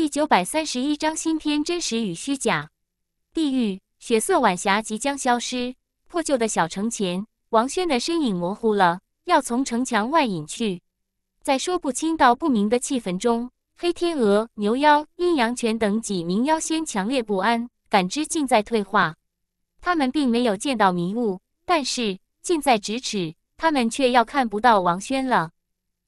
第九百三十一章新篇：真实与虚假。地狱，血色晚霞即将消失。破旧的小城前，王轩的身影模糊了，要从城墙外隐去。在说不清道不明的气氛中，黑天鹅、牛妖、阴阳泉等几名妖仙强烈不安，感知尽在退化。他们并没有见到迷雾，但是近在咫尺，他们却要看不到王轩了。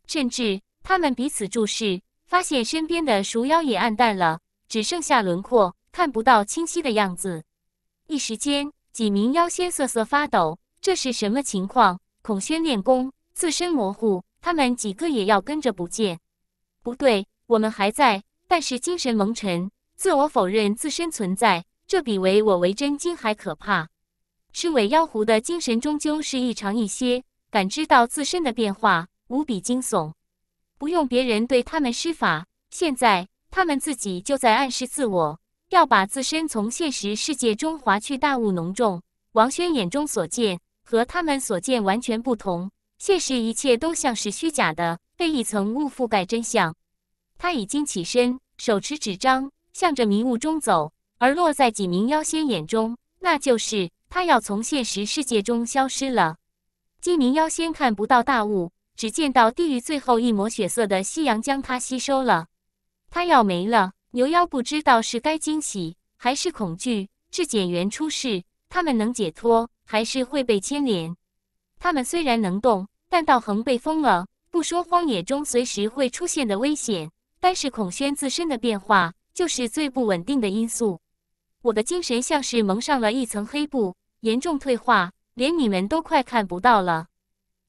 甚至，他们彼此注视。发现身边的熟妖也暗淡了，只剩下轮廓，看不到清晰的样子。一时间，几名妖仙瑟瑟发抖，这是什么情况？孔宣练功，自身模糊，他们几个也要跟着不见。不对，我们还在，但是精神蒙尘，自我否认自身存在，这比为我为真金还可怕。赤尾妖狐的精神终究是异常一些，感知到自身的变化，无比惊悚。不用别人对他们施法，现在他们自己就在暗示自我，要把自身从现实世界中划去。大雾浓重，王轩眼中所见和他们所见完全不同，现实一切都像是虚假的，被一层雾覆盖。真相，他已经起身，手持纸张，向着迷雾中走。而落在几名妖仙眼中，那就是他要从现实世界中消失了。几名妖仙看不到大雾。只见到地狱最后一抹血色的夕阳将他吸收了，他要没了。牛妖不知道是该惊喜还是恐惧。质检员出事，他们能解脱还是会被牵连？他们虽然能动，但道恒被封了。不说荒野中随时会出现的危险，但是孔宣自身的变化就是最不稳定的因素。我的精神像是蒙上了一层黑布，严重退化，连你们都快看不到了。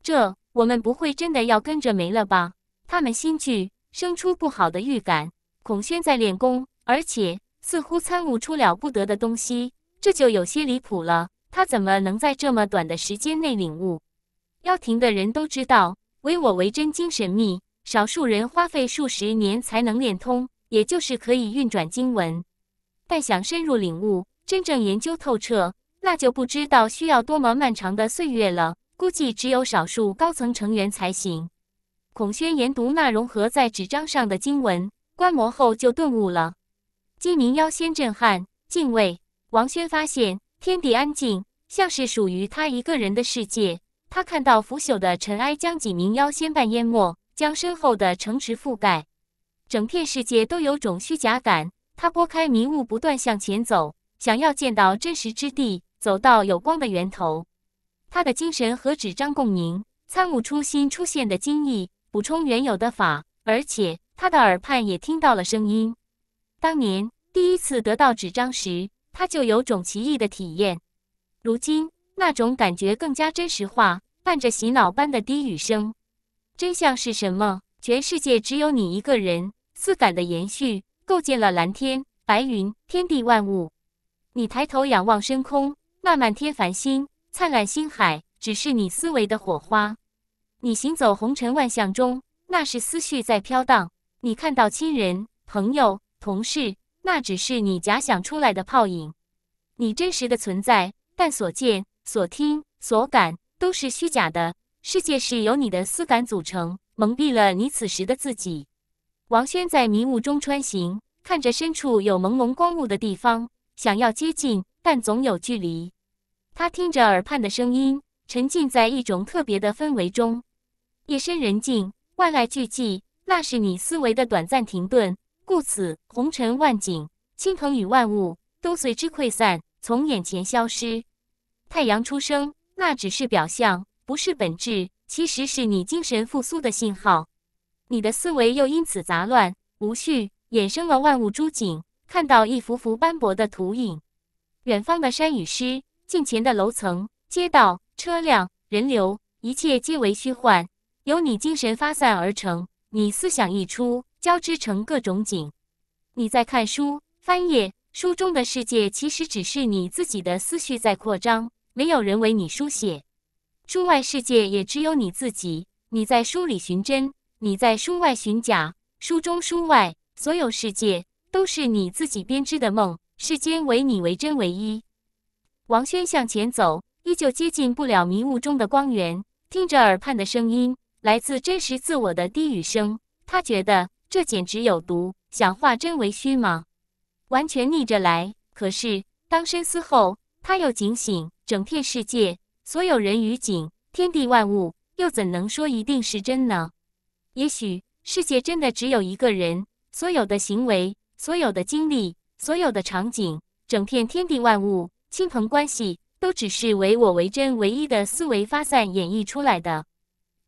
这。我们不会真的要跟着没了吧？他们心惧，生出不好的预感。孔宣在练功，而且似乎参悟出了不得的东西，这就有些离谱了。他怎么能在这么短的时间内领悟？妖庭的人都知道，唯我唯真经神秘，少数人花费数十年才能练通，也就是可以运转经文。但想深入领悟，真正研究透彻，那就不知道需要多么漫长的岁月了。估计只有少数高层成员才行。孔宣研读那融合在纸张上的经文，观摩后就顿悟了。鸡鸣妖仙震撼、敬畏。王宣发现天地安静，像是属于他一个人的世界。他看到腐朽的尘埃将几名妖仙半淹没，将身后的城池覆盖，整片世界都有种虚假感。他拨开迷雾，不断向前走，想要见到真实之地，走到有光的源头。他的精神和纸张共鸣，参悟出新出现的经义，补充原有的法，而且他的耳畔也听到了声音。当年第一次得到纸张时，他就有种奇异的体验，如今那种感觉更加真实化，伴着洗脑般的低语声。真相是什么？全世界只有你一个人。四感的延续构建了蓝天白云、天地万物。你抬头仰望深空，那漫天繁星。灿烂星海只是你思维的火花，你行走红尘万象中，那是思绪在飘荡。你看到亲人、朋友、同事，那只是你假想出来的泡影。你真实的存在，但所见、所听、所感都是虚假的。世界是由你的思感组成，蒙蔽了你此时的自己。王轩在迷雾中穿行，看着深处有朦胧光雾的地方，想要接近，但总有距离。他听着耳畔的声音，沉浸在一种特别的氛围中。夜深人静，万籁俱寂，那是你思维的短暂停顿，故此红尘万景、青藤与万物都随之溃散，从眼前消失。太阳初升，那只是表象，不是本质，其实是你精神复苏的信号。你的思维又因此杂乱无序，衍生了万物诸景，看到一幅幅斑驳的图影。远方的山与诗。镜前的楼层、街道、车辆、人流，一切皆为虚幻，由你精神发散而成。你思想一出，交织成各种景。你在看书翻页，书中的世界其实只是你自己的思绪在扩张，没有人为你书写。书外世界也只有你自己。你在书里寻真，你在书外寻假。书中书外，所有世界都是你自己编织的梦。世间唯你为真唯一。王轩向前走，依旧接近不了迷雾中的光源。听着耳畔的声音，来自真实自我的低语声，他觉得这简直有毒，想化真为虚吗？完全逆着来。可是，当深思后，他又警醒：整片世界，所有人与景，天地万物，又怎能说一定是真呢？也许世界真的只有一个人，所有的行为，所有的经历，所有的场景，整片天地万物。亲朋关系都只是唯我为真唯一的思维发散演绎出来的，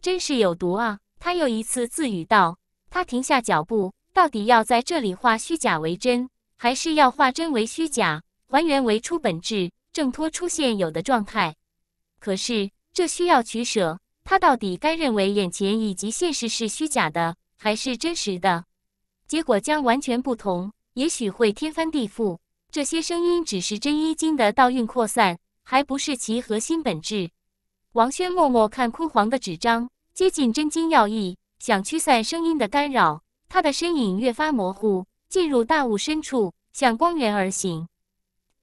真是有毒啊！他又一次自语道。他停下脚步，到底要在这里化虚假为真，还是要化真为虚假，还原为出本质，挣脱出现有的状态？可是这需要取舍，他到底该认为眼前以及现实是虚假的，还是真实的？结果将完全不同，也许会天翻地覆。这些声音只是真一经的倒运扩散，还不是其核心本质。王轩默默看枯黄的纸张，接近真经要义，想驱散声音的干扰。他的身影越发模糊，进入大雾深处，向光源而行。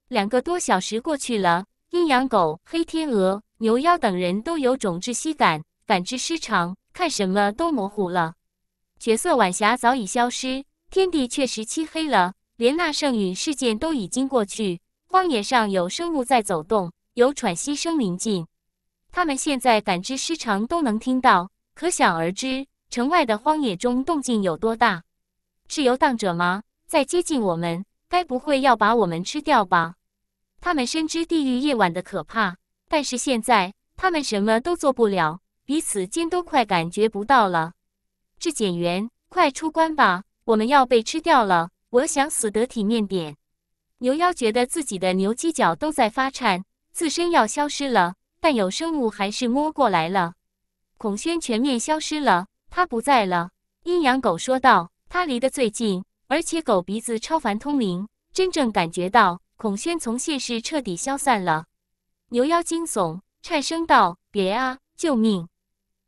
两个多小时过去了，阴阳狗、黑天鹅、牛妖等人都有种窒息感，感知失常，看什么都模糊了。血色晚霞早已消失，天地确实漆黑了。连那圣陨事件都已经过去，荒野上有生物在走动，有喘息声临近。他们现在感知失常，都能听到，可想而知，城外的荒野中动静有多大。是游荡者吗？在接近我们，该不会要把我们吃掉吧？他们深知地狱夜晚的可怕，但是现在他们什么都做不了，彼此间都快感觉不到了。质检员，快出关吧，我们要被吃掉了。我想死得体面点。牛妖觉得自己的牛犄角都在发颤，自身要消失了，但有生物还是摸过来了。孔宣全面消失了，他不在了。阴阳狗说道：“他离得最近，而且狗鼻子超凡通灵，真正感觉到孔宣从现世彻底消散了。”牛妖惊悚，颤声道：“别啊！救命！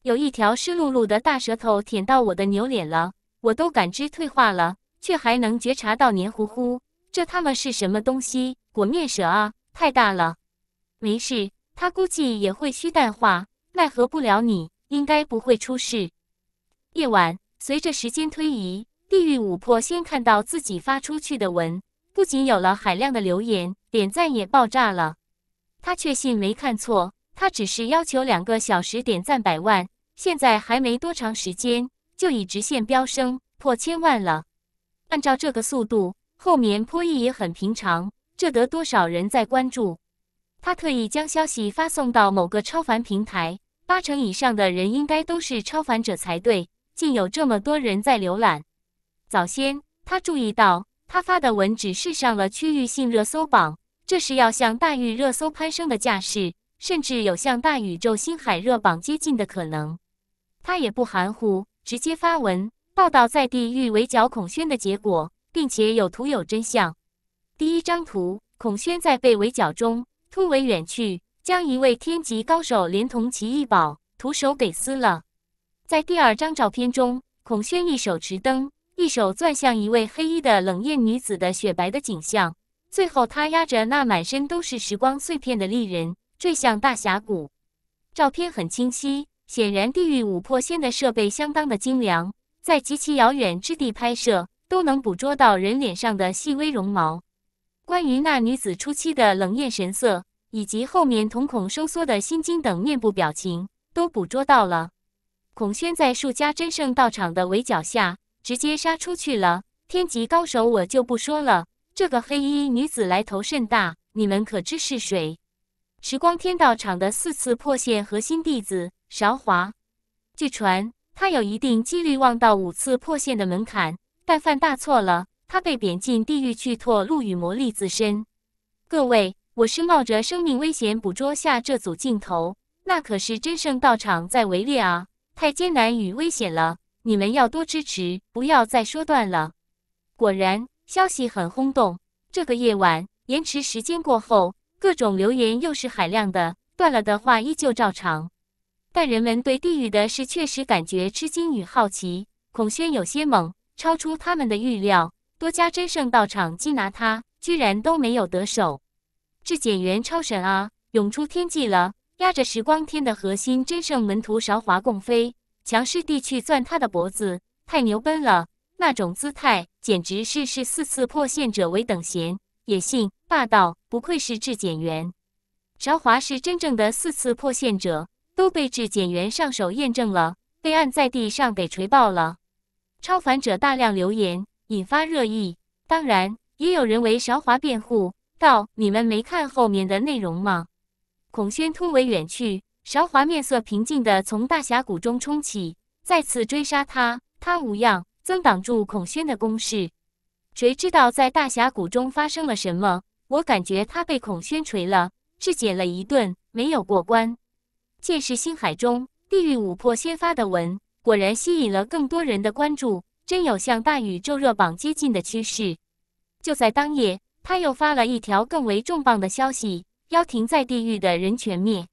有一条湿漉漉的大舌头舔到我的牛脸了，我都感知退化了。”却还能觉察到黏糊糊，这他妈是什么东西？裹面蛇啊，太大了！没事，他估计也会虚淡化，奈何不了你，应该不会出事。夜晚，随着时间推移，地狱五魄先看到自己发出去的文，不仅有了海量的留言，点赞也爆炸了。他确信没看错，他只是要求两个小时点赞百万，现在还没多长时间，就已直线飙升，破千万了。按照这个速度，后面破亿也很平常。这得多少人在关注？他特意将消息发送到某个超凡平台，八成以上的人应该都是超凡者才对。竟有这么多人在浏览。早先他注意到，他发的文只是上了区域性热搜榜，这是要向大域热搜攀升的架势，甚至有向大宇宙星海热榜接近的可能。他也不含糊，直接发文。报道在地狱围剿孔宣的结果，并且有图有真相。第一张图，孔宣在被围剿中突围远去，将一位天级高手连同奇异宝徒手给撕了。在第二张照片中，孔宣一手持灯，一手攥向一位黑衣的冷艳女子的雪白的景象。最后，他压着那满身都是时光碎片的丽人坠向大峡谷。照片很清晰，显然地狱五破仙的设备相当的精良。在极其遥远之地拍摄，都能捕捉到人脸上的细微绒毛。关于那女子初期的冷艳神色，以及后面瞳孔收缩的心惊等面部表情，都捕捉到了。孔宣在数家真圣道场的围剿下，直接杀出去了。天级高手我就不说了，这个黑衣女子来头甚大，你们可知是谁？时光天道场的四次破线核心弟子韶华，据传。他有一定几率望到五次破线的门槛，但犯大错了，他被贬进地狱去拓路与磨砺自身。各位，我是冒着生命危险捕捉下这组镜头，那可是真圣道场在围猎啊，太艰难与危险了。你们要多支持，不要再说断了。果然，消息很轰动。这个夜晚延迟时间过后，各种留言又是海量的。断了的话依旧照常。但人们对地狱的事确实感觉吃惊与好奇。孔宣有些猛，超出他们的预料。多家真圣道场缉拿他，居然都没有得手。质检员超神啊，涌出天际了，压着时光天的核心真圣门徒韶华共飞，强势地去攥他的脖子，太牛奔了！那种姿态，简直是视四次破线者为等闲。野性霸道，不愧是质检员。韶华是真正的四次破线者。都被质检员上手验证了，被按在地上给锤爆了。超凡者大量留言引发热议，当然也有人为韶华辩护，道：“你们没看后面的内容吗？”孔宣突围远去，韶华面色平静地从大峡谷中冲起，再次追杀他，他无恙，曾挡住孔宣的攻势。谁知道在大峡谷中发生了什么？我感觉他被孔宣锤了，质检了一顿，没有过关。剑士星海中，地狱五魄先发的文果然吸引了更多人的关注，真有向大宇宙热榜接近的趋势。就在当夜，他又发了一条更为重磅的消息：妖庭在地狱的人全灭。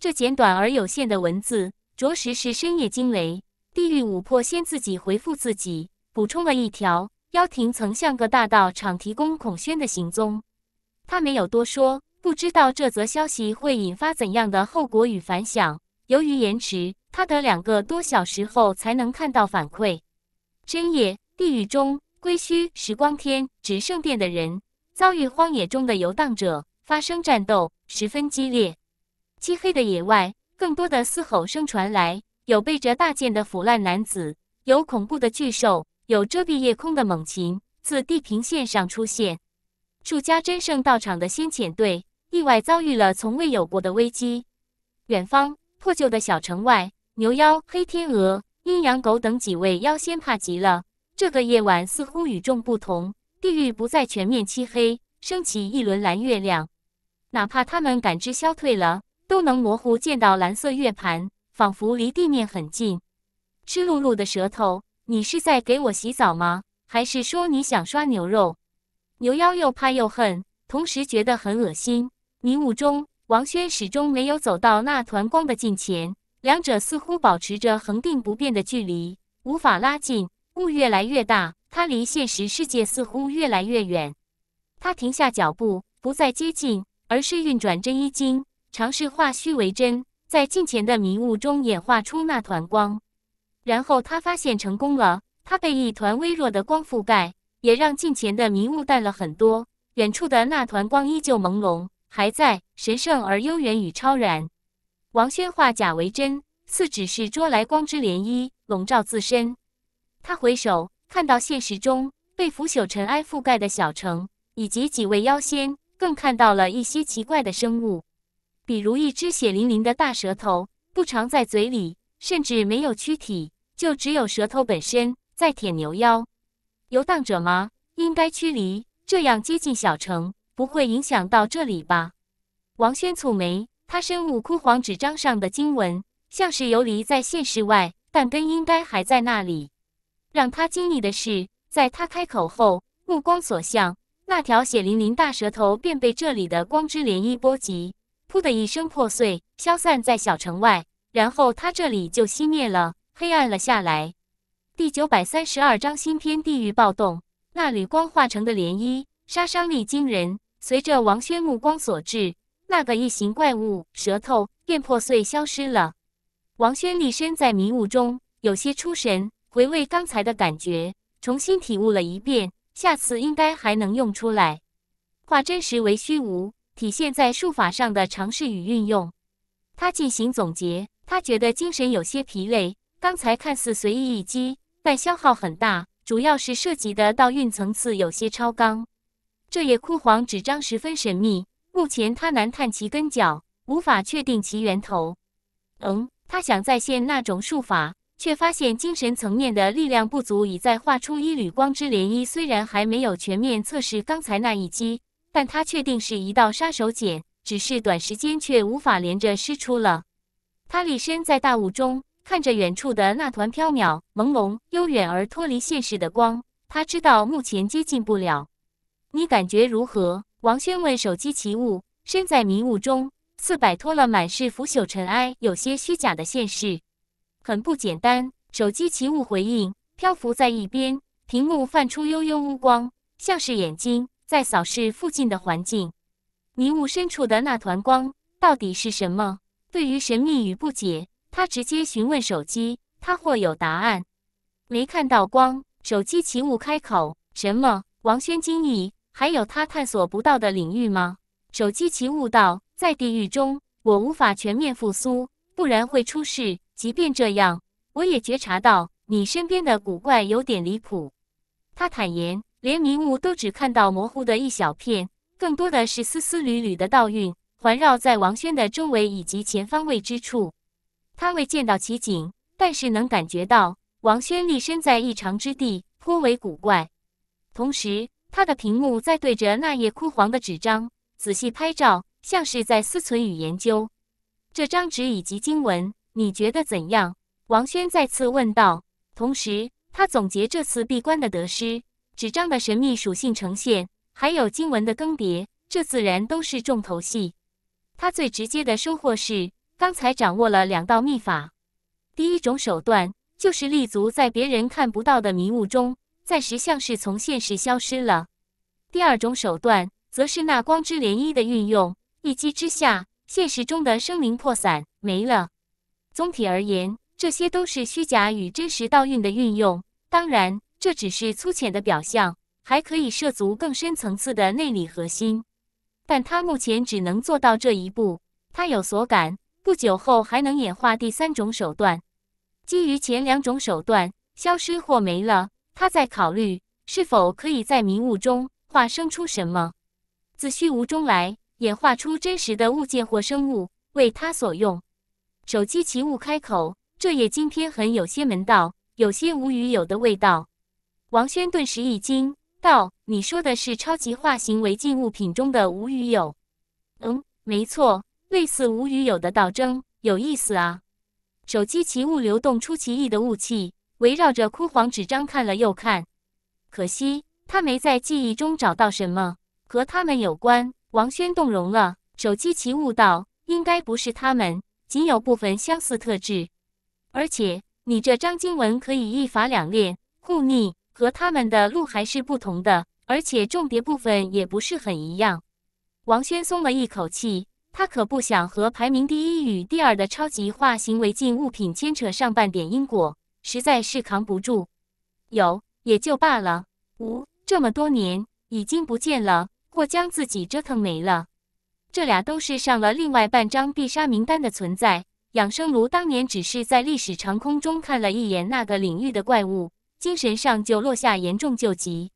这简短而有限的文字，着实是深夜惊雷。地狱五魄先自己回复自己，补充了一条：妖庭曾向各大道场提供孔宣的行踪。他没有多说。不知道这则消息会引发怎样的后果与反响。由于延迟，他得两个多小时后才能看到反馈。深夜，地狱中归墟时光天只圣殿的人遭遇荒野中的游荡者，发生战斗，十分激烈。漆黑的野外，更多的嘶吼声传来，有背着大剑的腐烂男子，有恐怖的巨兽，有遮蔽夜空的猛禽自地平线上出现。数家真圣道场的先遣队。意外遭遇了从未有过的危机。远方破旧的小城外，牛妖、黑天鹅、阴阳狗等几位妖仙怕极了。这个夜晚似乎与众不同，地狱不再全面漆黑，升起一轮蓝月亮。哪怕他们感知消退了，都能模糊见到蓝色月盘，仿佛离地面很近。湿漉漉的舌头，你是在给我洗澡吗？还是说你想刷牛肉？牛妖又怕又恨，同时觉得很恶心。迷雾中，王轩始终没有走到那团光的近前，两者似乎保持着恒定不变的距离，无法拉近。雾越来越大，他离现实世界似乎越来越远。他停下脚步，不再接近，而是运转真一经，尝试化虚为真，在近前的迷雾中演化出那团光。然后他发现成功了，他被一团微弱的光覆盖，也让近前的迷雾淡了很多。远处的那团光依旧朦胧。还在神圣而悠远与超然。王轩化假为真，似只是捉来光之涟漪笼罩自身。他回首，看到现实中被腐朽尘埃覆盖的小城，以及几位妖仙，更看到了一些奇怪的生物，比如一只血淋淋的大舌头，不常在嘴里，甚至没有躯体，就只有舌头本身在舔牛腰。游荡者吗？应该驱离，这样接近小城。不会影响到这里吧？王轩蹙眉，他深悟枯黄纸张上的经文，像是游离在现实外，但根应该还在那里。让他惊异的是，在他开口后，目光所向，那条血淋淋大舌头便被这里的光之涟漪波及，噗的一声破碎，消散在小城外。然后他这里就熄灭了，黑暗了下来。第九百三十二章新篇：地狱暴动。那缕光化成的涟漪。杀伤力惊人。随着王轩目光所致，那个异形怪物舌头便破碎消失了。王轩立身在迷雾中，有些出神，回味刚才的感觉，重新体悟了一遍。下次应该还能用出来。化真实为虚无，体现在术法上的尝试与运用。他进行总结，他觉得精神有些疲累。刚才看似随意一击，但消耗很大，主要是涉及的道运层次有些超纲。这页枯黄纸张十分神秘，目前他难探其根脚，无法确定其源头。嗯，他想再现那种术法，却发现精神层面的力量不足以再画出一缕光之涟漪。虽然还没有全面测试刚才那一击，但他确定是一道杀手锏，只是短时间却无法连着施出了。他立身在大雾中，看着远处的那团缥缈、朦胧、悠远而脱离现实的光，他知道目前接近不了。你感觉如何？王轩问手机奇物。身在迷雾中，似摆脱了满是腐朽尘埃、有些虚假的现实。很不简单。手机奇物回应，漂浮在一边，屏幕泛出幽幽乌光，像是眼睛在扫视附近的环境。迷雾深处的那团光到底是什么？对于神秘与不解，他直接询问手机，他或有答案。没看到光，手机奇物开口。什么？王轩惊异。还有他探索不到的领域吗？手机奇悟道，在地狱中我无法全面复苏，不然会出事。即便这样，我也觉察到你身边的古怪有点离谱。他坦言，连迷雾都只看到模糊的一小片，更多的是丝丝缕缕的倒运环绕在王轩的周围以及前方未知处。他未见到奇景，但是能感觉到王轩立身在异常之地，颇为古怪。同时。他的屏幕在对着那页枯黄的纸张仔细拍照，像是在思存与研究这张纸以及经文。你觉得怎样？王轩再次问道。同时，他总结这次闭关的得失：纸张的神秘属性呈现，还有经文的更迭，这自然都是重头戏。他最直接的收获是刚才掌握了两道秘法。第一种手段就是立足在别人看不到的迷雾中。暂时像是从现实消失了。第二种手段则是那光之涟漪的运用，一击之下，现实中的生灵破散没了。总体而言，这些都是虚假与真实倒运的运用，当然这只是粗浅的表象，还可以涉足更深层次的内里核心。但他目前只能做到这一步，他有所感，不久后还能演化第三种手段，基于前两种手段消失或没了。他在考虑是否可以在迷雾中化生出什么，自虚无中来演化出真实的物件或生物为他所用。手机奇物开口，这夜今天很有些门道，有些无语有的味道。王轩顿时一惊，道：“你说的是超级化形违禁物品中的无语有？嗯，没错，类似无语有的道征，有意思啊。”手机奇物流动出奇异的雾气。围绕着枯黄纸张看了又看，可惜他没在记忆中找到什么和他们有关。王轩动容了，手机奇悟道：“应该不是他们，仅有部分相似特质。而且你这张经文可以一法两练，护逆和他们的路还是不同的，而且重叠部分也不是很一样。”王轩松了一口气，他可不想和排名第一与第二的超级化行为进物品牵扯上半点因果。实在是扛不住，有也就罢了；无这么多年已经不见了，或将自己折腾没了。这俩都是上了另外半张必杀名单的存在。养生炉当年只是在历史长空中看了一眼那个领域的怪物，精神上就落下严重旧疾。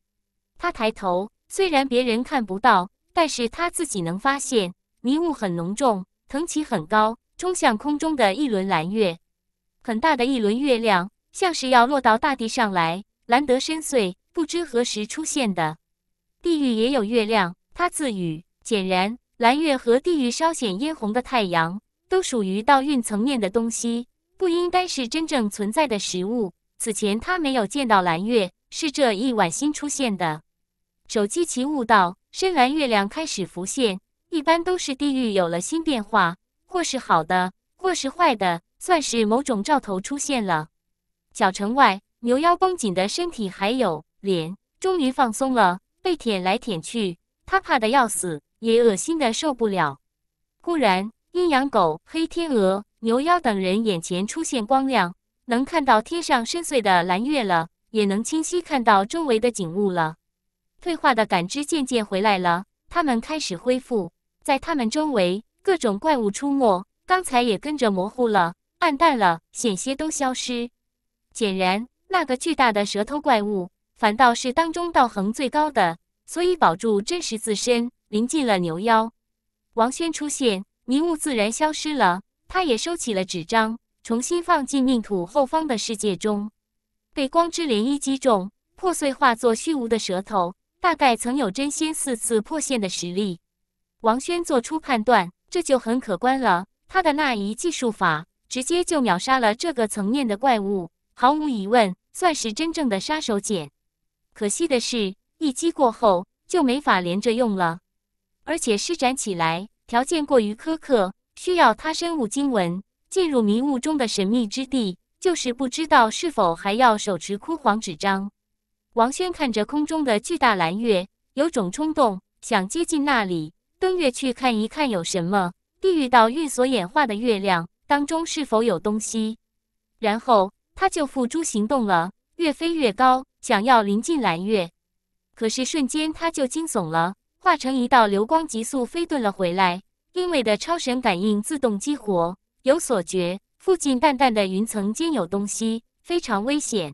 他抬头，虽然别人看不到，但是他自己能发现，迷雾很浓重，腾起很高，冲向空中的一轮蓝月，很大的一轮月亮。像是要落到大地上来，蓝得深邃，不知何时出现的。地狱也有月亮，他自语。显然，蓝月和地狱稍显嫣红的太阳，都属于道运层面的东西，不应该是真正存在的实物。此前他没有见到蓝月，是这一晚新出现的。手机奇悟道，深蓝月亮开始浮现，一般都是地狱有了新变化，或是好的，或是坏的，算是某种兆头出现了。小城外，牛妖绷紧的身体还有脸终于放松了，被舔来舔去，他怕的要死，也恶心的受不了。忽然，阴阳狗、黑天鹅、牛妖等人眼前出现光亮，能看到天上深邃的蓝月了，也能清晰看到周围的景物了。退化的感知渐渐回来了，他们开始恢复。在他们周围，各种怪物出没，刚才也跟着模糊了、暗淡了，险些都消失。显然，那个巨大的舌头怪物反倒是当中道行最高的，所以保住真实自身。临近了牛妖，王轩出现，迷雾自然消失了。他也收起了纸张，重新放进命土后方的世界中。被光之涟漪击中，破碎化作虚无的舌头，大概曾有真仙四次破线的实力。王轩做出判断，这就很可观了。他的那一技术法，直接就秒杀了这个层面的怪物。毫无疑问，算是真正的杀手锏。可惜的是，一击过后就没法连着用了，而且施展起来条件过于苛刻，需要他身悟经文，进入迷雾中的神秘之地。就是不知道是否还要手持枯黄纸张。王轩看着空中的巨大蓝月，有种冲动，想接近那里，登月去看一看，有什么地狱道域所演化的月亮当中是否有东西，然后。他就付诸行动了，越飞越高，想要临近蓝月。可是瞬间他就惊悚了，化成一道流光，急速飞遁了回来。因为的超神感应自动激活，有所觉，附近淡淡的云层间有东西，非常危险。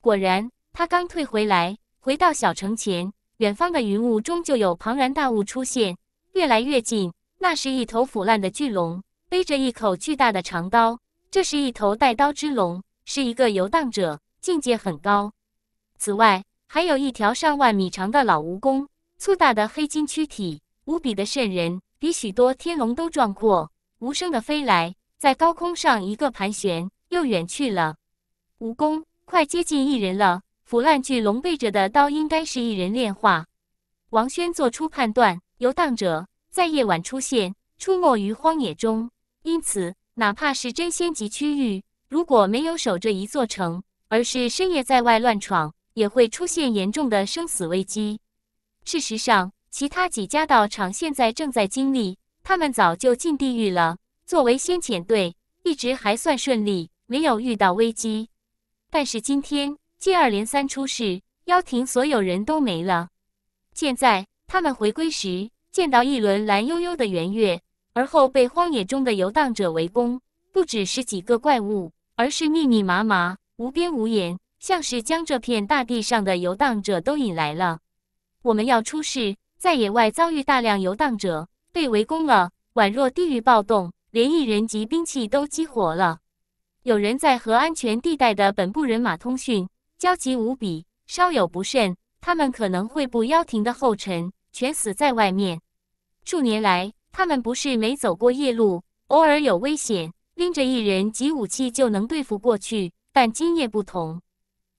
果然，他刚退回来，回到小城前，远方的云雾中就有庞然大物出现，越来越近。那是一头腐烂的巨龙，背着一口巨大的长刀，这是一头带刀之龙。是一个游荡者，境界很高。此外，还有一条上万米长的老蜈蚣，粗大的黑金躯体，无比的瘆人，比许多天龙都壮阔。无声的飞来，在高空上一个盘旋，又远去了。蜈蚣快接近一人了。腐烂巨龙背着的刀，应该是一人炼化。王轩做出判断：游荡者在夜晚出现，出没于荒野中，因此，哪怕是真仙级区域。如果没有守着一座城，而是深夜在外乱闯，也会出现严重的生死危机。事实上，其他几家道场现在正在经历，他们早就进地狱了。作为先遣队，一直还算顺利，没有遇到危机。但是今天接二连三出事，妖庭所有人都没了。现在他们回归时，见到一轮蓝悠悠的圆月，而后被荒野中的游荡者围攻，不止十几个怪物。而是密密麻麻、无边无沿，像是将这片大地上的游荡者都引来了。我们要出事，在野外遭遇大量游荡者，被围攻了，宛若地狱暴动，连一人及兵器都激活了。有人在和安全地带的本部人马通讯，焦急无比，稍有不慎，他们可能会步妖庭的后尘，全死在外面。数年来，他们不是没走过夜路，偶尔有危险。拎着一人及武器就能对付过去，但今夜不同。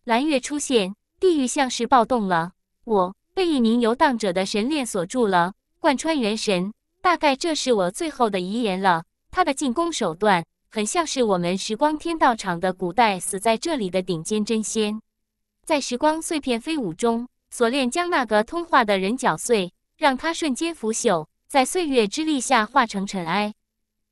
蓝月出现，地狱像是暴动了。我被一名游荡者的神链锁住了，贯穿元神。大概这是我最后的遗言了。他的进攻手段很像是我们时光天道场的古代死在这里的顶尖真仙。在时光碎片飞舞中，锁链将那个通话的人绞碎，让他瞬间腐朽，在岁月之力下化成尘埃。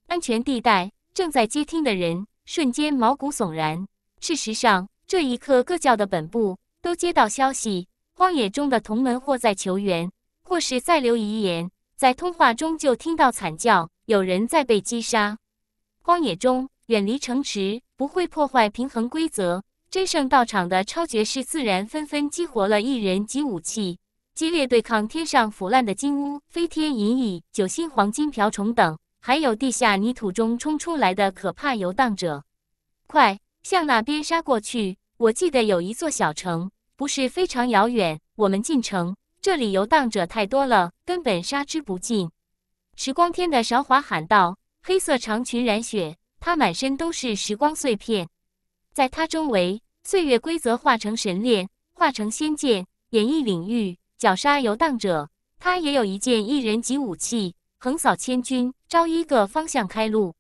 安全地带。正在接听的人瞬间毛骨悚然。事实上，这一刻各教的本部都接到消息：荒野中的同门或在求援，或是在留遗言。在通话中就听到惨叫，有人在被击杀。荒野中远离城池，不会破坏平衡规则。真圣道场的超绝士自然纷纷激活了异人及武器，激烈对抗天上腐烂的金乌、飞天银蚁、九星黄金瓢虫等。还有地下泥土中冲出来的可怕游荡者，快向那边杀过去！我记得有一座小城，不是非常遥远。我们进城，这里游荡者太多了，根本杀之不尽。时光天的韶华喊道：“黑色长裙染血，他满身都是时光碎片，在他周围，岁月规则化成神链，化成仙剑，演绎领域绞杀游荡者。他也有一件一人级武器。”横扫千军，朝一个方向开路。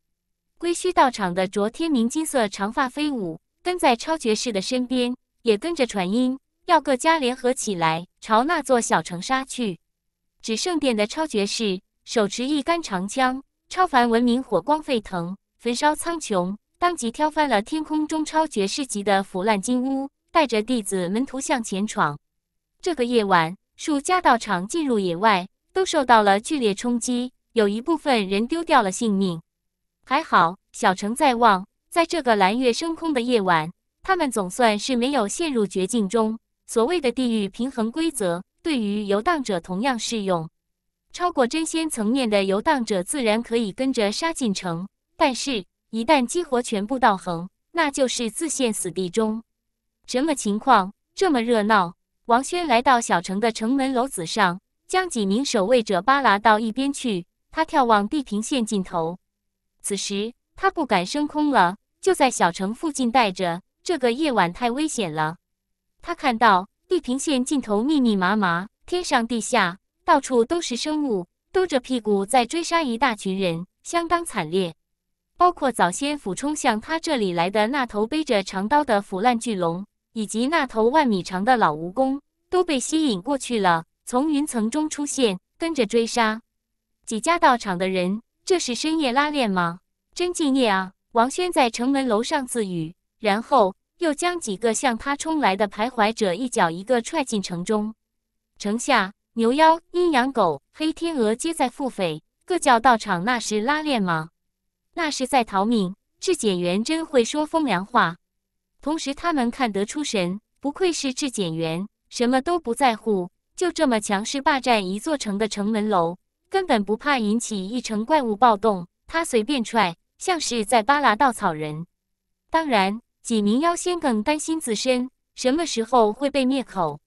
归墟道场的卓天明金色长发飞舞，跟在超爵士的身边，也跟着传音，要各家联合起来，朝那座小城杀去。只圣殿的超爵士手持一杆长枪，超凡文明火光沸腾，焚烧苍穹，当即挑翻了天空中超爵士级的腐烂金乌，带着弟子门徒向前闯。这个夜晚，数家道场进入野外。都受到了剧烈冲击，有一部分人丢掉了性命。还好小城在望，在这个蓝月升空的夜晚，他们总算是没有陷入绝境中。所谓的地域平衡规则对于游荡者同样适用，超过真仙层面的游荡者自然可以跟着杀进城，但是一旦激活全部道恒，那就是自陷死地中。什么情况这么热闹？王轩来到小城的城门楼子上。将几名守卫者扒拉到一边去。他眺望地平线尽头。此时他不敢升空了，就在小城附近待着。这个夜晚太危险了。他看到地平线尽头密密麻麻，天上地下到处都是生物，兜着屁股在追杀一大群人，相当惨烈。包括早先俯冲向他这里来的那头背着长刀的腐烂巨龙，以及那头万米长的老蜈蚣，都被吸引过去了。从云层中出现，跟着追杀几家道场的人，这是深夜拉练吗？真敬业啊！王轩在城门楼上自语，然后又将几个向他冲来的徘徊者一脚一个踹进城中。城下牛妖、阴阳狗、黑天鹅皆在腹诽：各教道场那是拉练吗？那是在逃命。质检员真会说风凉话。同时，他们看得出神，不愧是质检员，什么都不在乎。就这么强势霸占一座城的城门楼，根本不怕引起一城怪物暴动。他随便踹，像是在扒拉稻草人。当然，几名妖仙更担心自身什么时候会被灭口。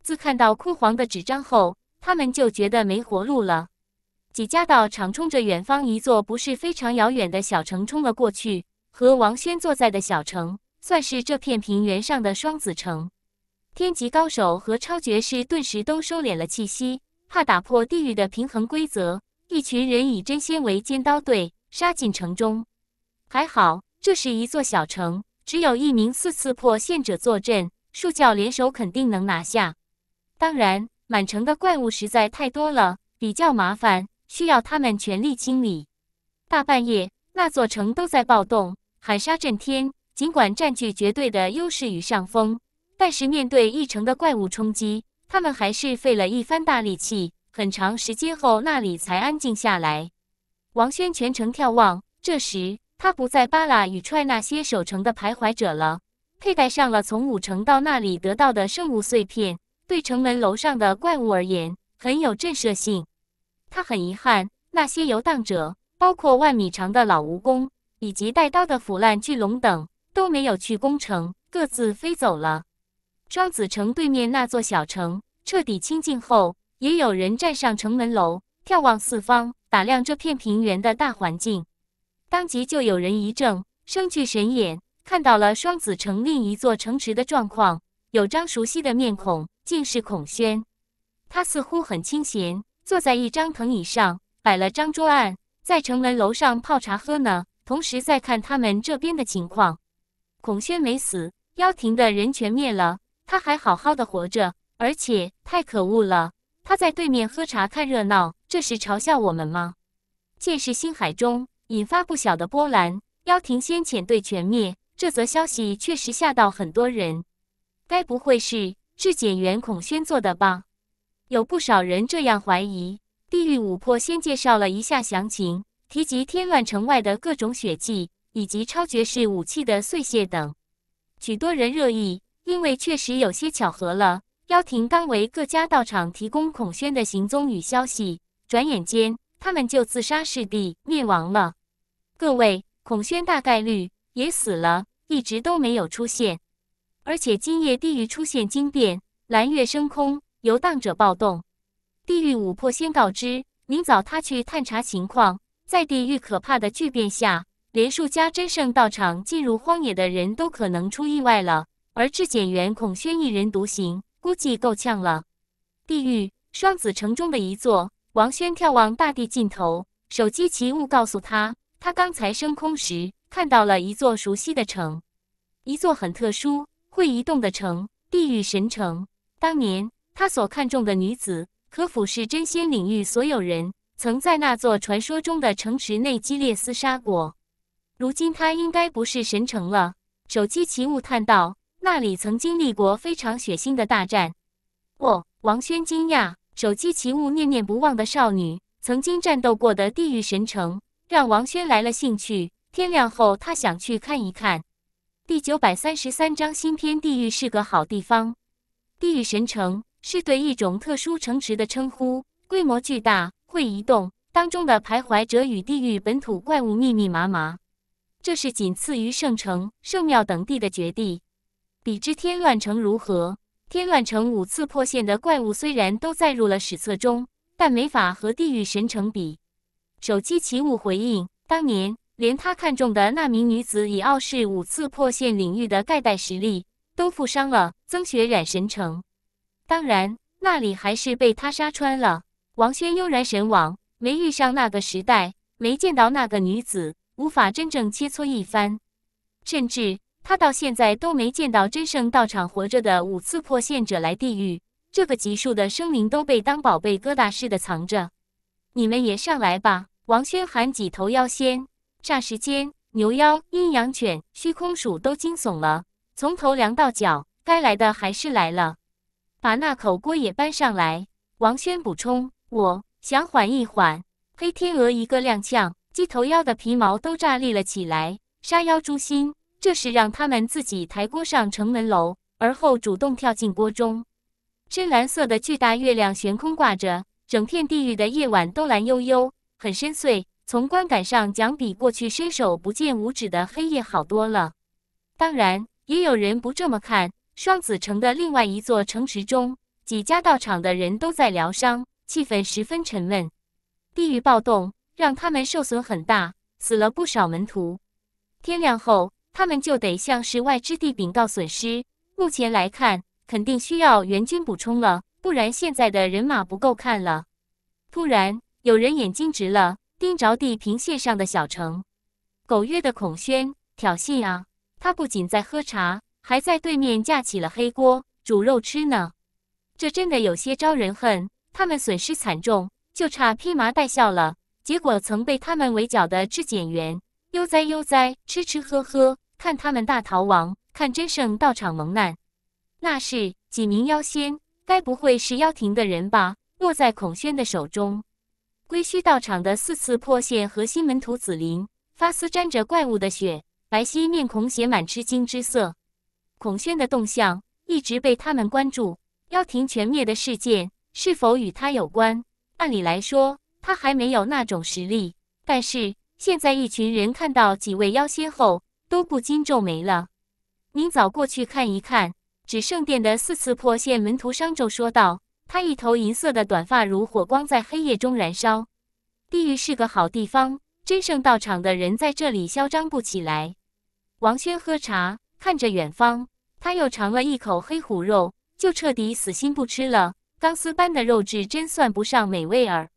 自看到枯黄的纸张后，他们就觉得没活路了。几家道场冲着远方一座不是非常遥远的小城冲了过去，和王轩坐在的小城，算是这片平原上的双子城。天级高手和超绝士顿时都收敛了气息，怕打破地狱的平衡规则。一群人以真仙为尖刀队，杀进城中。还好，这是一座小城，只有一名四次破陷者坐镇，数教联手肯定能拿下。当然，满城的怪物实在太多了，比较麻烦，需要他们全力清理。大半夜，那座城都在暴动，喊杀震天。尽管占据绝对的优势与上风。但是面对一城的怪物冲击，他们还是费了一番大力气，很长时间后那里才安静下来。王轩全程眺望，这时他不再扒拉与踹那些守城的徘徊者了，佩戴上了从五城到那里得到的圣物碎片，对城门楼上的怪物而言很有震慑性。他很遗憾，那些游荡者，包括万米长的老蜈蚣以及带刀的腐烂巨龙等，都没有去攻城，各自飞走了。双子城对面那座小城彻底清静后，也有人站上城门楼，眺望四方，打量这片平原的大环境。当即就有人一怔，生具神眼，看到了双子城另一座城池的状况，有张熟悉的面孔，竟是孔宣。他似乎很清闲，坐在一张藤椅上，摆了张桌案，在城门楼上泡茶喝呢，同时在看他们这边的情况。孔宣没死，妖庭的人全灭了。他还好好的活着，而且太可恶了！他在对面喝茶看热闹，这是嘲笑我们吗？剑士星海中引发不小的波澜，妖庭先遣队全灭，这则消息确实吓到很多人。该不会是质检员孔宣做的吧？有不少人这样怀疑。地狱五魄先介绍了一下详情，提及天乱城外的各种血迹以及超绝式武器的碎屑等，许多人热议。因为确实有些巧合了，妖庭刚为各家道场提供孔宣的行踪与消息，转眼间他们就自杀式地灭亡了。各位，孔宣大概率也死了，一直都没有出现。而且今夜地狱出现惊变，蓝月升空，游荡者暴动。地狱五魄先告知，明早他去探查情况。在地狱可怕的巨变下，连数家真圣道场进入荒野的人都可能出意外了。而质检员孔轩一人独行，估计够呛了。地狱双子城中的一座，王轩眺望大地尽头，手机奇物告诉他，他刚才升空时看到了一座熟悉的城，一座很特殊、会移动的城——地狱神城。当年他所看中的女子，可俯视真仙领域所有人，曾在那座传说中的城池内激烈厮杀过。如今他应该不是神城了。手机奇物叹道。那里曾经历过非常血腥的大战。哦，王轩惊讶，手机奇物念念不忘的少女曾经战斗过的地狱神城，让王轩来了兴趣。天亮后，他想去看一看。第九百三十三章新篇：地狱是个好地方。地狱神城是对一种特殊城池的称呼，规模巨大，会移动。当中的徘徊者与地狱本土怪物密密麻麻，这是仅次于圣城、圣庙等地的绝地。比之天乱城如何？天乱城五次破线的怪物虽然都载入了史册中，但没法和地狱神城比。手机奇物回应：当年连他看中的那名女子，以傲视五次破线领域的盖代实力，都负伤了。曾血染神城，当然那里还是被他杀穿了。王轩悠然神往，没遇上那个时代，没见到那个女子，无法真正切磋一番，甚至。他到现在都没见到真圣道场活着的五次破现者来地狱，这个级数的生灵都被当宝贝疙瘩似的藏着。你们也上来吧！王轩喊几头妖仙，霎时间牛妖、阴阳犬、虚空鼠都惊悚了，从头凉到脚，该来的还是来了。把那口锅也搬上来！王轩补充：“我想缓一缓。”黑天鹅一个踉跄，鸡头妖的皮毛都炸立了起来，杀妖诛心。这是让他们自己抬锅上城门楼，而后主动跳进锅中。深蓝色的巨大月亮悬空挂着，整片地狱的夜晚都蓝悠悠，很深邃。从观感上讲，比过去伸手不见五指的黑夜好多了。当然，也有人不这么看。双子城的另外一座城池中，几家道场的人都在疗伤，气氛十分沉闷。地狱暴动让他们受损很大，死了不少门徒。天亮后。他们就得向世外之地禀告损失。目前来看，肯定需要援军补充了，不然现在的人马不够看了。突然，有人眼睛直了，盯着地平线上的小城。狗月的孔宣挑衅啊！他不仅在喝茶，还在对面架起了黑锅煮肉吃呢。这真的有些招人恨。他们损失惨重，就差披麻戴孝了。结果，曾被他们围剿的质检员悠哉悠哉吃吃喝喝。看他们大逃亡，看真圣道场蒙难，那是几名妖仙？该不会是妖庭的人吧？落在孔宣的手中，归墟道场的四次破线和新门徒紫菱发丝沾着怪物的血，白皙面孔写满吃惊之色。孔宣的动向一直被他们关注，妖庭全灭的事件是否与他有关？按理来说，他还没有那种实力。但是现在，一群人看到几位妖仙后。都不禁皱眉了。明早过去看一看。只圣殿的四次破线门徒商纣说道：“他一头银色的短发如火光在黑夜中燃烧。地狱是个好地方，真圣道场的人在这里嚣张不起来。”王轩喝茶，看着远方。他又尝了一口黑虎肉，就彻底死心不吃了。钢丝般的肉质真算不上美味儿。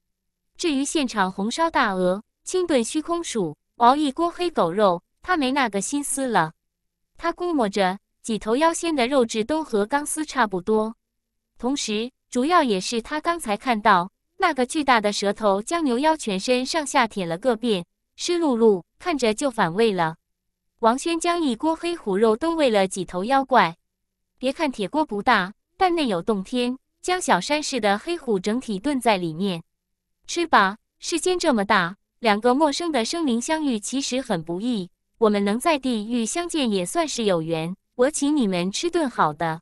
至于现场红烧大鹅、清炖虚空鼠、熬一锅黑狗肉。他没那个心思了，他估摸着几头妖仙的肉质都和钢丝差不多，同时主要也是他刚才看到那个巨大的舌头将牛妖全身上下舔了个遍，湿漉漉看着就反胃了。王轩将一锅黑虎肉都喂了几头妖怪，别看铁锅不大，但内有洞天，将小山似的黑虎整体炖在里面吃吧。世间这么大，两个陌生的生灵相遇其实很不易。我们能在地狱相见也算是有缘，我请你们吃顿好的。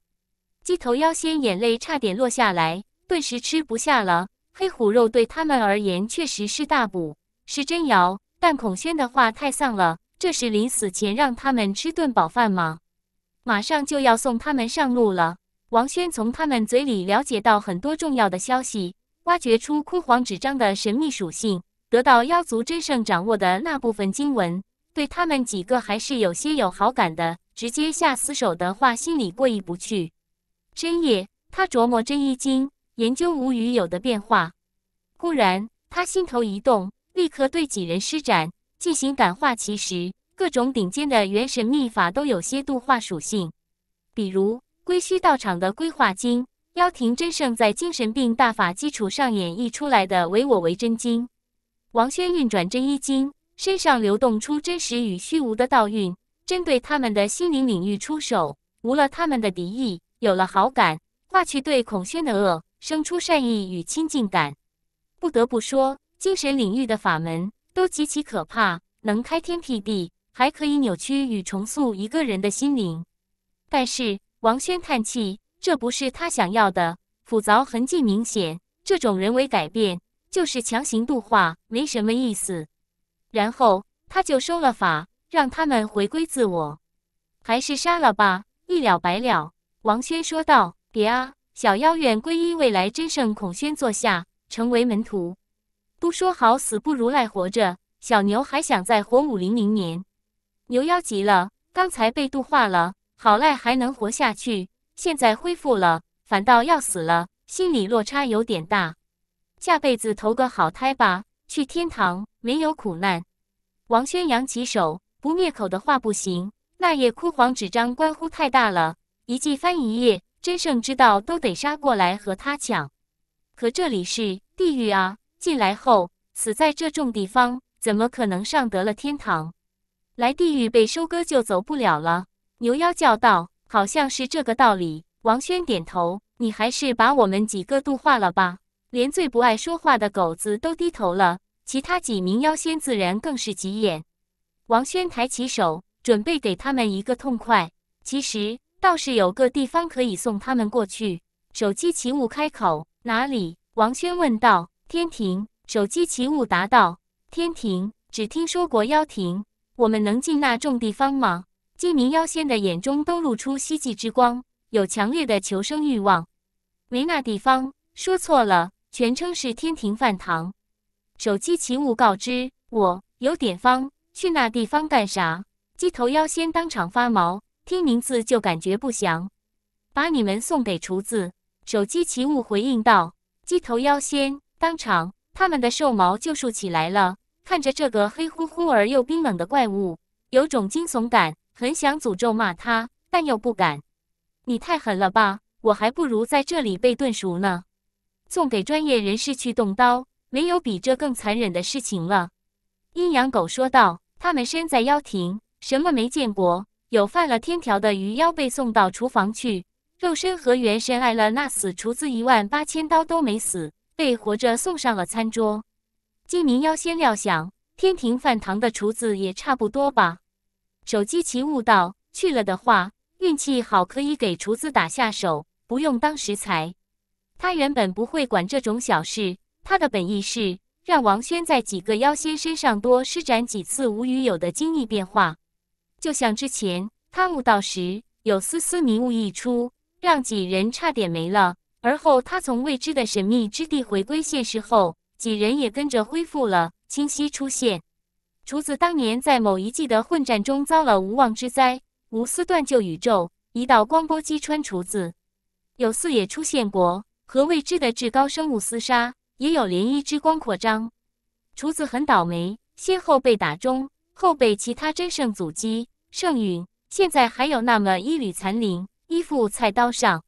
鸡头妖仙眼泪差点落下来，顿时吃不下了。黑虎肉对他们而言确实是大补，是真瑶。但孔宣的话太丧了，这是临死前让他们吃顿饱饭吗？马上就要送他们上路了。王轩从他们嘴里了解到很多重要的消息，挖掘出枯黄纸张的神秘属性，得到妖族真圣掌握的那部分经文。对他们几个还是有些有好感的，直接下死手的话，心里过意不去。深夜，他琢磨真一经，研究无语有的变化。忽然，他心头一动，立刻对几人施展进行感化。其实，各种顶尖的元神秘法都有些度化属性，比如归墟道场的归化经，妖庭真圣在精神病大法基础上演绎出来的唯我为真经，王轩运转真一经。身上流动出真实与虚无的道韵，针对他们的心灵领域出手，无了他们的敌意，有了好感，化去对孔宣的恶，生出善意与亲近感。不得不说，精神领域的法门都极其可怕，能开天辟地，还可以扭曲与重塑一个人的心灵。但是王轩叹气，这不是他想要的，斧凿痕迹明显，这种人为改变就是强行度化，没什么意思。然后他就收了法，让他们回归自我。还是杀了吧，一了百了。王轩说道：“别啊，小妖愿皈依未来真圣孔宣座下，成为门徒。都说好死不如赖活着，小牛还想再活五零零年。”牛妖急了，刚才被度化了，好赖还能活下去，现在恢复了，反倒要死了，心里落差有点大。下辈子投个好胎吧。去天堂没有苦难。王轩扬起手，不灭口的话不行。那页枯黄纸张关乎太大了，一记翻一页，真圣知道都得杀过来和他抢。可这里是地狱啊，进来后死在这种地方，怎么可能上得了天堂？来地狱被收割就走不了了。牛妖叫道：“好像是这个道理。”王轩点头：“你还是把我们几个度化了吧。”连最不爱说话的狗子都低头了，其他几名妖仙自然更是急眼。王轩抬起手，准备给他们一个痛快。其实倒是有个地方可以送他们过去。手机奇物开口：“哪里？”王轩问道。天庭。手机奇物答道：“天庭，只听说过妖庭，我们能进那种地方吗？”几名妖仙的眼中都露出希冀之光，有强烈的求生欲望。没那地方，说错了。全称是天庭饭堂。手机奇物告知我有点方去那地方干啥？鸡头妖仙当场发毛，听名字就感觉不祥。把你们送给厨子。手机奇物回应道：“鸡头妖仙当场，他们的兽毛就竖起来了。看着这个黑乎乎而又冰冷的怪物，有种惊悚感，很想诅咒骂他，但又不敢。你太狠了吧！我还不如在这里被炖熟呢。”送给专业人士去动刀，没有比这更残忍的事情了。”阴阳狗说道，“他们身在妖庭，什么没见过？有犯了天条的鱼妖被送到厨房去，肉身和元神挨了那死厨子一万八千刀都没死，被活着送上了餐桌。”金明妖仙料想，天庭饭堂的厨子也差不多吧。手机奇悟道：“去了的话，运气好可以给厨子打下手，不用当食材。”他原本不会管这种小事，他的本意是让王轩在几个妖仙身上多施展几次无与有的精异变化，就像之前他悟道时有丝丝迷雾溢出，让几人差点没了。而后他从未知的神秘之地回归现实后，几人也跟着恢复了清晰出现。厨子当年在某一季的混战中遭了无妄之灾，无丝断旧宇宙一道光波击穿厨子，有四也出现过。和未知的至高生物厮杀，也有涟漪之光扩张。厨子很倒霉，先后被打中，后被其他真圣阻击，圣陨。现在还有那么一缕残灵依附菜刀上。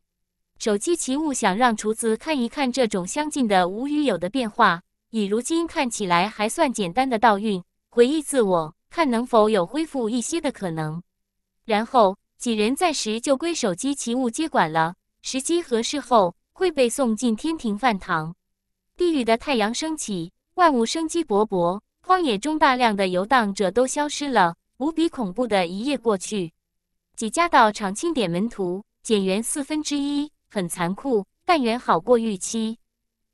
手机奇物想让厨子看一看这种相近的无与有的变化，以如今看起来还算简单的倒运回忆自我，看能否有恢复一些的可能。然后几人暂时就归手机奇物接管了，时机合适后。会被送进天庭饭堂。地狱的太阳升起，万物生机勃勃。荒野中大量的游荡者都消失了。无比恐怖的一夜过去，几家道场清点门徒，减员四分之一，很残酷，但远好过预期。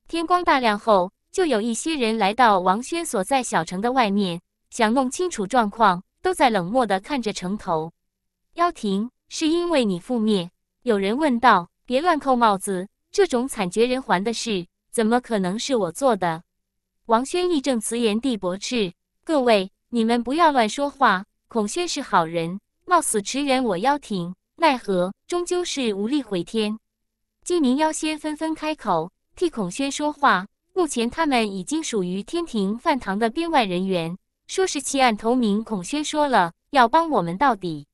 天光大亮后，就有一些人来到王轩所在小城的外面，想弄清楚状况，都在冷漠地看着城头。妖庭是因为你覆灭？有人问道。别乱扣帽子。这种惨绝人寰的事，怎么可能是我做的？王轩义正辞严地驳斥：“各位，你们不要乱说话！孔轩是好人，冒死驰援我妖庭，奈何终究是无力回天。”几名妖仙纷纷开口替孔轩说话。目前他们已经属于天庭饭堂的编外人员，说是弃暗投明。孔轩说了，要帮我们到底。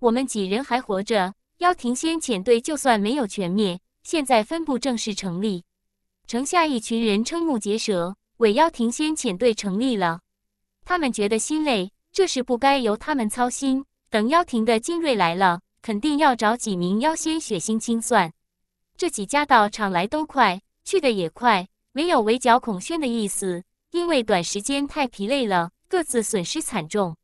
我们几人还活着，妖庭先遣队就算没有全灭。现在分部正式成立，城下一群人瞠目结舌。伪妖庭先遣队成立了，他们觉得心累，这事不该由他们操心。等妖庭的精锐来了，肯定要找几名妖仙血腥清算。这几家到场来都快，去的也快，没有围剿孔宣的意思，因为短时间太疲累了，各自损失惨重。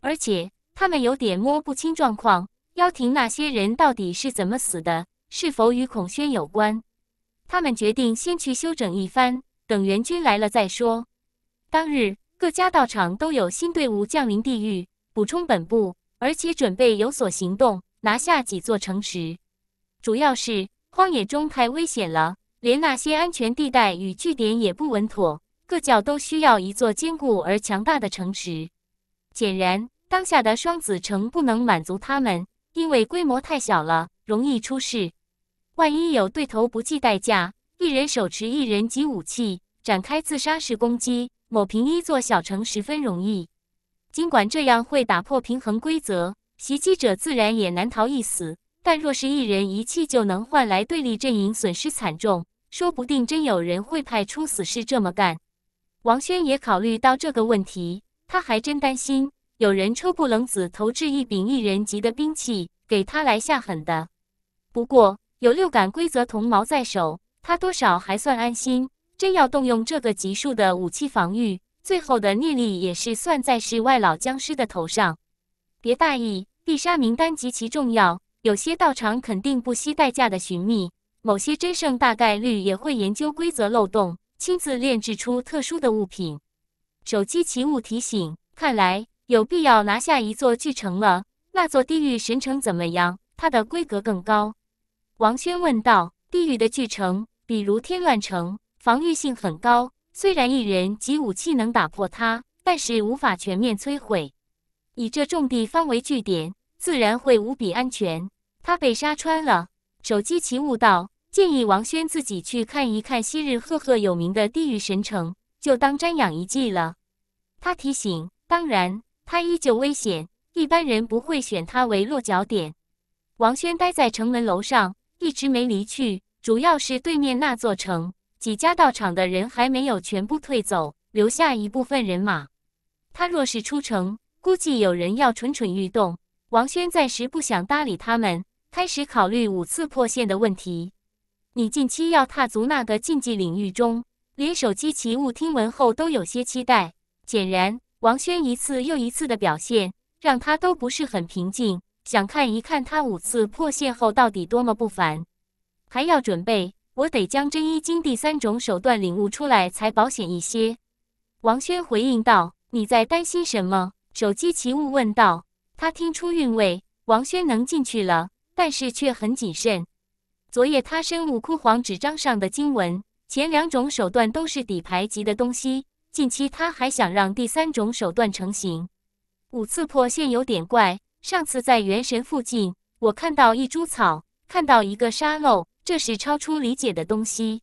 而且他们有点摸不清状况，妖庭那些人到底是怎么死的？是否与孔宣有关？他们决定先去休整一番，等援军来了再说。当日，各家道场都有新队伍降临地狱，补充本部，而且准备有所行动，拿下几座城池。主要是荒野中太危险了，连那些安全地带与据点也不稳妥。各教都需要一座坚固而强大的城池。显然，当下的双子城不能满足他们，因为规模太小了，容易出事。万一有对头不计代价，一人手持一人级武器展开自杀式攻击，抹平一座小城十分容易。尽管这样会打破平衡规则，袭击者自然也难逃一死。但若是一人一气就能换来对立阵营损失惨重，说不定真有人会派出死士这么干。王轩也考虑到这个问题，他还真担心有人抽不冷子投掷一柄一人级的兵器给他来下狠的。不过。有六感规则铜矛在手，他多少还算安心。真要动用这个级数的武器防御，最后的逆力也是算在世外老僵尸的头上。别大意，必杀名单极其重要，有些道场肯定不惜代价的寻觅，某些真圣大概率也会研究规则漏洞，亲自炼制出特殊的物品。手机奇物提醒：看来有必要拿下一座巨城了。那座地狱神城怎么样？它的规格更高。王轩问道：“地狱的巨城，比如天乱城，防御性很高。虽然一人及武器能打破它，但是无法全面摧毁。以这种地方为据点，自然会无比安全。他被杀穿了。”手机奇悟道：“建议王轩自己去看一看昔日赫赫有名的地狱神城，就当瞻仰遗迹了。”他提醒：“当然，他依旧危险，一般人不会选他为落脚点。”王轩待在城门楼上。一直没离去，主要是对面那座城几家道场的人还没有全部退走，留下一部分人马。他若是出城，估计有人要蠢蠢欲动。王轩暂时不想搭理他们，开始考虑五次破线的问题。你近期要踏足那个禁忌领域中，连手机奇物听闻后都有些期待。显然，王轩一次又一次的表现，让他都不是很平静。想看一看他五次破线后到底多么不凡，还要准备，我得将真一经第三种手段领悟出来才保险一些。王轩回应道：“你在担心什么？”手机奇物问道。他听出韵味。王轩能进去了，但是却很谨慎。昨夜他深悟枯黄纸张上的经文，前两种手段都是底牌级的东西。近期他还想让第三种手段成型。五次破线有点怪。上次在元神附近，我看到一株草，看到一个沙漏，这是超出理解的东西。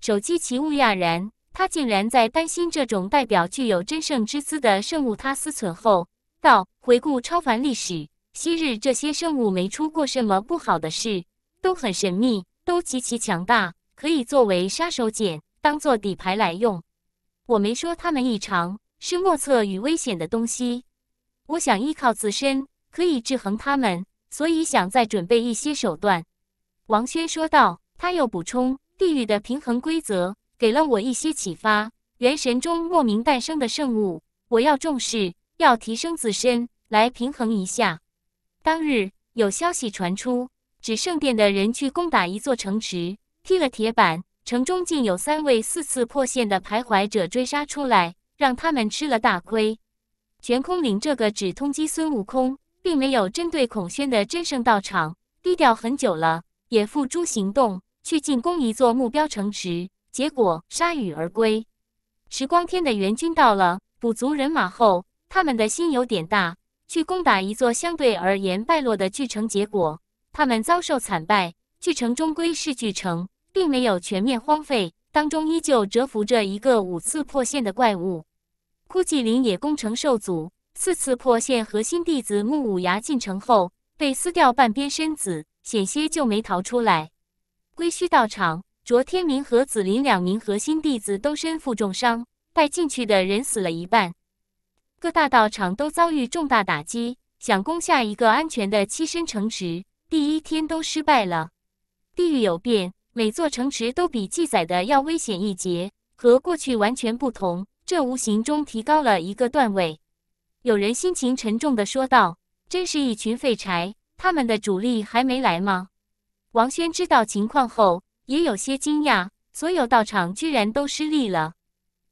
手机奇物讶然，他竟然在担心这种代表具有真圣之姿的圣物。他思忖后道：回顾超凡历史，昔日这些圣物没出过什么不好的事，都很神秘，都极其强大，可以作为杀手锏，当做底牌来用。我没说它们异常，是莫测与危险的东西。我想依靠自身。可以制衡他们，所以想再准备一些手段。”王轩说道。他又补充：“地狱的平衡规则给了我一些启发。元神中莫名诞生的圣物，我要重视，要提升自身来平衡一下。”当日有消息传出，指圣殿的人去攻打一座城池，踢了铁板，城中竟有三位四次破线的徘徊者追杀出来，让他们吃了大亏。悬空岭这个只通缉孙悟空。并没有针对孔宣的真圣道场低调很久了，也付诸行动去进攻一座目标城池，结果铩羽而归。持光天的援军到了，补足人马后，他们的心有点大，去攻打一座相对而言败落的巨城，结果他们遭受惨败。巨城终归是巨城，并没有全面荒废，当中依旧蛰伏着一个五次破线的怪物，枯寂林也攻城受阻。四次破线，核心弟子木五牙进城后被撕掉半边身子，险些就没逃出来。归墟道场，卓天明和紫林两名核心弟子都身负重伤，带进去的人死了一半。各大道场都遭遇重大打击，想攻下一个安全的栖身城池，第一天都失败了。地域有变，每座城池都比记载的要危险一截，和过去完全不同，这无形中提高了一个段位。有人心情沉重地说道：“真是一群废柴，他们的主力还没来吗？”王轩知道情况后也有些惊讶，所有道场居然都失利了。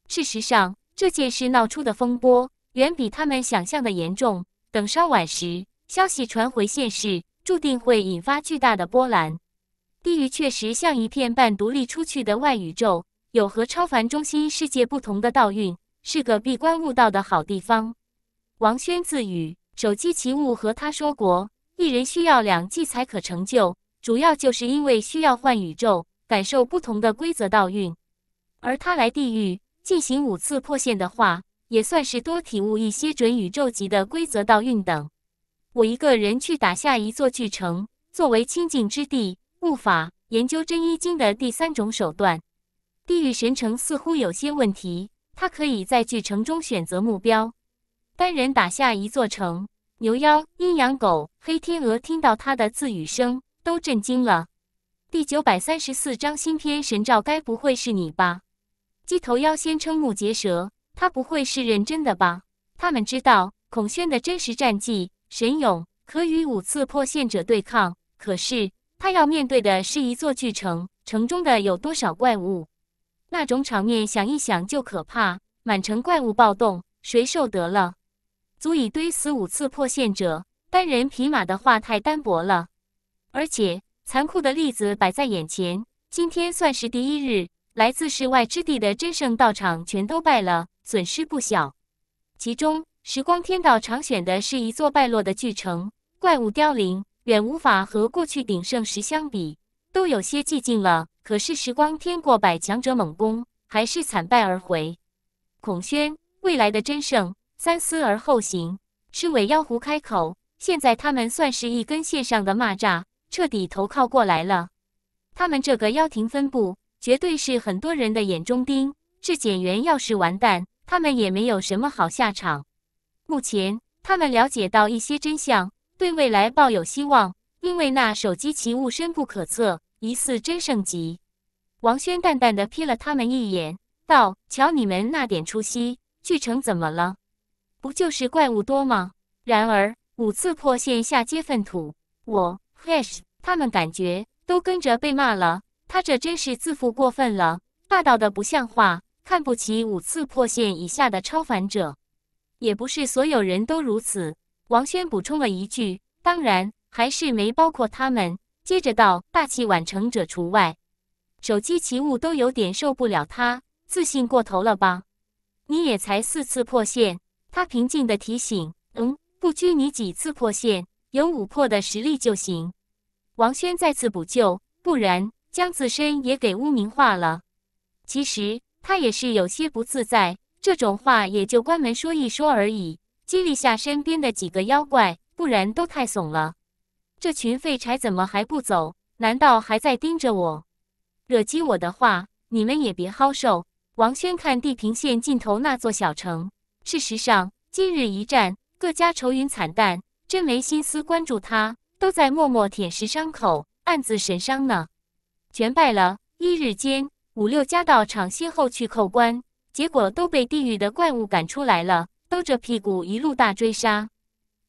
事实上，这件事闹出的风波远比他们想象的严重。等稍晚时，消息传回现实，注定会引发巨大的波澜。地狱确实像一片半独立出去的外宇宙，有和超凡中心世界不同的道运，是个闭关悟道的好地方。王轩自语：“手机奇物和他说过，一人需要两季才可成就，主要就是因为需要换宇宙，感受不同的规则道运。而他来地狱进行五次破线的话，也算是多体悟一些准宇宙级的规则道运等。我一个人去打下一座巨城，作为清净之地，悟法研究真一经的第三种手段。地狱神城似乎有些问题，他可以在巨城中选择目标。”单人打下一座城，牛妖、阴阳狗、黑天鹅听到他的自语声，都震惊了。第九百三十四章新篇，神照该不会是你吧？鸡头妖先瞠目结舌，他不会是认真的吧？他们知道孔宣的真实战绩，神勇可与五次破线者对抗，可是他要面对的是一座巨城，城中的有多少怪物？那种场面，想一想就可怕。满城怪物暴动，谁受得了？足以堆死五次破线者，单人匹马的话太单薄了。而且残酷的例子摆在眼前，今天算是第一日，来自世外之地的真圣道场全都败了，损失不小。其中时光天道常选的是一座败落的巨城，怪物凋零，远无法和过去鼎盛时相比，都有些寂静了。可是时光天过百强者猛攻，还是惨败而回。孔宣，未来的真圣。三思而后行。赤尾妖狐开口：“现在他们算是一根线上的蚂蚱，彻底投靠过来了。他们这个妖庭分部绝对是很多人的眼中钉。质检员要是完蛋，他们也没有什么好下场。目前他们了解到一些真相，对未来抱有希望，因为那手机奇物深不可测，疑似真圣级。”王轩淡淡的瞥了他们一眼，道：“瞧你们那点出息，巨城怎么了？”不就是怪物多吗？然而五次破线下接粪土，我 fresh 他们感觉都跟着被骂了。他这真是自负过分了，霸道的不像话，看不起五次破线以下的超凡者。也不是所有人都如此，王轩补充了一句，当然还是没包括他们。接着道：大器晚成者除外。手机奇物都有点受不了他，自信过头了吧？你也才四次破线。他平静地提醒：“嗯，不拘你几次破线，有五破的实力就行。”王轩再次补救，不然将自身也给污名化了。其实他也是有些不自在，这种话也就关门说一说而已，激励下身边的几个妖怪，不然都太怂了。这群废柴怎么还不走？难道还在盯着我？惹急我的话，你们也别好受。王轩看地平线尽头那座小城。事实上，今日一战，各家愁云惨淡，真没心思关注他，都在默默舔舐伤口，暗自神伤呢。全败了，一日间五六家道场先后去叩关，结果都被地狱的怪物赶出来了，兜着屁股一路大追杀。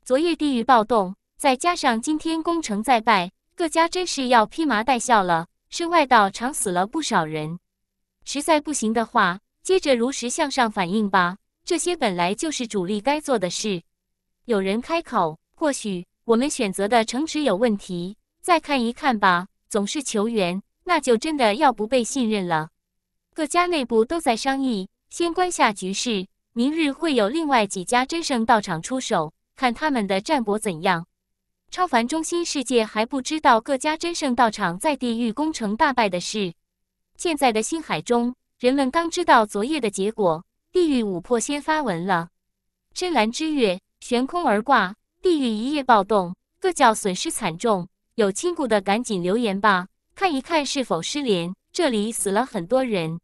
昨夜地狱暴动，再加上今天攻城再败，各家真是要披麻戴孝了。世外道场死了不少人，实在不行的话，接着如实向上反映吧。这些本来就是主力该做的事。有人开口：“或许我们选择的城池有问题，再看一看吧。”总是求援，那就真的要不被信任了。各家内部都在商议，先观下局势。明日会有另外几家真圣道场出手，看他们的战果怎样。超凡中心世界还不知道各家真圣道场在地狱攻城大败的事。现在的星海中，人们刚知道昨夜的结果。地狱五破先发文了，深蓝之月悬空而挂，地狱一夜暴动，各教损失惨重。有亲故的赶紧留言吧，看一看是否失联。这里死了很多人。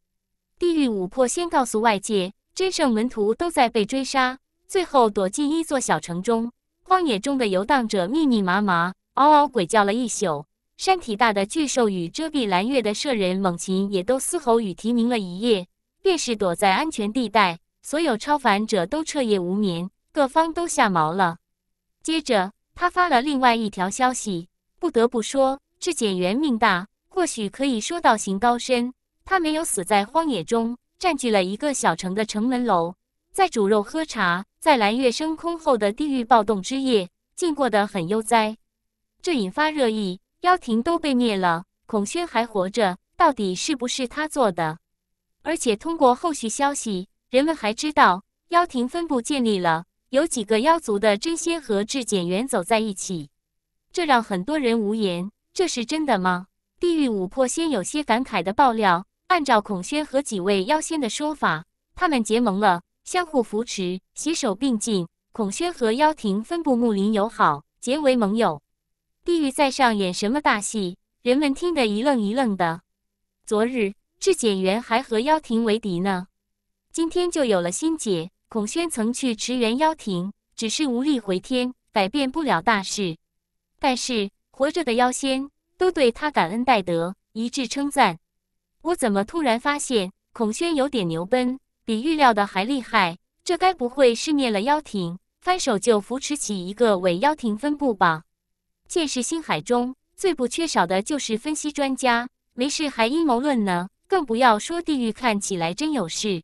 地狱五破先告诉外界，真圣门徒都在被追杀，最后躲进一座小城中。荒野中的游荡者密密麻麻，嗷嗷鬼叫了一宿。山体大的巨兽与遮蔽蓝月的射人猛禽也都嘶吼与啼鸣了一夜。便是躲在安全地带，所有超凡者都彻夜无眠，各方都吓毛了。接着，他发了另外一条消息。不得不说，质检员命大，或许可以说道行高深。他没有死在荒野中，占据了一个小城的城门楼，在煮肉喝茶，在蓝月升空后的地狱暴动之夜，竟过得很悠哉。这引发热议，妖庭都被灭了，孔宣还活着，到底是不是他做的？而且通过后续消息，人们还知道妖庭分部建立了，有几个妖族的真仙和质检员走在一起，这让很多人无言。这是真的吗？地狱五魄仙有些感慨的爆料。按照孔宣和几位妖仙的说法，他们结盟了，相互扶持，携手并进。孔宣和妖庭分部睦邻友好，结为盟友。地狱在上演什么大戏？人们听得一愣一愣的。昨日。质检员还和妖庭为敌呢，今天就有了新解。孔宣曾去驰援妖庭，只是无力回天，改变不了大事。但是活着的妖仙都对他感恩戴德，一致称赞。我怎么突然发现孔宣有点牛奔，比预料的还厉害？这该不会是灭了妖庭，翻手就扶持起一个伪妖庭分部吧？见识星海中最不缺少的就是分析专家，没事还阴谋论呢。更不要说地狱看起来真有事。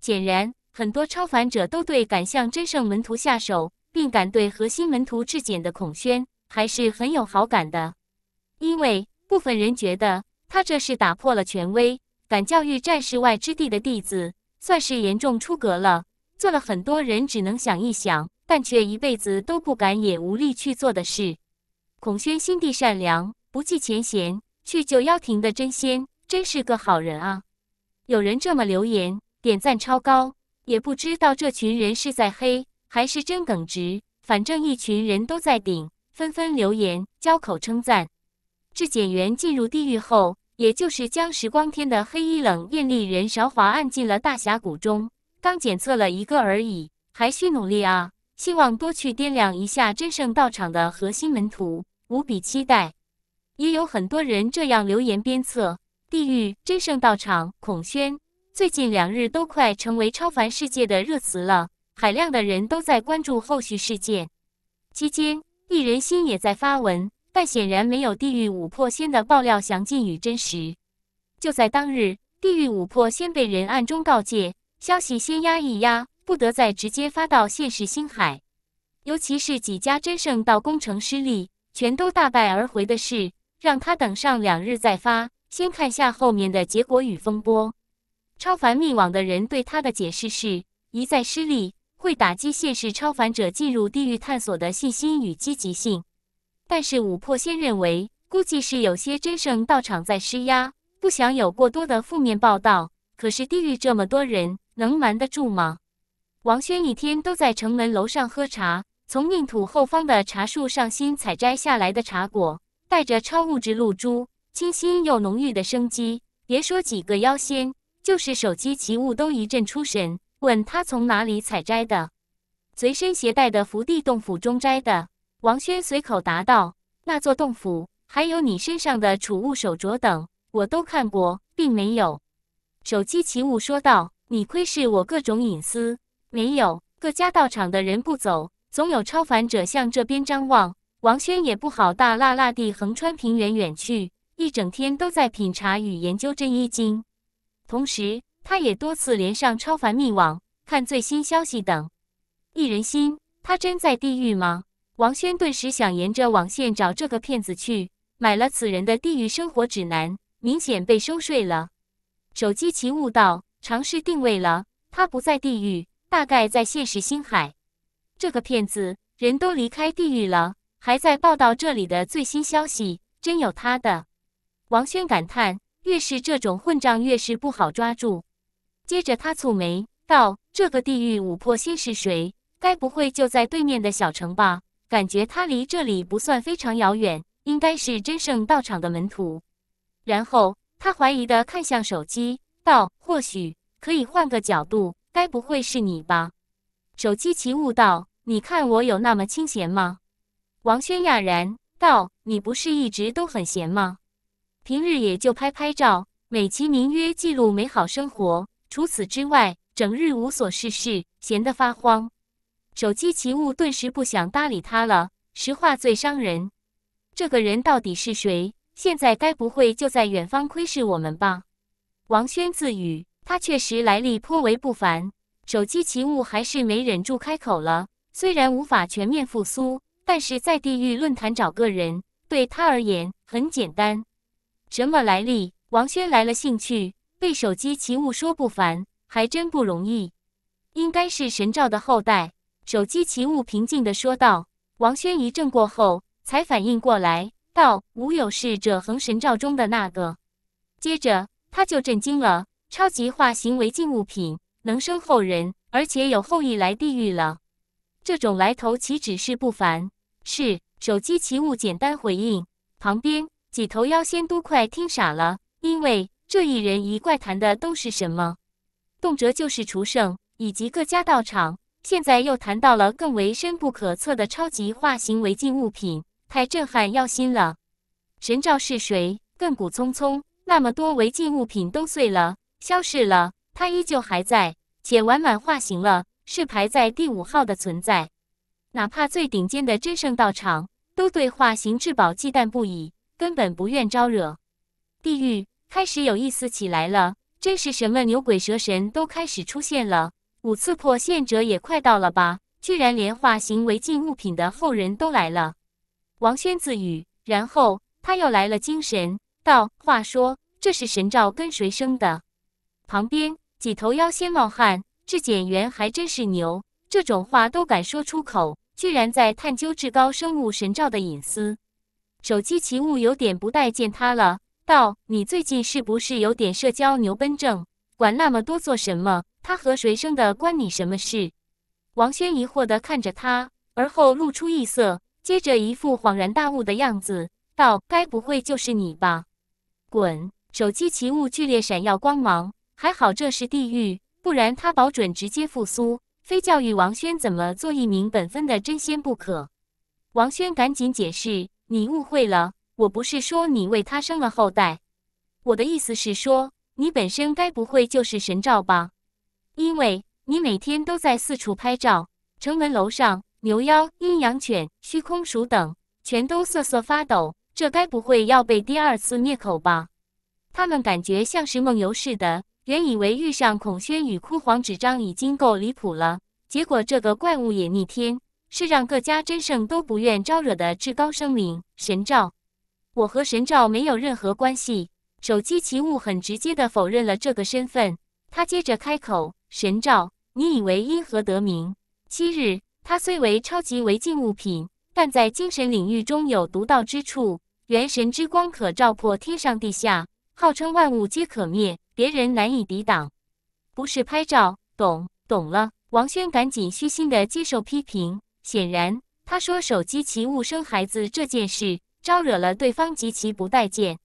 显然，很多超凡者都对敢向真圣门徒下手，并敢对核心门徒质简的孔宣，还是很有好感的。因为部分人觉得他这是打破了权威，敢教育战士外之地的弟子，算是严重出格了，做了很多人只能想一想，但却一辈子都不敢也无力去做的事。孔宣心地善良，不计前嫌，去救妖庭的真仙。真是个好人啊！有人这么留言，点赞超高，也不知道这群人是在黑还是真耿直。反正一群人都在顶，纷纷留言，交口称赞。质检员进入地狱后，也就是将时光天的黑衣冷艳丽人韶华按进了大峡谷中，刚检测了一个而已，还需努力啊！希望多去掂量一下真圣道场的核心门徒，无比期待。也有很多人这样留言鞭策。地狱真圣道场，孔宣最近两日都快成为超凡世界的热词了，海量的人都在关注后续事件。期间，一人心也在发文，但显然没有地狱五破仙的爆料详尽与真实。就在当日，地狱五破仙被人暗中告诫，消息先压一压，不得再直接发到现实星海。尤其是几家真圣道工程失利，全都大败而回的事，让他等上两日再发。先看下后面的结果与风波。超凡秘网的人对他的解释是一再失利会打击现实超凡者进入地狱探索的信心与积极性。但是武破先认为，估计是有些真圣道场在施压，不想有过多的负面报道。可是地狱这么多人，能瞒得住吗？王轩一天都在城门楼上喝茶，从命土后方的茶树上新采摘下来的茶果，带着超物质露珠。清新又浓郁的生机，别说几个妖仙，就是手机奇物都一阵出神。问他从哪里采摘的？随身携带的福地洞府中摘的。王轩随口答道：“那座洞府，还有你身上的储物手镯等，我都看过，并没有。”手机奇物说道：“你窥视我各种隐私？没有。各家道场的人不走，总有超凡者向这边张望。王轩也不好大拉拉地横穿平原远去。”一整天都在品茶与研究真一经，同时他也多次连上超凡密网看最新消息等。一人心，他真在地狱吗？王轩顿时想沿着网线找这个骗子去。买了此人的《地狱生活指南》，明显被收税了。手机奇悟道尝试定位了，他不在地狱，大概在现实星海。这个骗子人都离开地狱了，还在报道这里的最新消息，真有他的。王轩感叹：“越是这种混账，越是不好抓住。”接着他蹙眉道：“这个地狱五破星是谁？该不会就在对面的小城吧？感觉他离这里不算非常遥远，应该是真圣道场的门徒。”然后他怀疑的看向手机，道：“或许可以换个角度，该不会是你吧？”手机奇悟道：“你看我有那么清闲吗？”王轩讶然道：“你不是一直都很闲吗？”平日也就拍拍照，美其名曰记录美好生活。除此之外，整日无所事事，闲得发慌。手机奇物顿时不想搭理他了。实话最伤人，这个人到底是谁？现在该不会就在远方窥视我们吧？王轩自语。他确实来历颇为不凡。手机奇物还是没忍住开口了。虽然无法全面复苏，但是在地狱论坛找个人，对他而言很简单。什么来历？王轩来了兴趣。被手机奇物说不凡，还真不容易。应该是神照的后代。手机奇物平静地说道。王轩一阵过后，才反应过来，道：“无有事者，恒神照中的那个。”接着他就震惊了：超级化行为禁物品能生后人，而且有后裔来地狱了。这种来头岂止是不凡？是手机奇物简单回应。旁边。几头妖仙都快听傻了，因为这一人一怪谈的都是什么？动辄就是除圣以及各家道场，现在又谈到了更为深不可测的超级化形违禁物品，太震撼妖心了。神照是谁？亘古匆匆，那么多违禁物品都碎了、消失了，它依旧还在，且完满化形了，是排在第五号的存在。哪怕最顶尖的真圣道场，都对化形至宝忌惮不已。根本不愿招惹，地狱开始有意思起来了，真是什么牛鬼蛇神都开始出现了。五次破限者也快到了吧？居然连化形为禁物品的后人都来了。王轩自语，然后他又来了精神，道：“话说这是神照跟谁生的？”旁边几头妖仙冒汗，质检员还真是牛，这种话都敢说出口，居然在探究至高生物神照的隐私。手机奇物有点不待见他了，道：“你最近是不是有点社交牛奔症？管那么多做什么？他和谁生的关你什么事？”王轩疑惑地看着他，而后露出异色，接着一副恍然大悟的样子，道：“该不会就是你吧？”滚！手机奇物剧烈闪耀光芒，还好这是地狱，不然他保准直接复苏，非教育王轩怎么做一名本分的真仙不可。王轩赶紧解释。你误会了，我不是说你为他生了后代，我的意思是说你本身该不会就是神照吧？因为你每天都在四处拍照，城门楼上、牛妖、阴阳犬、虚空鼠等全都瑟瑟发抖，这该不会要被第二次灭口吧？他们感觉像是梦游似的，原以为遇上孔宣与枯黄纸张已经够离谱了，结果这个怪物也逆天。是让各家真圣都不愿招惹的至高生灵神照，我和神照没有任何关系。手机奇物很直接地否认了这个身份。他接着开口：“神照，你以为因何得名？昔日他虽为超级违禁物品，但在精神领域中有独到之处，元神之光可照破天上地下，号称万物皆可灭，别人难以抵挡。不是拍照，懂懂了。”王轩赶紧虚心地接受批评。显然，他说手机奇物生孩子这件事招惹了对方极其不待见。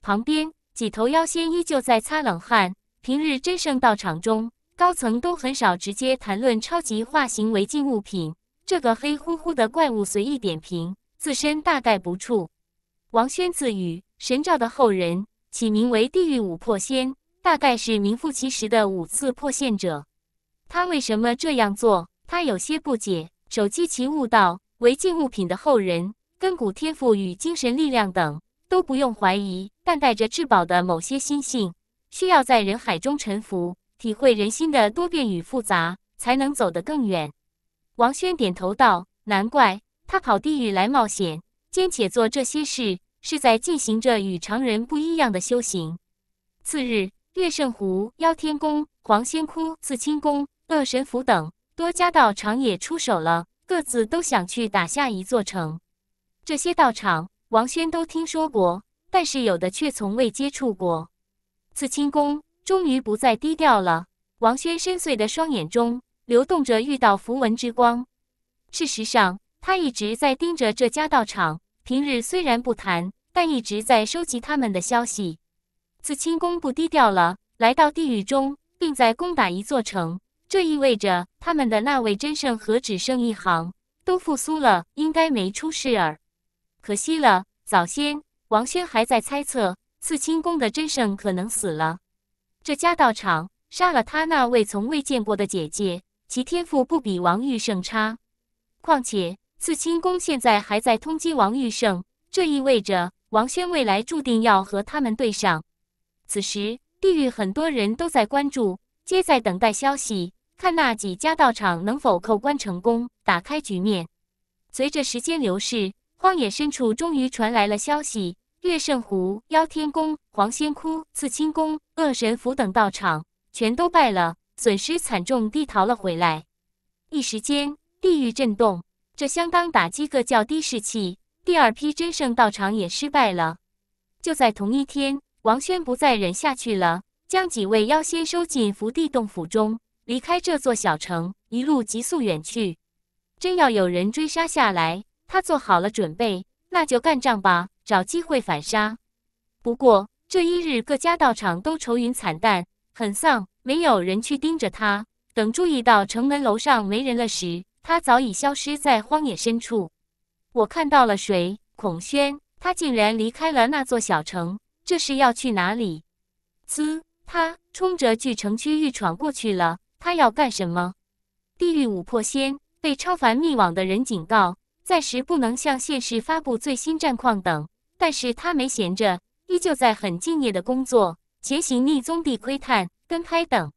旁边几头妖仙依旧在擦冷汗。平日真圣道场中，高层都很少直接谈论超级化形违禁物品。这个黑乎乎的怪物随意点评，自身大概不处。王轩自语：“神照的后人，起名为地狱五破仙，大概是名副其实的五次破线者。他为什么这样做？他有些不解。”手机其悟道，违禁物品的后人，根骨天赋与精神力量等都不用怀疑，但带着至宝的某些心性，需要在人海中沉浮，体会人心的多变与复杂，才能走得更远。王轩点头道：“难怪他跑地狱来冒险，兼且做这些事，是在进行着与常人不一样的修行。”次日，月圣湖、妖天宫、黄仙窟、刺清宫、恶神府等。多家道场也出手了，各自都想去打下一座城。这些道场，王轩都听说过，但是有的却从未接触过。刺清宫终于不再低调了。王轩深邃的双眼中流动着遇到符文之光。事实上，他一直在盯着这家道场。平日虽然不谈，但一直在收集他们的消息。刺清宫不低调了，来到地狱中，并在攻打一座城。这意味着他们的那位真圣何止剩一行都复苏了，应该没出事儿。可惜了，早先王轩还在猜测刺青宫的真圣可能死了。这家道场杀了他那位从未见过的姐姐，其天赋不比王玉胜差。况且刺青宫现在还在通缉王玉胜，这意味着王轩未来注定要和他们对上。此时，地狱很多人都在关注，皆在等待消息。看那几家道场能否扣关成功，打开局面。随着时间流逝，荒野深处终于传来了消息：月圣湖、妖天宫、黄仙窟、刺青宫、恶神府等道场全都败了，损失惨重地逃了回来。一时间，地狱震动，这相当打击个较低士气。第二批真圣道场也失败了。就在同一天，王轩不再忍下去了，将几位妖仙收进福地洞府中。离开这座小城，一路急速远去。真要有人追杀下来，他做好了准备，那就干仗吧，找机会反杀。不过这一日，各家道场都愁云惨淡，很丧，没有人去盯着他。等注意到城门楼上没人了时，他早已消失在荒野深处。我看到了谁？孔宣，他竟然离开了那座小城，这是要去哪里？呲，他冲着巨城区域闯过去了。他要干什么？地狱五破仙被超凡密网的人警告，暂时不能向现实发布最新战况等。但是他没闲着，依旧在很敬业的工作，潜行、逆踪、地窥探、跟拍等。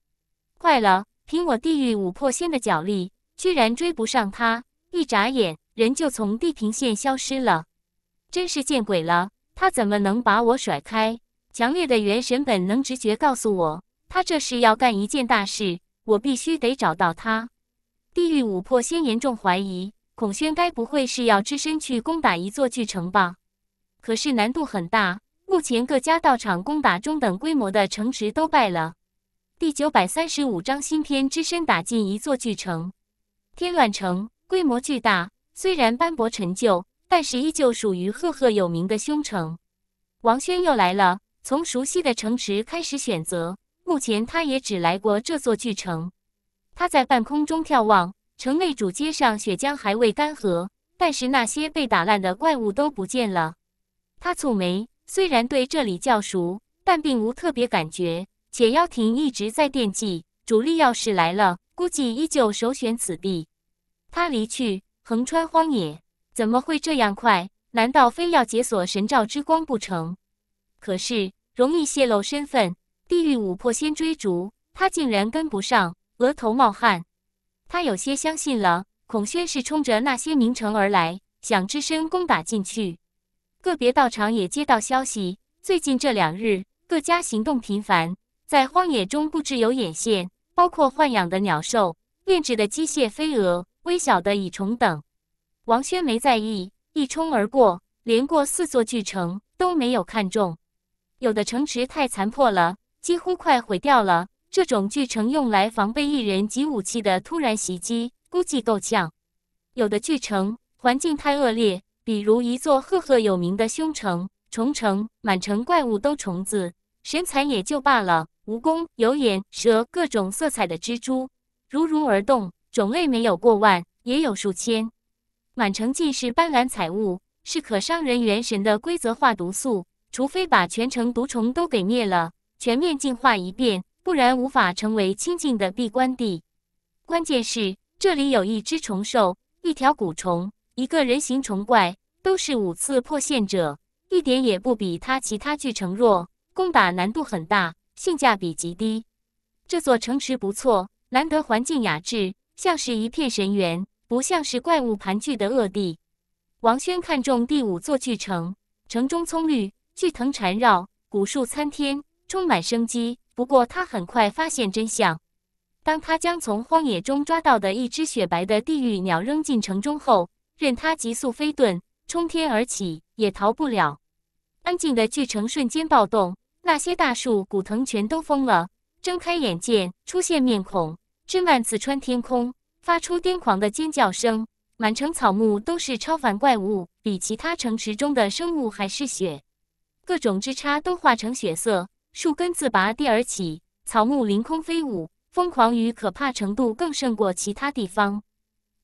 快了，凭我地狱五破仙的脚力，居然追不上他！一眨眼，人就从地平线消失了。真是见鬼了，他怎么能把我甩开？强烈的元神本能直觉告诉我，他这是要干一件大事。我必须得找到他。地狱五破先严重怀疑，孔宣该不会是要只身去攻打一座巨城吧？可是难度很大，目前各家道场攻打中等规模的城池都败了。第九百三十五章新篇：只身打进一座巨城——天乱城，规模巨大，虽然斑驳陈旧，但是依旧属于赫赫有名的凶城。王轩又来了，从熟悉的城池开始选择。目前他也只来过这座巨城。他在半空中眺望，城内主街上血浆还未干涸，但是那些被打烂的怪物都不见了。他蹙眉，虽然对这里较熟，但并无特别感觉。且妖庭一直在惦记主力，要是来了，估计依旧首选此地。他离去，横穿荒野，怎么会这样快？难道非要解锁神照之光不成？可是容易泄露身份。地狱五魄仙追逐他，竟然跟不上，额头冒汗。他有些相信了，孔宣是冲着那些名城而来，想只身攻打进去。个别道场也接到消息，最近这两日各家行动频繁，在荒野中布置有眼线，包括豢养的鸟兽、炼制的机械飞蛾、微小的蚁虫等。王轩没在意，一冲而过，连过四座巨城都没有看中，有的城池太残破了。几乎快毁掉了。这种巨城用来防备一人及武器的突然袭击，估计够呛。有的巨城环境太恶劣，比如一座赫赫有名的凶城虫城，满城怪物都虫子，神采也就罢了，蜈蚣、有眼蛇、各种色彩的蜘蛛如如而动，种类没有过万，也有数千，满城尽是斑斓彩物，是可伤人元神的规则化毒素，除非把全城毒虫都给灭了。全面净化一遍，不然无法成为清净的闭关地。关键是这里有一只虫兽，一条蛊虫，一个人形虫怪，都是五次破限者，一点也不比他其他巨城弱，攻打难度很大，性价比极低。这座城池不错，难得环境雅致，像是一片神园，不像是怪物盘踞的恶地。王轩看中第五座巨城，城中葱绿，巨藤缠绕，古树参天。充满生机。不过他很快发现真相。当他将从荒野中抓到的一只雪白的地狱鸟扔进城中后，任它急速飞遁，冲天而起也逃不了。安静的巨城瞬间暴动，那些大树古藤全都疯了，睁开眼见出现面孔，枝蔓刺穿天空，发出癫狂的尖叫声。满城草木都是超凡怪物，比其他城池中的生物还嗜血，各种枝杈都化成血色。树根自拔地而起，草木凌空飞舞，疯狂与可怕程度更胜过其他地方。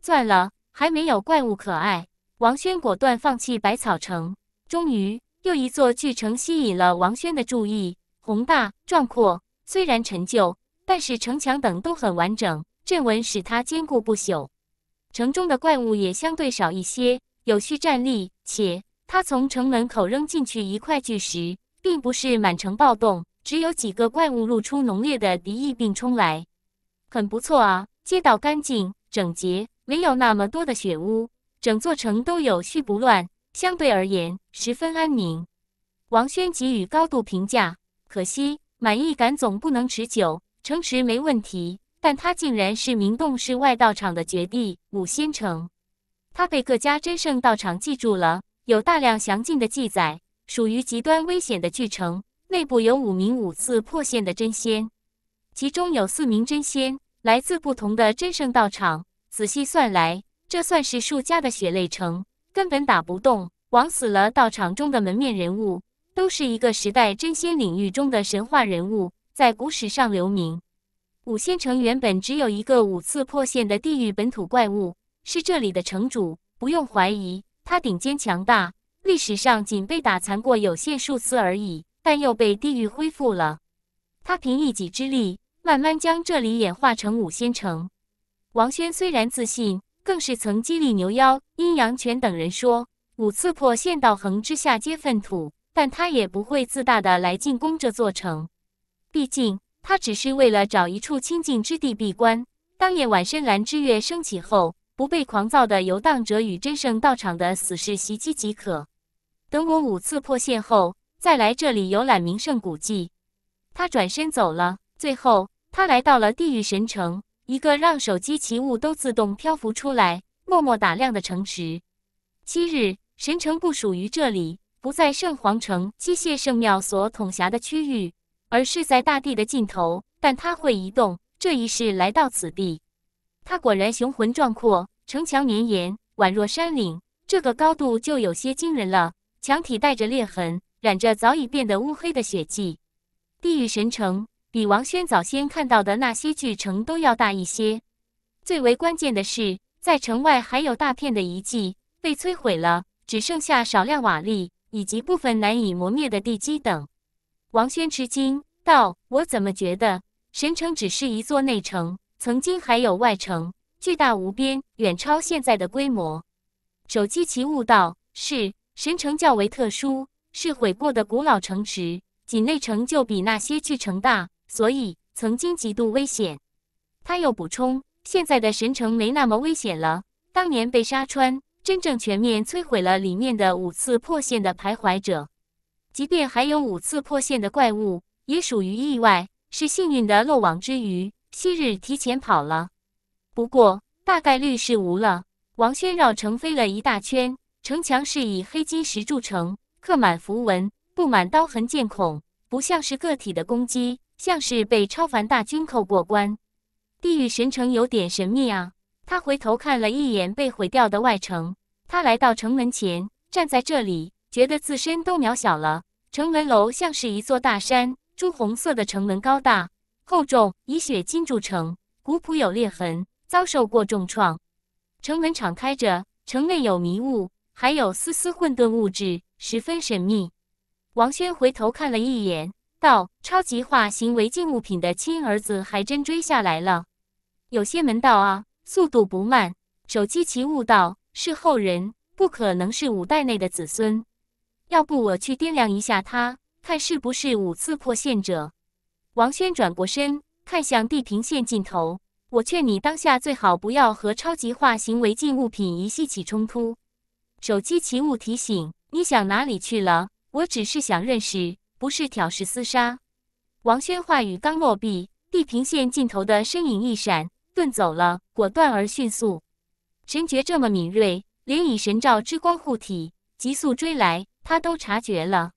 算了，还没有怪物可爱。王轩果断放弃百草城。终于，又一座巨城吸引了王轩的注意，宏大壮阔，虽然陈旧，但是城墙等都很完整，阵纹使它坚固不朽。城中的怪物也相对少一些，有序站立。且他从城门口扔进去一块巨石。并不是满城暴动，只有几个怪物露出浓烈的敌意并冲来。很不错啊，街道干净整洁，没有那么多的血污，整座城都有序不乱，相对而言十分安宁。王轩给予高度评价，可惜满意感总不能持久。城池没问题，但它竟然是明洞市外道场的绝地母仙城，他被各家真圣道场记住了，有大量详尽的记载。属于极端危险的巨城，内部有五名五次破线的真仙，其中有四名真仙来自不同的真圣道场。仔细算来，这算是数家的血泪城，根本打不动。枉死了道场中的门面人物，都是一个时代真仙领域中的神话人物，在古史上留名。五仙城原本只有一个五次破线的地狱本土怪物，是这里的城主，不用怀疑，他顶尖强大。历史上仅被打残过有限数次而已，但又被地狱恢复了。他凭一己之力，慢慢将这里演化成五仙城。王轩虽然自信，更是曾激励牛妖、阴阳泉等人说：“五次破县道横之下皆粪土。”但他也不会自大的来进攻这座城。毕竟他只是为了找一处清净之地闭关。当夜晚深蓝之月升起后，不被狂躁的游荡者与真圣道场的死士袭击即可。等我五次破线后，再来这里游览名胜古迹。他转身走了。最后，他来到了地狱神城，一个让手机奇物都自动漂浮出来、默默打量的城池。七日神城不属于这里，不在圣皇城机械圣庙所统辖的区域，而是在大地的尽头。但它会移动。这一世来到此地，它果然雄浑壮阔，城墙绵延，宛若山岭。这个高度就有些惊人了。墙体带着裂痕，染着早已变得乌黑的血迹。地狱神城比王轩早先看到的那些巨城都要大一些。最为关键的是，在城外还有大片的遗迹被摧毁了，只剩下少量瓦砾以及部分难以磨灭的地基等。王轩吃惊道：“我怎么觉得神城只是一座内城？曾经还有外城，巨大无边，远超现在的规模。”手机奇悟道：“是。”神城较为特殊，是毁过的古老城池，仅内城就比那些巨城大，所以曾经极度危险。他又补充，现在的神城没那么危险了。当年被杀穿，真正全面摧毁了里面的五次破线的徘徊者，即便还有五次破线的怪物，也属于意外，是幸运的漏网之鱼，昔日提前跑了。不过大概率是无了。王轩绕城飞了一大圈。城墙是以黑金石筑成，刻满符文，布满刀痕剑孔，不像是个体的攻击，像是被超凡大军扣过关。地狱神城有点神秘啊！他回头看了一眼被毁掉的外城，他来到城门前，站在这里，觉得自身都渺小了。城门楼像是一座大山，朱红色的城门高大厚重，以血金筑成，古朴有裂痕，遭受过重创。城门敞开着，城内有迷雾。还有丝丝混沌物质，十分神秘。王轩回头看了一眼，道：“超级化行为禁物品的亲儿子还真追下来了，有些门道啊，速度不慢。”手机奇悟道：“是后人，不可能是五代内的子孙。要不我去掂量一下他，看是不是五次破线者。”王轩转过身，看向地平线尽头：“我劝你当下最好不要和超级化行为禁物品一系起冲突。”手机奇物提醒：“你想哪里去了？我只是想认识，不是挑事厮杀。”王轩话语刚落毕，地平线尽头的身影一闪，遁走了，果断而迅速。神觉这么敏锐，连以神照之光护体，急速追来，他都察觉了。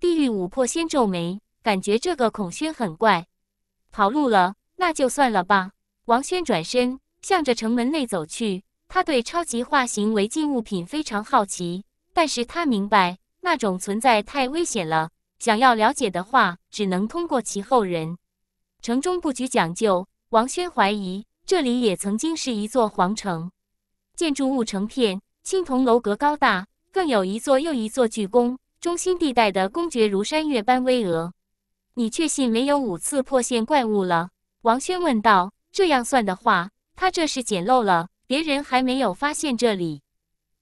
地狱五破先皱眉，感觉这个孔轩很怪，跑路了，那就算了吧。王轩转身，向着城门内走去。他对超级化形违禁物品非常好奇，但是他明白那种存在太危险了。想要了解的话，只能通过其后人。城中布局讲究，王轩怀疑这里也曾经是一座皇城。建筑物成片，青铜楼阁高大，更有一座又一座巨宫。中心地带的宫阙如山岳般巍峨。你确信没有五次破线怪物了？王轩问道。这样算的话，他这是捡漏了。别人还没有发现这里，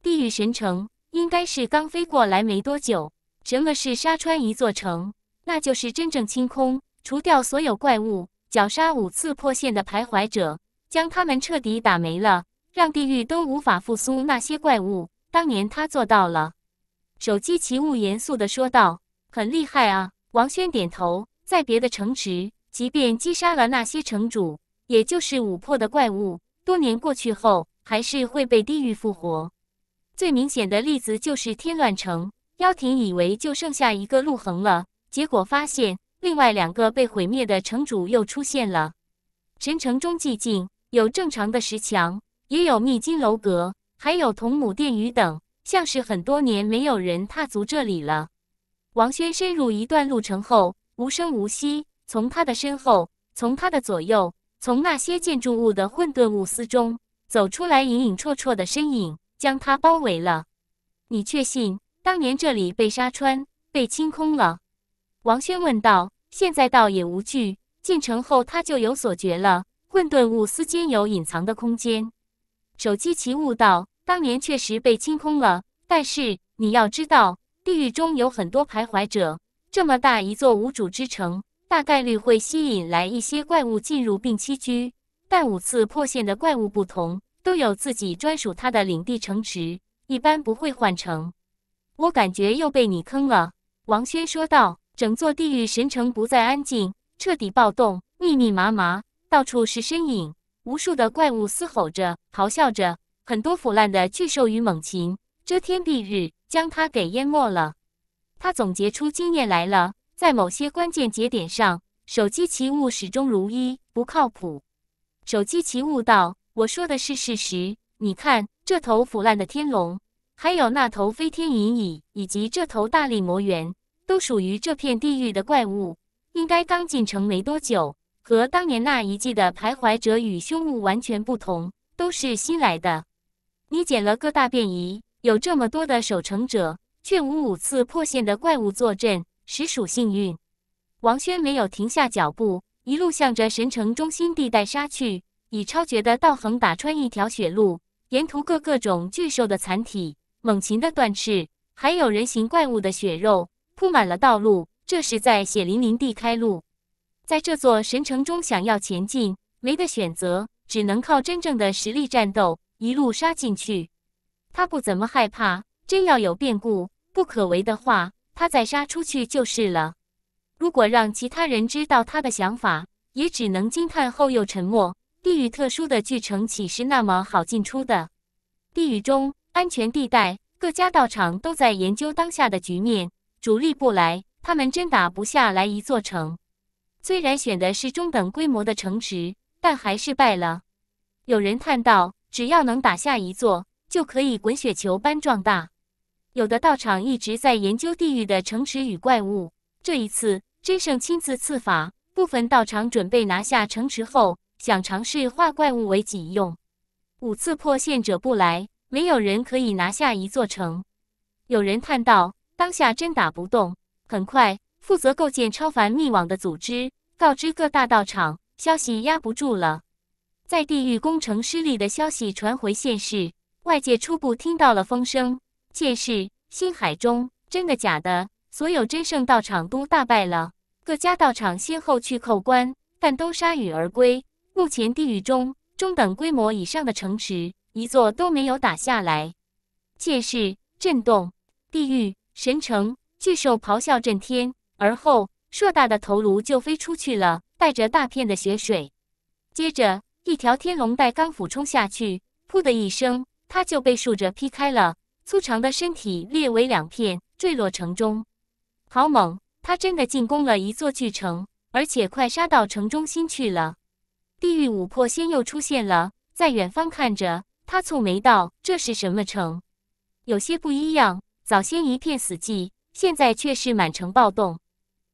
地狱神城应该是刚飞过来没多久。什么是杀穿一座城？那就是真正清空、除掉所有怪物，绞杀五次破线的徘徊者，将他们彻底打没了，让地狱都无法复苏那些怪物。当年他做到了。手机奇物严肃的说道：“很厉害啊！”王轩点头。在别的城池，即便击杀了那些城主，也就是五破的怪物。多年过去后，还是会被地狱复活。最明显的例子就是天乱城，妖庭以为就剩下一个陆恒了，结果发现另外两个被毁灭的城主又出现了。神城中寂静，有正常的石墙，也有秘金楼阁，还有同母殿宇等，像是很多年没有人踏足这里了。王轩深入一段路程后，无声无息，从他的身后，从他的左右。从那些建筑物的混沌雾丝中走出来，隐隐绰绰的身影将他包围了。你确信当年这里被杀穿、被清空了？王轩问道。现在倒也无惧。进城后他就有所觉了。混沌雾丝间有隐藏的空间。手机奇悟道，当年确实被清空了。但是你要知道，地狱中有很多徘徊者。这么大一座无主之城。大概率会吸引来一些怪物进入并栖居，但五次破线的怪物不同，都有自己专属他的领地城池，一般不会换城。我感觉又被你坑了，王轩说道。整座地狱神城不再安静，彻底暴动，密密麻麻，到处是身影，无数的怪物嘶吼着、咆哮着，很多腐烂的巨兽与猛禽遮天蔽日，将它给淹没了。他总结出经验来了。在某些关键节点上，手机奇物始终如一，不靠谱。手机奇物道：“我说的是事实。你看，这头腐烂的天龙，还有那头飞天银蚁，以及这头大力魔猿，都属于这片地域的怪物，应该刚进城没多久。和当年那一季的徘徊者与凶物完全不同，都是新来的。你捡了个大便仪，有这么多的守城者，却无五次破线的怪物坐镇。”实属幸运，王轩没有停下脚步，一路向着神城中心地带杀去。以超绝的道恒打穿一条血路，沿途各各种巨兽的残体、猛禽的断翅，还有人形怪物的血肉铺满了道路，这是在血淋淋地开路。在这座神城中，想要前进，没得选择，只能靠真正的实力战斗，一路杀进去。他不怎么害怕，真要有变故不可为的话。他再杀出去就是了。如果让其他人知道他的想法，也只能惊叹后又沉默。地狱特殊的巨城岂是那么好进出的？地狱中安全地带，各家道场都在研究当下的局面。主力不来，他们真打不下来一座城。虽然选的是中等规模的城池，但还是败了。有人叹道：“只要能打下一座，就可以滚雪球般壮大。”有的道场一直在研究地狱的城池与怪物。这一次，真圣亲自赐法，部分道场准备拿下城池后，想尝试化怪物为己用。五次破现者不来，没有人可以拿下一座城。有人叹道：“当下真打不动。”很快，负责构建超凡密网的组织告知各大道场，消息压不住了。在地狱工程失利的消息传回现世，外界初步听到了风声。借势，星海中，真的假的？所有真圣道场都大败了。各家道场先后去叩关，但都铩羽而归。目前地狱中，中等规模以上的城池，一座都没有打下来。借势，震动，地狱神城，巨兽咆哮震天，而后硕大的头颅就飞出去了，带着大片的血水。接着，一条天龙带刚俯冲下去，噗的一声，它就被竖着劈开了。粗长的身体裂为两片，坠落城中。好猛！他真的进攻了一座巨城，而且快杀到城中心去了。地狱五魄仙又出现了，在远方看着他蹙眉道：“这是什么城？有些不一样。早先一片死寂，现在却是满城暴动。”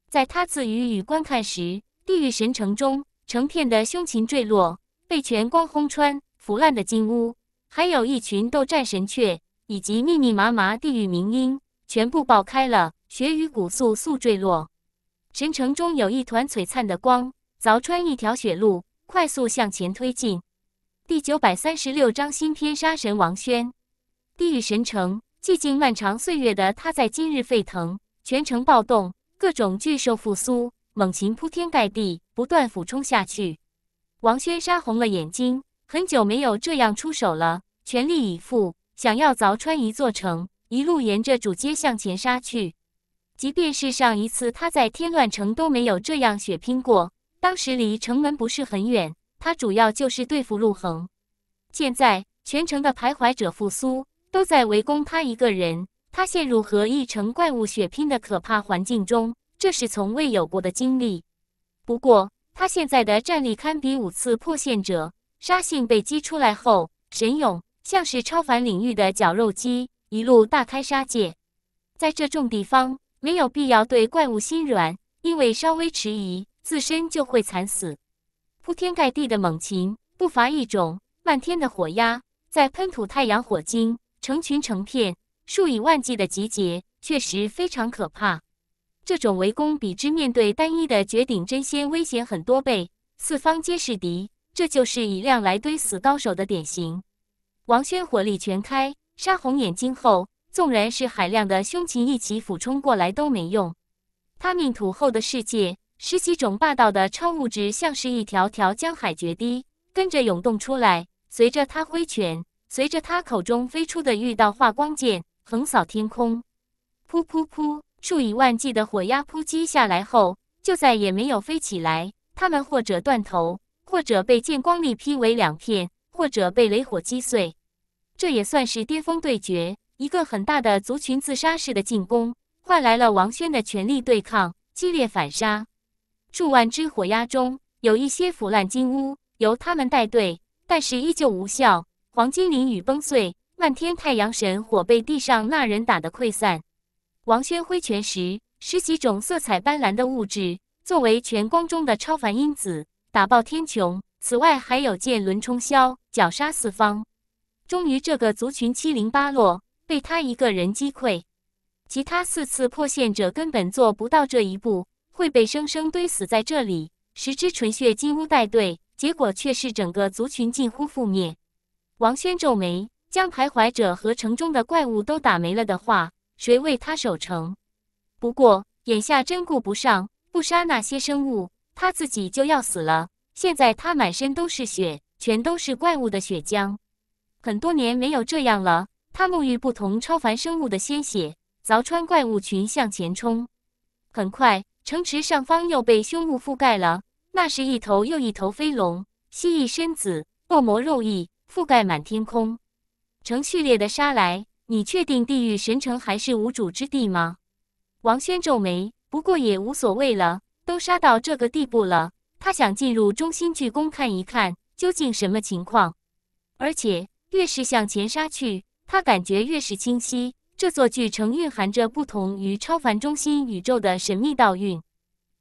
在他自语与观看时，地狱神城中成片的凶禽坠落，被全光轰穿腐烂的金屋，还有一群斗战神雀。以及密密麻麻地狱鸣音全部爆开了，血雨骨簌簌坠落。神城中有一团璀璨的光，凿穿一条血路，快速向前推进。第九百三十六章新篇，杀神王轩。地狱神城寂静漫长岁月的他在今日沸腾，全城暴动，各种巨兽复苏，猛禽铺天盖地，不断俯冲下去。王轩杀红了眼睛，很久没有这样出手了，全力以赴。想要凿穿一座城，一路沿着主街向前杀去。即便是上一次他在天乱城都没有这样血拼过。当时离城门不是很远，他主要就是对付陆恒。现在全城的徘徊者复苏，都在围攻他一个人。他陷入和一城怪物血拼的可怕环境中，这是从未有过的经历。不过他现在的战力堪比五次破线者，杀性被激出来后，神勇。像是超凡领域的绞肉机，一路大开杀戒。在这种地方，没有必要对怪物心软，因为稍微迟疑，自身就会惨死。铺天盖地的猛禽不乏一种，漫天的火鸦在喷吐太阳火晶，成群成片、数以万计的集结，确实非常可怕。这种围攻比之面对单一的绝顶真仙危险很多倍，四方皆是敌，这就是以量来堆死高手的典型。王轩火力全开，杀红眼睛后，纵然是海量的凶禽一起俯冲过来都没用。他命土后的世界，十几种霸道的超物质像是一条条江海决堤，跟着涌动出来。随着他挥拳，随着他口中飞出的玉道化光剑横扫天空，噗噗噗，数以万计的火鸦扑击下来后，就再也没有飞起来。他们或者断头，或者被剑光力劈为两片，或者被雷火击碎。这也算是巅峰对决，一个很大的族群自杀式的进攻，换来了王轩的全力对抗，激烈反杀。数万只火鸦中有一些腐烂金乌，由他们带队，但是依旧无效。黄金鳞雨崩碎，漫天太阳神火被地上那人打得溃散。王轩挥拳时，十几种色彩斑斓的物质作为全光中的超凡因子，打爆天穹。此外，还有剑轮冲霄，绞杀四方。终于，这个族群七零八落，被他一个人击溃。其他四次破线者根本做不到这一步，会被生生堆死在这里。十只纯血金乌带队，结果却是整个族群近乎覆灭。王轩皱眉，将徘徊者和城中的怪物都打没了的话，谁为他守城？不过眼下真顾不上，不杀那些生物，他自己就要死了。现在他满身都是血，全都是怪物的血浆。很多年没有这样了。他沐浴不同超凡生物的鲜血，凿穿怪物群向前冲。很快，城池上方又被凶物覆盖了。那是一头又一头飞龙，蜥蜴身子，恶魔肉翼，覆盖满天空，成序列的杀来。你确定地狱神城还是无主之地吗？王轩皱眉，不过也无所谓了，都杀到这个地步了。他想进入中心巨宫看一看，究竟什么情况。而且。越是向前杀去，他感觉越是清晰，这座巨城蕴含着不同于超凡中心宇宙的神秘道蕴，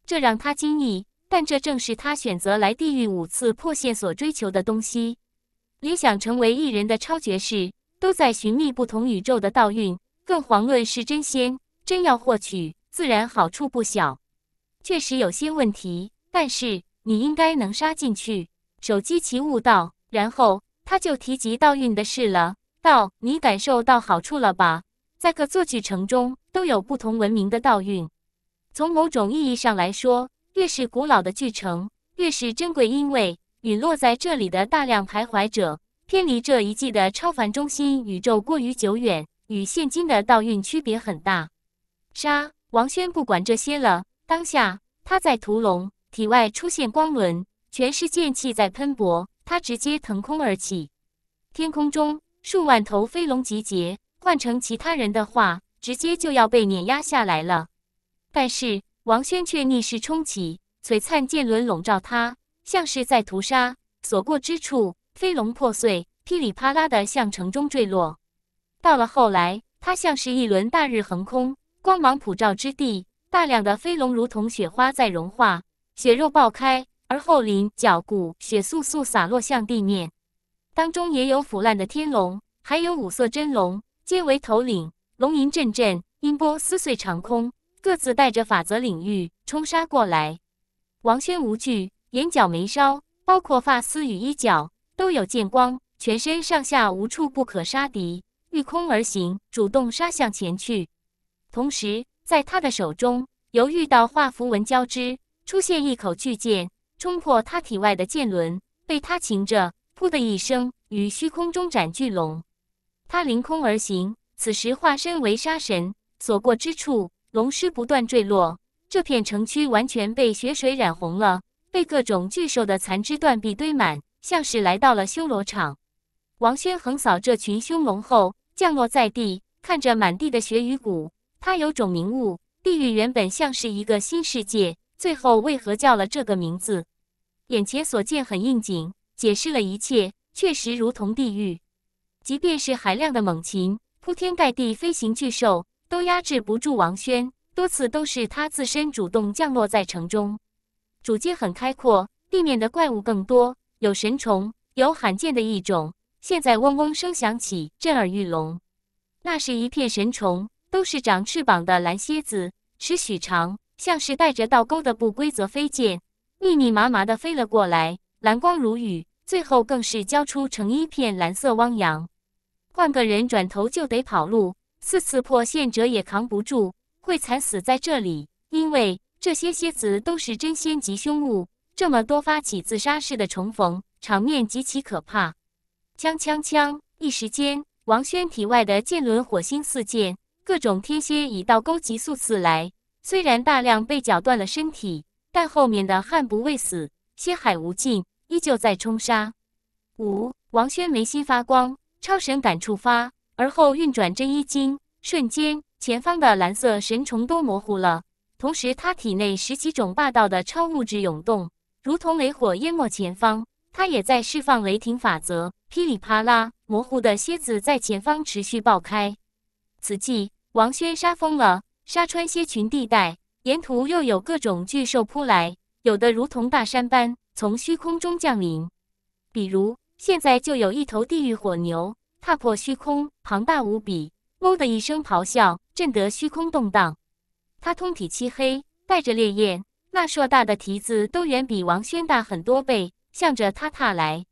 这让他惊异。但这正是他选择来地狱五次破线所追求的东西。理想成为一人的超绝士，都在寻觅不同宇宙的道运，更遑论是真仙。真要获取，自然好处不小。确实有些问题，但是你应该能杀进去。手机奇悟道，然后。他就提及道运的事了，道你感受到好处了吧？在各座巨城中都有不同文明的道运。从某种意义上来说，越是古老的巨城，越是珍贵，因为陨落在这里的大量徘徊者偏离这一季的超凡中心宇宙过于久远，与现今的道运区别很大。杀王轩不管这些了，当下他在屠龙体外出现光轮，全是剑气在喷薄。他直接腾空而起，天空中数万头飞龙集结，换成其他人的话，直接就要被碾压下来了。但是王轩却逆势冲起，璀璨剑轮笼罩他，像是在屠杀，所过之处飞龙破碎，噼里啪啦的向城中坠落。到了后来，他像是一轮大日横空，光芒普照之地，大量的飞龙如同雪花在融化，血肉爆开。而后，林、角骨血簌簌洒落向地面，当中也有腐烂的天龙，还有五色真龙，皆为头领。龙吟阵阵，音波撕碎长空，各自带着法则领域冲杀过来。王轩无惧，眼角眉梢，包括发丝与衣角，都有剑光，全身上下无处不可杀敌，御空而行，主动杀向前去。同时，在他的手中，由玉道化符文交织，出现一口巨剑。冲破他体外的剑轮，被他擒着，噗的一声，与虚空中斩巨龙。他凌空而行，此时化身为杀神，所过之处，龙尸不断坠落，这片城区完全被血水染红了，被各种巨兽的残肢断臂堆满，像是来到了修罗场。王轩横扫这群凶龙后，降落在地，看着满地的血与骨，他有种明悟：地狱原本像是一个新世界。最后为何叫了这个名字？眼前所见很应景，解释了一切。确实如同地狱，即便是海量的猛禽、铺天盖地飞行巨兽，都压制不住王轩。多次都是他自身主动降落，在城中主街很开阔，地面的怪物更多，有神虫，有罕见的一种。现在嗡嗡声响起，震耳欲聋。那是一片神虫，都是长翅膀的蓝蝎子，尺许长。像是带着倒钩的不规则飞剑，密密麻麻的飞了过来，蓝光如雨，最后更是浇出成一片蓝色汪洋。换个人转头就得跑路，四次破线者也扛不住，会惨死在这里。因为这些蝎子都是真仙级凶物，这么多发起自杀式的重逢，场面极其可怕。枪枪枪！一时间，王轩体外的剑轮火星四溅，各种天蝎以倒钩急速刺来。虽然大量被绞断了身体，但后面的悍不畏死，血海无尽，依旧在冲杀。五王轩眉心发光，超神感触发，而后运转真一经，瞬间前方的蓝色神虫都模糊了。同时，他体内十几种霸道的超物质涌动，如同雷火淹没前方。他也在释放雷霆法则，噼里啪啦，模糊的蝎子在前方持续爆开。此际，王轩杀疯了。沙川蝎群地带，沿途又有各种巨兽扑来，有的如同大山般从虚空中降临。比如现在就有一头地狱火牛踏破虚空，庞大无比，哞的一声咆哮，震得虚空动荡。它通体漆黑，带着烈焰，那硕大的蹄子都远比王轩大很多倍，向着他踏来。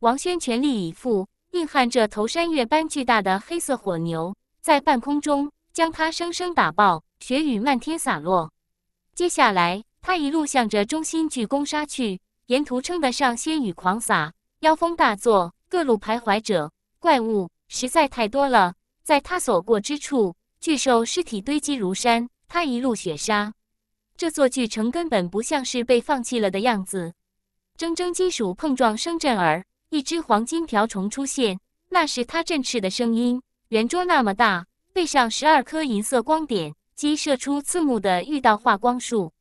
王轩全力以赴，硬撼这头山岳般巨大的黑色火牛，在半空中。将它生生打爆，雪雨漫天洒落。接下来，他一路向着中心巨宫杀去，沿途称得上仙雨狂洒，妖风大作。各路徘徊者、怪物实在太多了，在他所过之处，巨兽尸体堆积如山。他一路血杀，这座巨城根本不像是被放弃了的样子。铮铮金属碰撞声震耳，一只黄金瓢虫出现，那是他振翅的声音。圆桌那么大。背上十二颗银色光点，激射出刺目的御道化光术。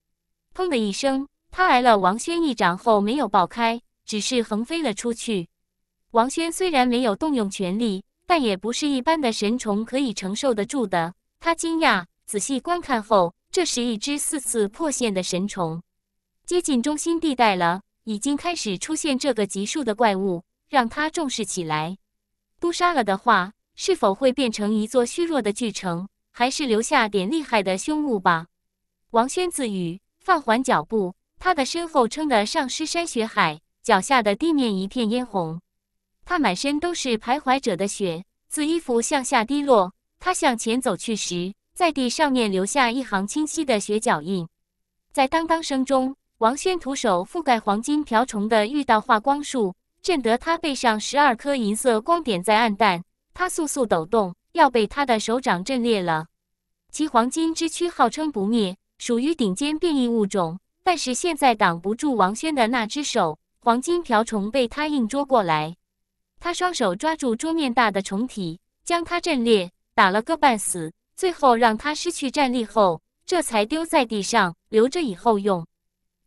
砰的一声，他挨了王轩一掌后没有爆开，只是横飞了出去。王轩虽然没有动用全力，但也不是一般的神虫可以承受得住的。他惊讶，仔细观看后，这是一只四次破线的神虫，接近中心地带了，已经开始出现这个级数的怪物，让他重视起来。都杀了的话。是否会变成一座虚弱的巨城，还是留下点厉害的凶物吧？王轩自语，放缓脚步。他的身后称得上尸山血海，脚下的地面一片嫣红。他满身都是徘徊者的血，自衣服向下滴落。他向前走去时，在地上面留下一行清晰的血脚印。在当当声中，王轩徒手覆盖黄金瓢虫的御道化光术，震得他背上十二颗银色光点在暗淡。他簌簌抖动，要被他的手掌震裂了。其黄金之躯号称不灭，属于顶尖变异物种，但是现在挡不住王轩的那只手。黄金瓢虫被他硬捉过来，他双手抓住桌面大的虫体，将它震裂，打了个半死，最后让它失去战力后，这才丢在地上，留着以后用。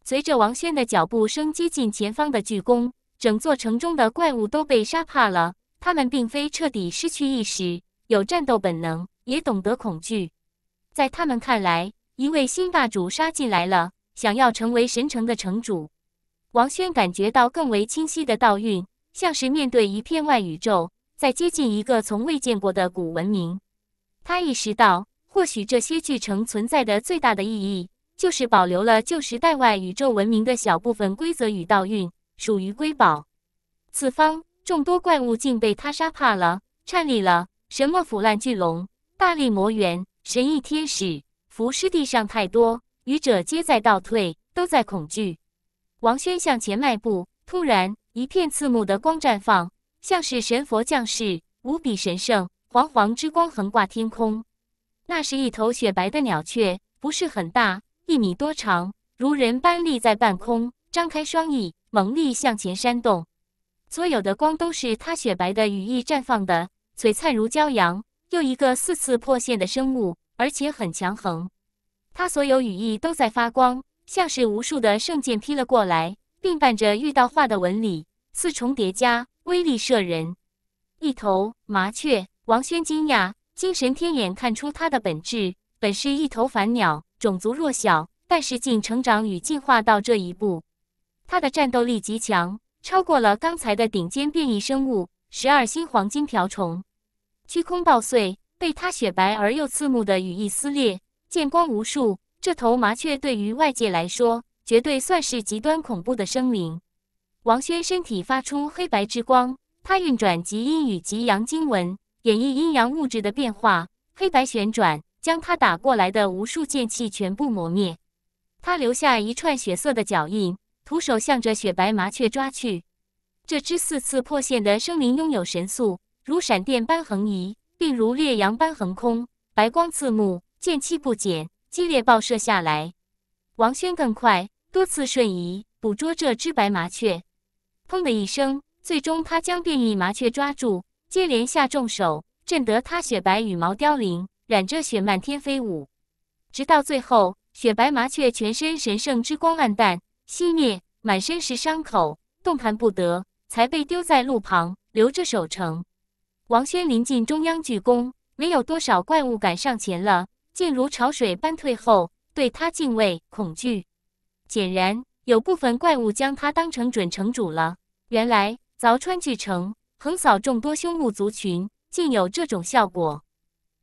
随着王轩的脚步声接近前方的巨弓，整座城中的怪物都被杀怕了。他们并非彻底失去意识，有战斗本能，也懂得恐惧。在他们看来，一位新霸主杀进来了，想要成为神城的城主。王轩感觉到更为清晰的道运，像是面对一片外宇宙，在接近一个从未见过的古文明。他意识到，或许这些巨城存在的最大的意义，就是保留了旧时代外宇宙文明的小部分规则与道运，属于瑰宝。此方。众多怪物竟被他杀怕了，颤栗了。什么腐烂巨龙、大力魔猿、神翼天使，伏尸地上太多，愚者皆在倒退，都在恐惧。王轩向前迈步，突然一片刺目的光绽放，像是神佛降世，无比神圣。煌煌之光横挂天空，那是一头雪白的鸟雀，不是很大，一米多长，如人般立在半空，张开双翼，猛力向前扇动。所有的光都是它雪白的羽翼绽放的，璀璨如骄阳。又一个四次破线的生物，而且很强横。它所有羽翼都在发光，像是无数的圣剑劈了过来，并伴着遇道化的纹理四重叠加，威力慑人。一头麻雀，王轩惊讶，精神天眼看出它的本质，本是一头凡鸟，种族弱小，但是竟成长与进化到这一步，它的战斗力极强。超过了刚才的顶尖变异生物十二星黄金瓢虫，虚空爆碎，被它雪白而又刺目的羽翼撕裂，剑光无数。这头麻雀对于外界来说，绝对算是极端恐怖的生灵。王轩身体发出黑白之光，他运转极阴与极阳经文，演绎阴阳物质的变化，黑白旋转，将他打过来的无数剑气全部磨灭，他留下一串血色的脚印。徒手向着雪白麻雀抓去，这只四次破线的生灵拥有神速，如闪电般横移，并如烈阳般横空，白光刺目，剑气不减，激烈爆射下来。王轩更快，多次瞬移捕捉这只白麻雀。砰的一声，最终他将变异麻雀抓住，接连下重手，震得他雪白羽毛凋零，染着血漫天飞舞。直到最后，雪白麻雀全身神圣之光暗淡。熄灭，满身是伤口，动弹不得，才被丢在路旁，留着守城。王轩临近中央巨宫，没有多少怪物敢上前了，竟如潮水般退后，对他敬畏恐惧。显然，有部分怪物将他当成准城主了。原来凿穿巨城，横扫众多凶物族群，竟有这种效果。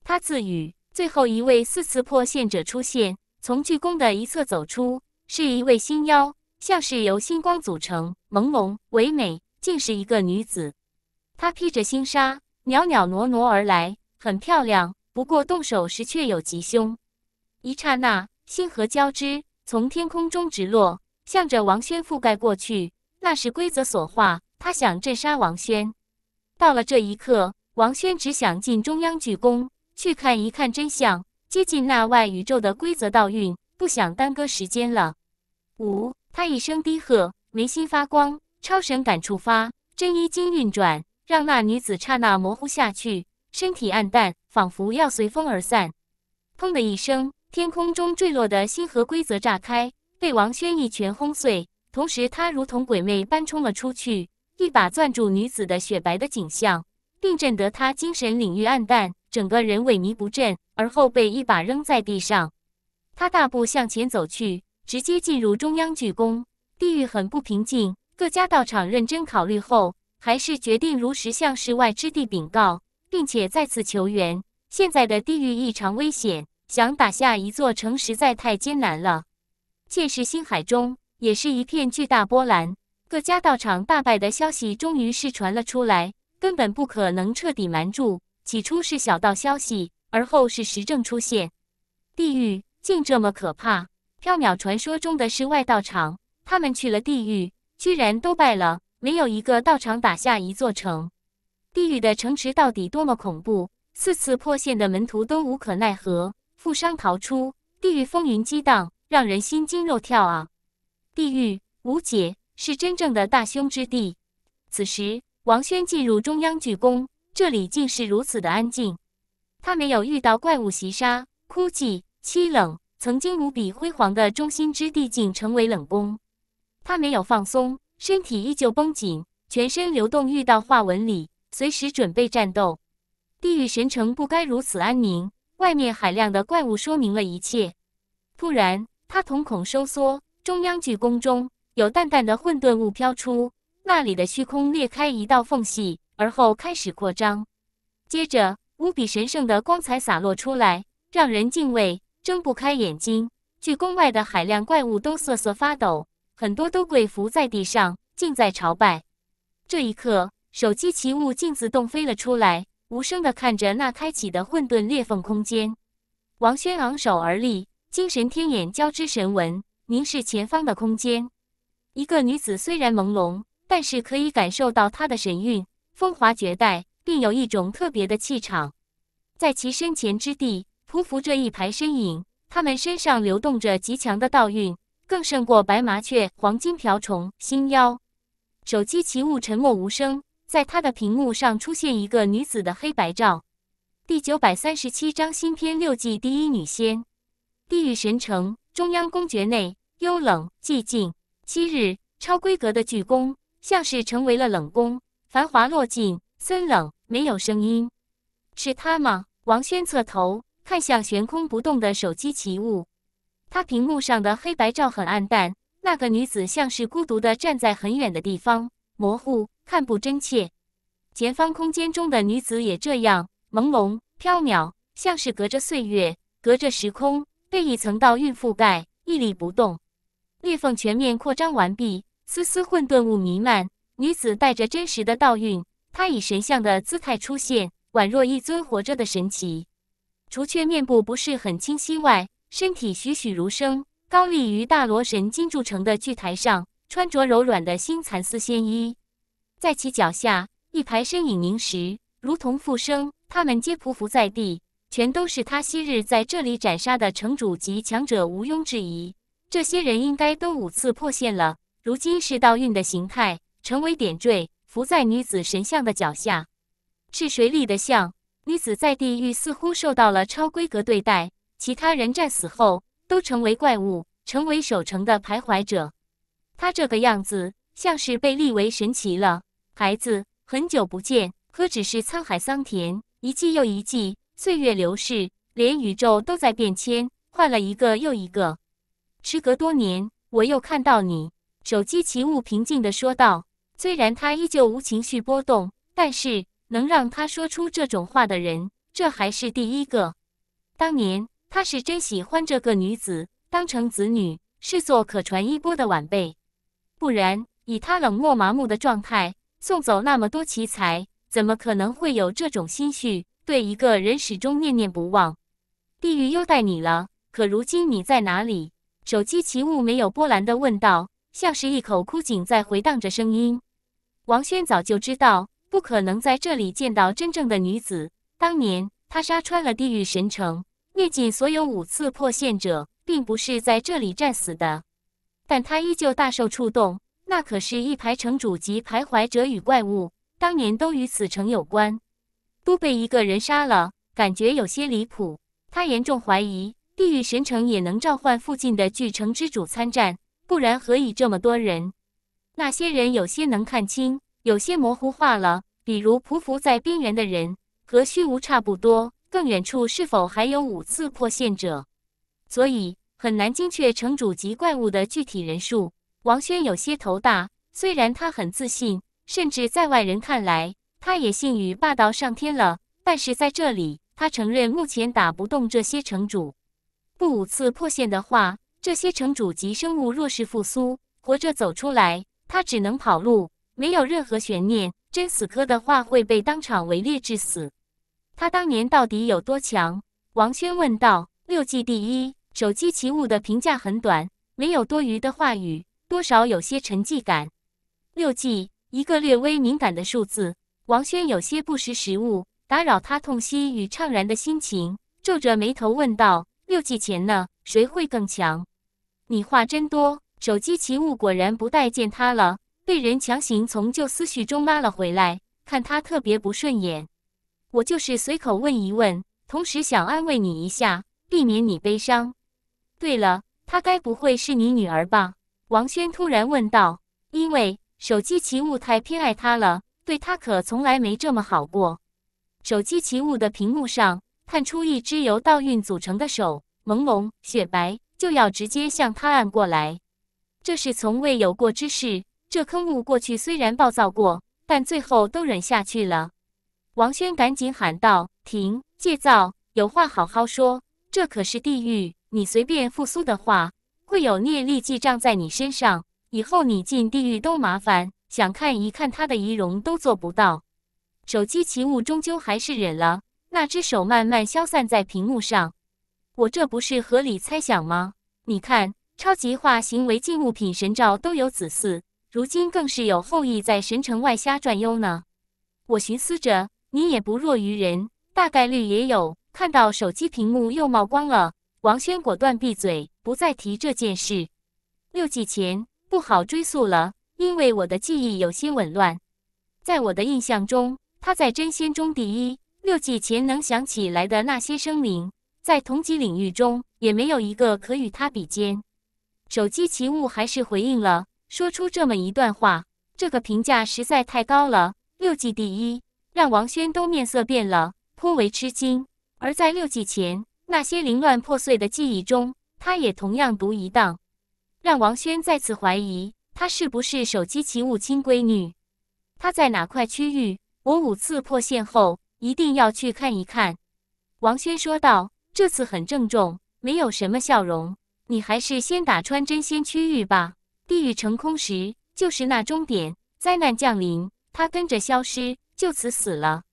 他自语：“最后一位四次破线者出现，从巨宫的一侧走出，是一位新妖。”像是由星光组成，朦胧唯美，竟是一个女子。她披着星纱，袅袅挪挪而来，很漂亮。不过动手时却有吉凶。一刹那，星河交织，从天空中直落，向着王轩覆盖过去。那是规则所化。他想镇杀王轩。到了这一刻，王轩只想进中央巨宫，去看一看真相，接近那外宇宙的规则倒运，不想耽搁时间了。五。他一声低喝，眉心发光，超神感触发，真衣经运转，让那女子刹那模糊下去，身体暗淡，仿佛要随风而散。砰的一声，天空中坠落的星河规则炸开，被王轩一拳轰碎。同时，他如同鬼魅般冲了出去，一把攥住女子的雪白的景象，并震得她精神领域暗淡，整个人萎靡不振，而后被一把扔在地上。他大步向前走去。直接进入中央鞠躬，地狱很不平静。各家道场认真考虑后，还是决定如实向世外之地禀告，并且再次求援。现在的地狱异常危险，想打下一座城实在太艰难了。届时星海中也是一片巨大波澜。各家道场大败的消息终于是传了出来，根本不可能彻底瞒住。起初是小道消息，而后是实证出现，地狱竟这么可怕。缥缈传说中的世外道场，他们去了地狱，居然都败了，没有一个道场打下一座城。地狱的城池到底多么恐怖？四次破线的门徒都无可奈何，负伤逃出，地狱风云激荡，让人心惊肉跳啊！地狱无解，是真正的大凶之地。此时，王轩进入中央巨宫，这里竟是如此的安静，他没有遇到怪物袭杀，枯寂凄冷。曾经无比辉煌的中心之地，竟成为冷宫。他没有放松，身体依旧绷紧，全身流动遇到画纹理，随时准备战斗。地狱神城不该如此安宁，外面海量的怪物说明了一切。突然，他瞳孔收缩，中央巨宫中有淡淡的混沌物飘出，那里的虚空裂开一道缝隙，而后开始扩张。接着，无比神圣的光彩洒落出来，让人敬畏。睁不开眼睛，巨宫外的海量怪物都瑟瑟发抖，很多都跪伏在地上，尽在朝拜。这一刻，手机奇物竟自动飞了出来，无声地看着那开启的混沌裂缝空间。王轩昂首而立，精神天眼交织神纹，凝视前方的空间。一个女子虽然朦胧，但是可以感受到她的神韵，风华绝代，并有一种特别的气场，在其身前之地。匍匐这一排身影，他们身上流动着极强的道运，更胜过白麻雀、黄金瓢虫、星妖。手机奇物沉默无声，在他的屏幕上出现一个女子的黑白照。第九百三十七章新篇六季第一女仙。地狱神城中央公爵内，幽冷寂静。七日超规格的巨宫，像是成为了冷宫，繁华落尽，森冷，没有声音。是他吗？王轩侧头。看向悬空不动的手机奇物，它屏幕上的黑白照很暗淡。那个女子像是孤独的站在很远的地方，模糊，看不真切。前方空间中的女子也这样，朦胧飘渺，像是隔着岁月，隔着时空，被一层道运覆盖，屹立不动。裂缝全面扩张完毕，丝丝混沌雾弥漫。女子带着真实的倒韵，她以神像的姿态出现，宛若一尊活着的神奇。除却面部不是很清晰外，身体栩栩如生，高立于大罗神金铸成的巨台上，穿着柔软的新蚕丝仙衣。在其脚下，一排身影凝实，如同复生。他们皆匍匐在地，全都是他昔日在这里斩杀的城主及强者，毋庸置疑。这些人应该都五次破线了，如今是道运的形态，成为点缀，伏在女子神像的脚下。是谁立的像？女子在地狱似乎受到了超规格对待，其他人战死后都成为怪物，成为守城的徘徊者。她这个样子像是被立为神奇了。孩子，很久不见，可只是沧海桑田，一季又一季，岁月流逝，连宇宙都在变迁，换了一个又一个。时隔多年，我又看到你。手机奇物平静地说道，虽然他依旧无情绪波动，但是。能让他说出这种话的人，这还是第一个。当年他是真喜欢这个女子，当成子女，视作可传衣钵的晚辈。不然以他冷漠麻木的状态，送走那么多奇才，怎么可能会有这种心绪，对一个人始终念念不忘？地狱优待你了，可如今你在哪里？手机奇物没有波澜的问道，像是一口枯井在回荡着声音。王轩早就知道。不可能在这里见到真正的女子。当年他杀穿了地狱神城，灭尽所有五次破线者，并不是在这里战死的，但他依旧大受触动。那可是一排城主及徘徊者与怪物，当年都与此城有关，都被一个人杀了，感觉有些离谱。他严重怀疑地狱神城也能召唤附近的巨城之主参战，不然何以这么多人？那些人有些能看清。有些模糊化了，比如匍匐在边缘的人和虚无差不多。更远处是否还有五次破线者？所以很难精确城主及怪物的具体人数。王轩有些头大，虽然他很自信，甚至在外人看来他也信与霸道上天了，但是在这里他承认目前打不动这些城主。不五次破线的话，这些城主及生物若是复苏、活着走出来，他只能跑路。没有任何悬念，真死磕的话会被当场围猎致死。他当年到底有多强？王轩问道。六季第一，手机奇物的评价很短，没有多余的话语，多少有些沉寂感。六季，一个略微敏感的数字。王轩有些不识时务，打扰他痛惜与怅然的心情，皱着眉头问道：“六季前呢？谁会更强？”你话真多，手机奇物果然不待见他了。被人强行从旧思绪中拉了回来，看他特别不顺眼。我就是随口问一问，同时想安慰你一下，避免你悲伤。对了，她该不会是你女儿吧？王轩突然问道。因为手机奇物太偏爱她了，对她可从来没这么好过。手机奇物的屏幕上探出一只由倒运组成的手，朦胧雪白，就要直接向他按过来。这是从未有过之事。这坑木过去虽然暴躁过，但最后都忍下去了。王轩赶紧喊道：“停，戒躁，有话好好说。这可是地狱，你随便复苏的话，会有孽力记账在你身上，以后你进地狱都麻烦，想看一看他的仪容都做不到。”手机奇物终究还是忍了，那只手慢慢消散在屏幕上。我这不是合理猜想吗？你看，超级化行为禁物品神照都有子嗣。如今更是有后裔在神城外瞎转悠呢。我寻思着，你也不弱于人，大概率也有。看到手机屏幕又冒光了，王轩果断闭嘴，不再提这件事。六季前不好追溯了，因为我的记忆有些紊乱。在我的印象中，他在真仙中第一。六季前能想起来的那些生灵，在同级领域中也没有一个可与他比肩。手机奇物还是回应了。说出这么一段话，这个评价实在太高了。六季第一，让王轩都面色变了，颇为吃惊。而在六季前那些凌乱破碎的记忆中，他也同样独一档，让王轩再次怀疑他是不是手机奇物亲闺女。他在哪块区域？我五次破线后，一定要去看一看。王轩说道，这次很郑重，没有什么笑容。你还是先打穿真仙区域吧。地狱成空时，就是那终点。灾难降临，他跟着消失，就此死了。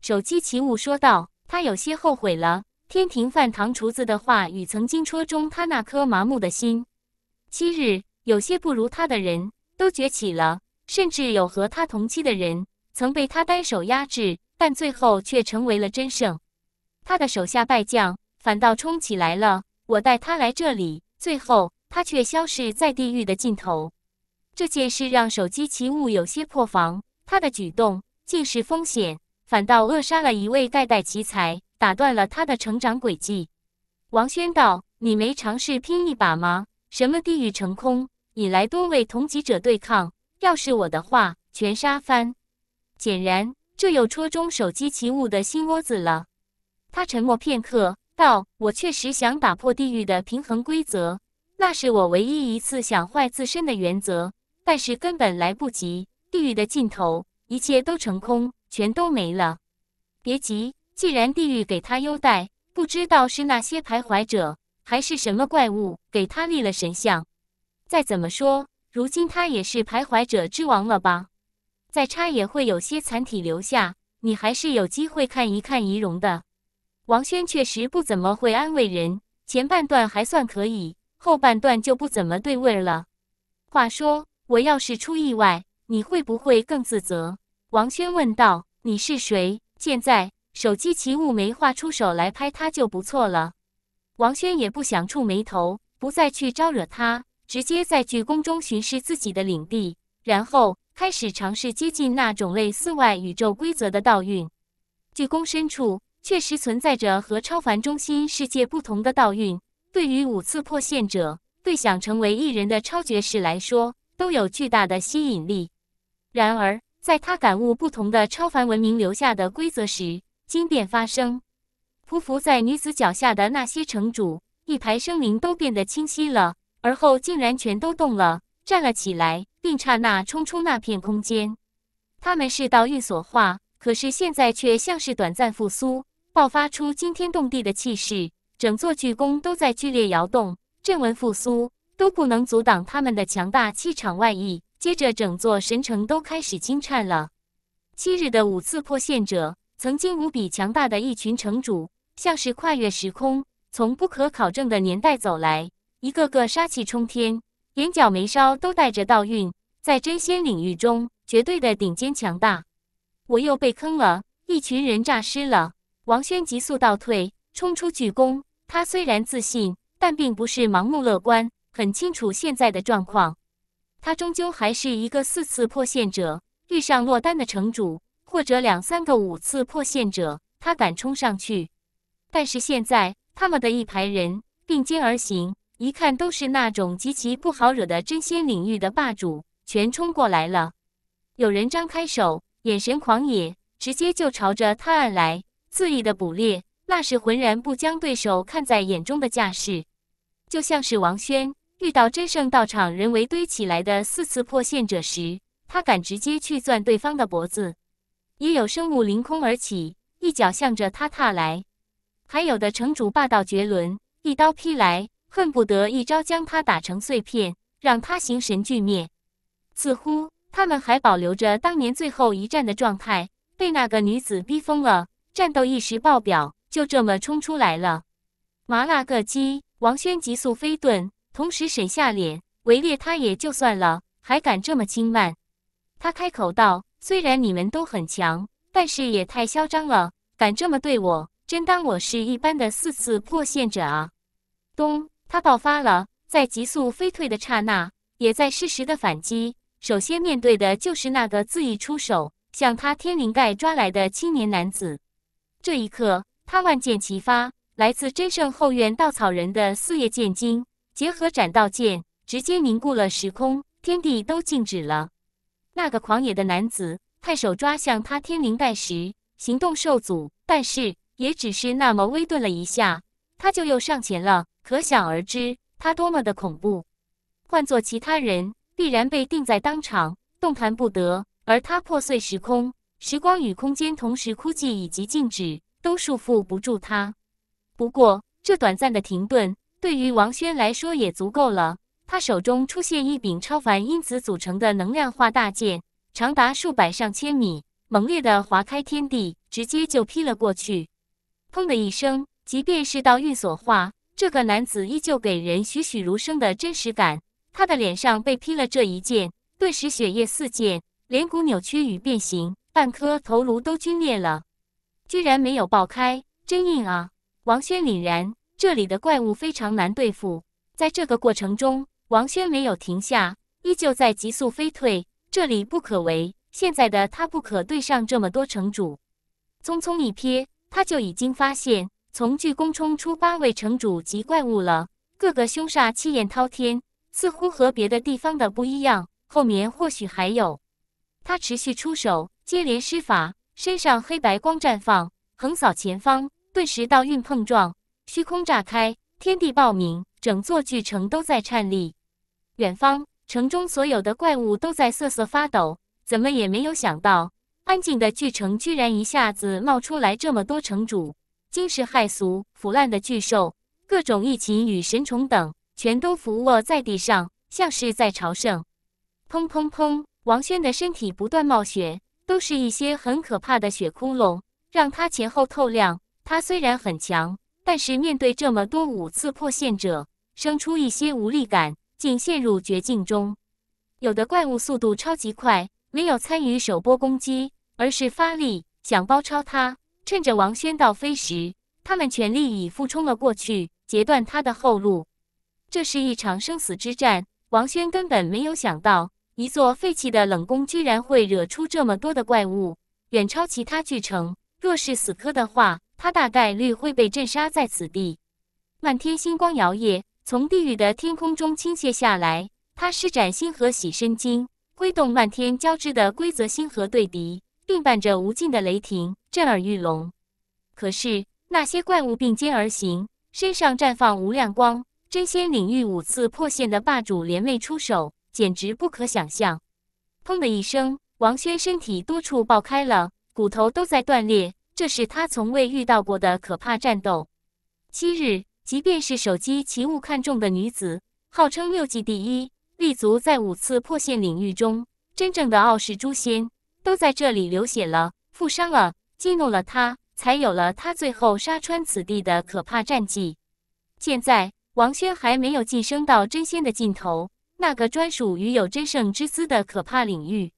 手机奇物说道：“他有些后悔了。天庭饭堂厨子的话，与曾经戳中他那颗麻木的心。七日有些不如他的人，都崛起了，甚至有和他同期的人，曾被他单手压制，但最后却成为了真圣。他的手下败将，反倒冲起来了。我带他来这里，最后。”他却消失在地狱的尽头，这件事让手机奇物有些破防。他的举动竟是风险，反倒扼杀了一位代代奇才，打断了他的成长轨迹。王轩道：“你没尝试拼一把吗？什么地狱成空，引来多位同级者对抗。要是我的话，全杀翻。”显然，这又戳中手机奇物的心窝子了。他沉默片刻，道：“我确实想打破地狱的平衡规则。”那是我唯一一次想坏自身的原则，但是根本来不及。地狱的尽头，一切都成空，全都没了。别急，既然地狱给他优待，不知道是那些徘徊者还是什么怪物给他立了神像。再怎么说，如今他也是徘徊者之王了吧？再差也会有些残体留下，你还是有机会看一看仪容的。王轩确实不怎么会安慰人，前半段还算可以。后半段就不怎么对味了。话说，我要是出意外，你会不会更自责？王轩问道。你是谁？现在手机奇物没画出手来拍他就不错了。王轩也不想触眉头，不再去招惹他，直接在巨宫中巡视自己的领地，然后开始尝试接近那种类似外宇宙规则的倒运。巨宫深处确实存在着和超凡中心世界不同的倒运。对于五次破限者，对想成为一人的超绝士来说，都有巨大的吸引力。然而，在他感悟不同的超凡文明留下的规则时，惊变发生。匍匐在女子脚下的那些城主，一排生灵都变得清晰了，而后竟然全都动了，站了起来，并刹那冲出那片空间。他们是道域所化，可是现在却像是短暂复苏，爆发出惊天动地的气势。整座巨宫都在剧烈摇动，阵纹复苏都不能阻挡他们的强大气场外溢。接着，整座神城都开始惊颤了。昔日的五次破陷者，曾经无比强大的一群城主，像是跨越时空，从不可考证的年代走来，一个个杀气冲天，眼角眉梢都带着道韵，在真仙领域中绝对的顶尖强大。我又被坑了，一群人诈尸了！王轩急速倒退，冲出巨宫。他虽然自信，但并不是盲目乐观，很清楚现在的状况。他终究还是一个四次破线者，遇上落单的城主或者两三个五次破线者，他敢冲上去。但是现在他们的一排人并肩而行，一看都是那种极其不好惹的真仙领域的霸主，全冲过来了。有人张开手，眼神狂野，直接就朝着他而来，肆意的捕猎。那是浑然不将对手看在眼中的架势，就像是王轩遇到真圣道场人为堆起来的四次破陷者时，他敢直接去攥对方的脖子。也有生物凌空而起，一脚向着他踏来；还有的城主霸道绝伦，一刀劈来，恨不得一招将他打成碎片，让他形神俱灭。似乎他们还保留着当年最后一战的状态，被那个女子逼疯了，战斗意识爆表。就这么冲出来了，麻辣个鸡！王轩急速飞遁，同时沈下脸围猎他也就算了，还敢这么轻慢？他开口道：“虽然你们都很强，但是也太嚣张了，敢这么对我，真当我是一般的四次破陷者啊！”咚，他爆发了，在急速飞退的刹那，也在适时的反击。首先面对的就是那个自意出手向他天灵盖抓来的青年男子。这一刻。他万箭齐发，来自真圣后院稻草人的四叶剑经结合斩道剑，直接凝固了时空，天地都静止了。那个狂野的男子，太手抓向他天灵盖时，行动受阻，但是也只是那么微顿了一下，他就又上前了。可想而知，他多么的恐怖。换做其他人，必然被定在当场，动弹不得。而他破碎时空，时光与空间同时枯寂以及静止。都束缚不住他。不过，这短暂的停顿对于王轩来说也足够了。他手中出现一柄超凡因子组成的能量化大剑，长达数百上千米，猛烈的划开天地，直接就劈了过去。砰的一声，即便是道玉所化，这个男子依旧给人栩栩如生的真实感。他的脸上被劈了这一剑，顿时血液四溅，连骨扭曲与变形，半颗头颅都龟裂了。居然没有爆开，真硬啊！王轩凛然，这里的怪物非常难对付。在这个过程中，王轩没有停下，依旧在急速飞退。这里不可为，现在的他不可对上这么多城主。匆匆一瞥，他就已经发现从巨宫冲出八位城主及怪物了，个个凶煞，气焰滔天，似乎和别的地方的不一样。后面或许还有。他持续出手，接连施法。身上黑白光绽放，横扫前方，顿时道运碰撞，虚空炸开，天地爆鸣，整座巨城都在颤栗。远方城中所有的怪物都在瑟瑟发抖，怎么也没有想到，安静的巨城居然一下子冒出来这么多城主，惊世骇俗。腐烂的巨兽、各种异禽与神虫等，全都伏卧在地上，像是在朝圣。砰砰砰！王轩的身体不断冒血。都是一些很可怕的血窟窿，让它前后透亮。它虽然很强，但是面对这么多五次破线者，生出一些无力感，竟陷入绝境中。有的怪物速度超级快，没有参与首波攻击，而是发力想包抄他。趁着王轩倒飞时，他们全力以赴冲了过去，截断他的后路。这是一场生死之战，王轩根本没有想到。一座废弃的冷宫，居然会惹出这么多的怪物，远超其他巨城。若是死磕的话，他大概率会被镇杀在此地。漫天星光摇曳，从地狱的天空中倾泻下来。他施展星河洗身经，挥动漫天交织的规则星河对敌，并伴着无尽的雷霆，震耳欲聋。可是那些怪物并肩而行，身上绽放无量光，真仙领域五次破限的霸主联袂出手。简直不可想象！砰的一声，王轩身体多处爆开了，骨头都在断裂。这是他从未遇到过的可怕战斗。昔日，即便是手机奇物看中的女子，号称六级第一，立足在五次破线领域中，真正的傲视诛仙，都在这里流血了、负伤了，激怒了他，才有了他最后杀穿此地的可怕战绩。现在，王轩还没有晋升到真仙的尽头。那个专属于有真圣之姿的可怕领域，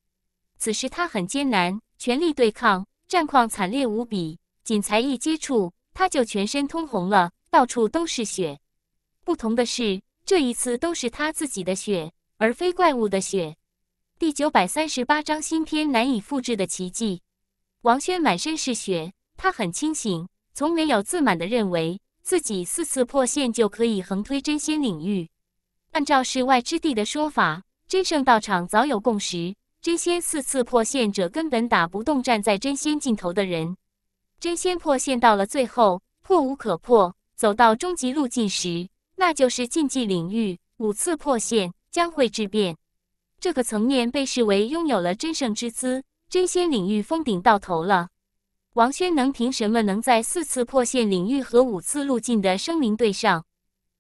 此时他很艰难，全力对抗，战况惨烈无比。仅才一接触，他就全身通红了，到处都是血。不同的是，这一次都是他自己的血，而非怪物的血。第九百三十八章新篇难以复制的奇迹。王轩满身是血，他很清醒，从没有自满的认为自己四次破线就可以横推真仙领域。按照世外之地的说法，真圣道场早有共识：真仙四次破线者根本打不动站在真仙尽头的人。真仙破线到了最后，破无可破。走到终极路径时，那就是禁忌领域，五次破线将会质变。这个层面被视为拥有了真圣之资，真仙领域封顶到头了。王轩能凭什么能在四次破线领域和五次路径的生灵对上？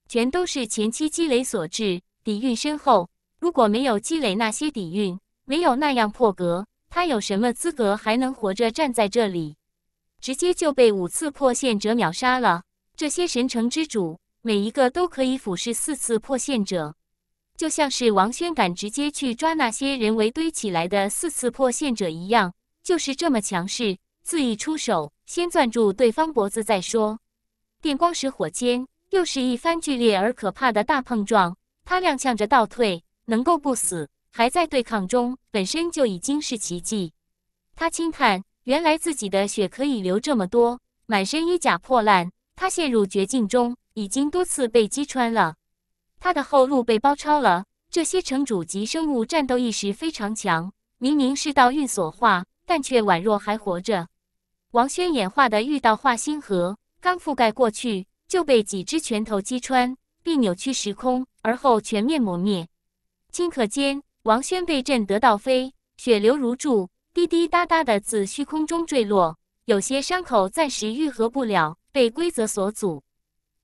全都是前期积累所致，底蕴深厚。如果没有积累那些底蕴，没有那样破格，他有什么资格还能活着站在这里？直接就被五次破线者秒杀了。这些神城之主，每一个都可以俯视四次破线者。就像是王轩敢直接去抓那些人为堆起来的四次破线者一样，就是这么强势。自一出手，先攥住对方脖子再说。电光石火间。又是一番剧烈而可怕的大碰撞，他踉跄着倒退，能够不死，还在对抗中，本身就已经是奇迹。他轻叹，原来自己的血可以流这么多，满身衣甲破烂，他陷入绝境中，已经多次被击穿了，他的后路被包抄了。这些城主级生物战斗意识非常强，明明是道运所化，但却宛若还活着。王轩演化的御道化星河刚覆盖过去。就被几只拳头击穿，并扭曲时空，而后全面磨灭。顷刻间，王轩被震得倒飞，血流如注，滴滴答答的自虚空中坠落。有些伤口暂时愈合不了，被规则所阻。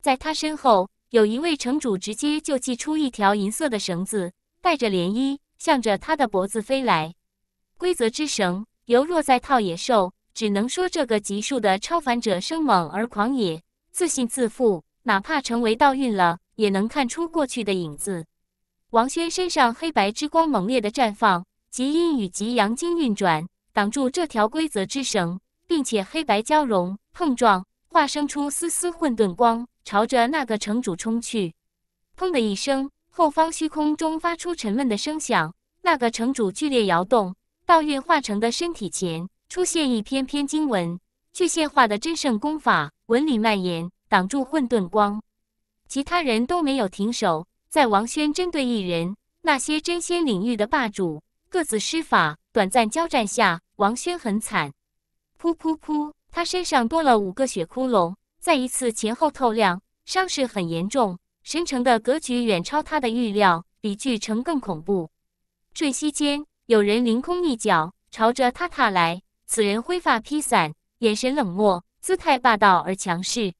在他身后，有一位城主直接就系出一条银色的绳子，带着涟漪，向着他的脖子飞来。规则之绳犹若在套野兽，只能说这个级数的超凡者生猛而狂野。自信自负，哪怕成为倒运了，也能看出过去的影子。王轩身上黑白之光猛烈地绽放，极阴与极阳经运转，挡住这条规则之绳，并且黑白交融碰撞，化生出丝丝混沌光，朝着那个城主冲去。砰的一声，后方虚空中发出沉闷的声响，那个城主剧烈摇动，倒运化成的身体前出现一篇篇经文。巨蟹化的真圣功法纹理蔓延，挡住混沌光。其他人都没有停手，在王轩针对一人，那些真仙领域的霸主各自施法，短暂交战下，王轩很惨。噗噗噗，他身上多了五个血窟窿，再一次前后透亮，伤势很严重。神城的格局远超他的预料，比巨城更恐怖。瞬息间，有人凌空一脚朝着他踏来，此人灰发披散。眼神冷漠，姿态霸道而强势。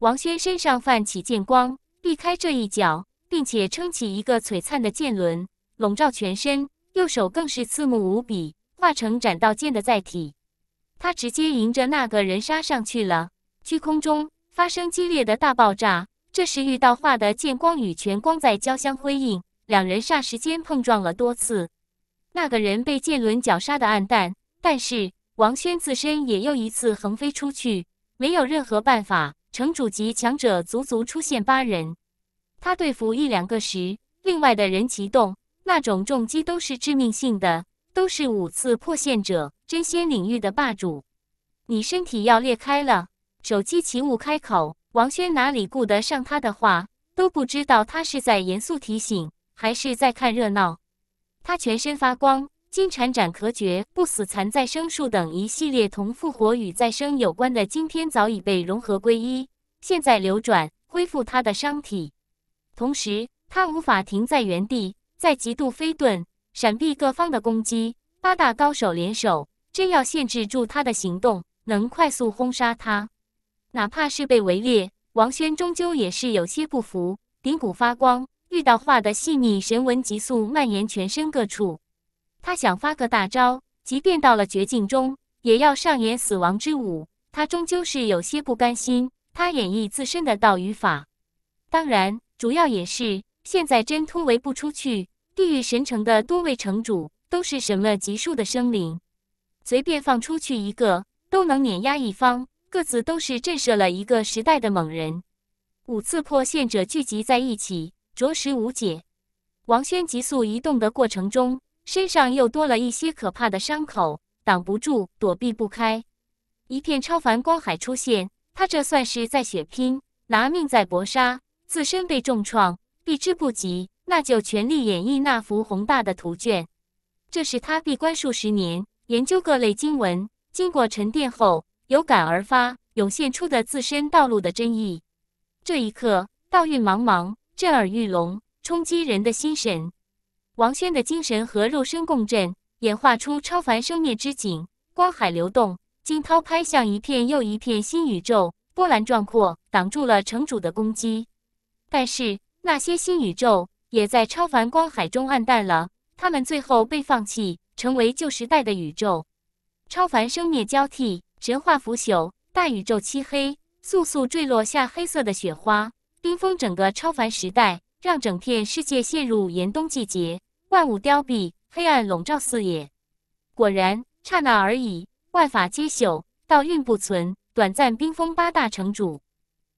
王轩身上泛起剑光，避开这一脚，并且撑起一个璀璨的剑轮，笼罩全身。右手更是刺目无比，化成斩道剑的载体。他直接迎着那个人杀上去了。虚空中发生激烈的大爆炸。这时，玉道化的剑光与拳光在交相辉映，两人霎时间碰撞了多次。那个人被剑轮绞杀的暗淡，但是。王轩自身也又一次横飞出去，没有任何办法。城主级强者足足出现八人，他对付一两个时，另外的人齐动，那种重击都是致命性的，都是五次破线者，真仙领域的霸主。你身体要裂开了！手机奇物开口，王轩哪里顾得上他的话，都不知道他是在严肃提醒，还是在看热闹。他全身发光。金蝉斩、壳绝、不死残、再生术等一系列同复活与再生有关的惊天，早已被融合归一。现在流转恢复他的伤体，同时他无法停在原地，在极度飞遁，闪避各方的攻击。八大高手联手，真要限制住他的行动，能快速轰杀他。哪怕是被围猎，王轩终究也是有些不服。顶骨发光，遇到画的细腻神纹，急速蔓延全身各处。他想发个大招，即便到了绝境中，也要上演死亡之舞。他终究是有些不甘心。他演绎自身的道与法，当然，主要也是现在真突围不出去。地狱神城的多位城主都是什么级数的生灵？随便放出去一个，都能碾压一方。各自都是震慑了一个时代的猛人。五次破限者聚集在一起，着实无解。王轩急速移动的过程中。身上又多了一些可怕的伤口，挡不住，躲避不开。一片超凡光海出现，他这算是在血拼，拿命在搏杀，自身被重创，避之不及，那就全力演绎那幅宏大的图卷。这是他闭关数十年，研究各类经文，经过沉淀后有感而发，涌现出的自身道路的真意。这一刻，道韵茫茫，震耳欲聋，冲击人的心神。王轩的精神和肉身共振，演化出超凡生灭之景，光海流动，惊涛拍向一片又一片新宇宙，波澜壮阔，挡住了城主的攻击。但是那些新宇宙也在超凡光海中暗淡了，他们最后被放弃，成为旧时代的宇宙。超凡生灭交替，神话腐朽，大宇宙漆黑，簌簌坠落下黑色的雪花，冰封整个超凡时代。让整片世界陷入严冬季节，万物凋敝，黑暗笼罩四野。果然，刹那而已，万法皆朽，道运不存，短暂冰封八大城主。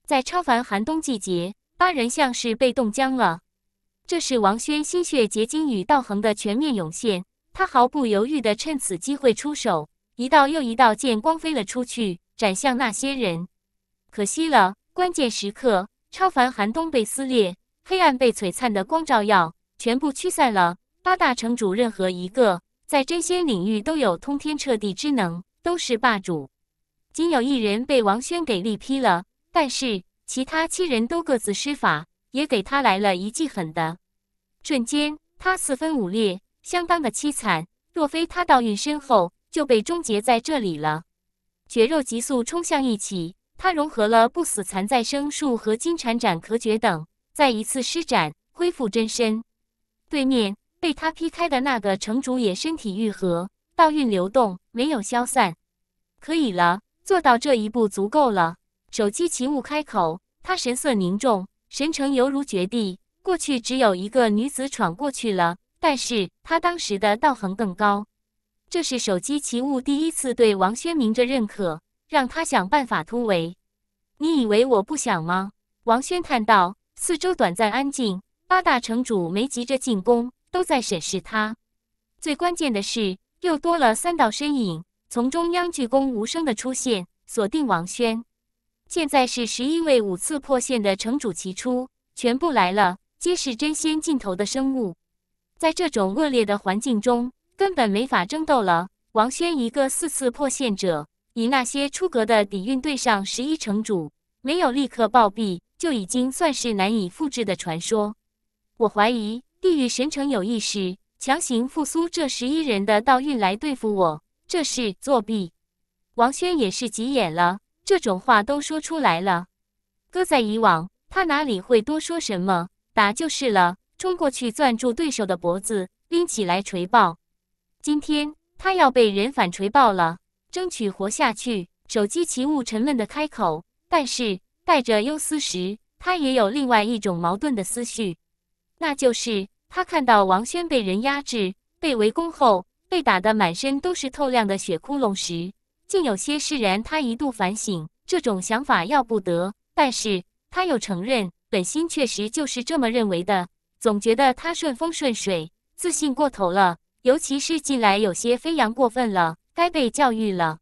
在超凡寒冬季节，八人像是被冻僵了。这是王轩心血结晶与道恒的全面涌现，他毫不犹豫地趁此机会出手，一道又一道剑光飞了出去，斩向那些人。可惜了，关键时刻，超凡寒冬被撕裂。黑暗被璀璨的光照耀，全部驱散了。八大城主任何一个在真仙领域都有通天彻地之能，都是霸主。仅有一人被王轩给力劈了，但是其他七人都各自施法，也给他来了一记狠的。瞬间，他四分五裂，相当的凄惨。若非他道运深厚，就被终结在这里了。绝肉急速冲向一起，他融合了不死残再生术和金蝉斩壳绝等。再一次施展，恢复真身。对面被他劈开的那个城主也身体愈合，道运流动没有消散。可以了，做到这一步足够了。手机奇物开口，他神色凝重，神城犹如绝地，过去只有一个女子闯过去了，但是她当时的道行更高。这是手机奇物第一次对王轩明着认可，让他想办法突围。你以为我不想吗？王轩叹道。四周短暂安静，八大城主没急着进攻，都在审视他。最关键的是，又多了三道身影从中央巨弓无声的出现，锁定王轩。现在是十一位五次破线的城主齐出，全部来了，皆是真仙尽头的生物。在这种恶劣的环境中，根本没法争斗了。王轩一个四次破线者，以那些出格的底蕴对上十一城主，没有立刻暴毙。就已经算是难以复制的传说。我怀疑地狱神城有意识强行复苏这十一人的道运来对付我，这是作弊！王轩也是急眼了，这种话都说出来了。搁在以往，他哪里会多说什么，打就是了，冲过去攥住对手的脖子，拎起来锤爆。今天他要被人反锤爆了，争取活下去。手机奇物沉闷的开口，但是。带着忧思时，他也有另外一种矛盾的思绪，那就是他看到王轩被人压制、被围攻后被打得满身都是透亮的血窟窿时，竟有些释然。他一度反省这种想法要不得，但是他又承认本心确实就是这么认为的，总觉得他顺风顺水、自信过头了，尤其是近来有些飞扬过分了，该被教育了。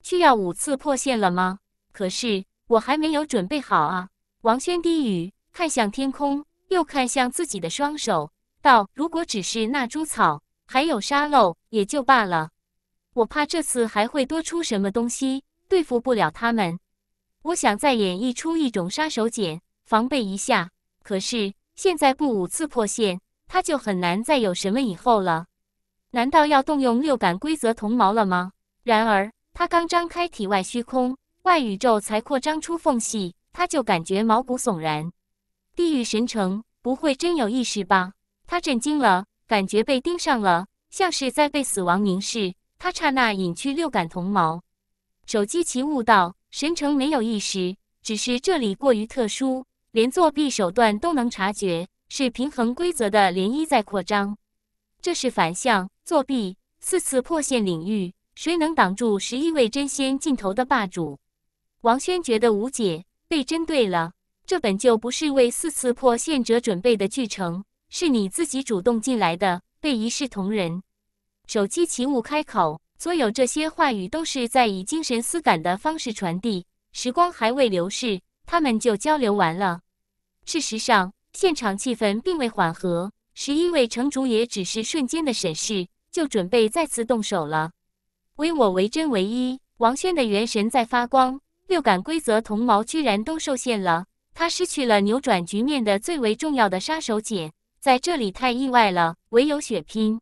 需要五次破线了吗？可是。我还没有准备好啊！王轩低语，看向天空，又看向自己的双手，道：“如果只是那株草，还有沙漏，也就罢了。我怕这次还会多出什么东西，对付不了他们。我想再演绎出一种杀手锏，防备一下。可是现在不五次破线，他就很难再有什么以后了。难道要动用六感规则同毛了吗？”然而，他刚张开体外虚空。外宇宙才扩张出缝隙，他就感觉毛骨悚然。地狱神城不会真有意识吧？他震惊了，感觉被盯上了，像是在被死亡凝视。他刹那隐去六感同谋。手机奇悟道：神城没有意识，只是这里过于特殊，连作弊手段都能察觉。是平衡规则的涟漪在扩张。这是反向作弊，四次破线领域，谁能挡住十一位真仙尽头的霸主？王轩觉得无解，被针对了。这本就不是为四次破线者准备的剧情，是你自己主动进来的，被一视同仁。手机奇物开口，所有这些话语都是在以精神思感的方式传递。时光还未流逝，他们就交流完了。事实上，现场气氛并未缓和，十一位城主也只是瞬间的审视，就准备再次动手了。唯我为真唯一，王轩的元神在发光。六感规则同矛居然都受限了，他失去了扭转局面的最为重要的杀手锏，在这里太意外了，唯有血拼。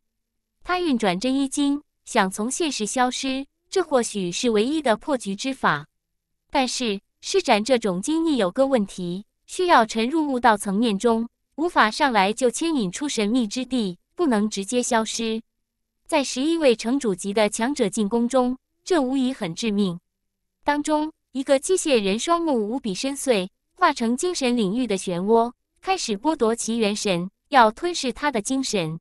他运转真一经，想从现实消失，这或许是唯一的破局之法。但是施展这种经意有个问题，需要沉入悟道层面中，无法上来就牵引出神秘之地，不能直接消失。在十一位城主级的强者进攻中，这无疑很致命。当中。一个机械人双目无比深邃，化成精神领域的漩涡，开始剥夺其元神，要吞噬他的精神。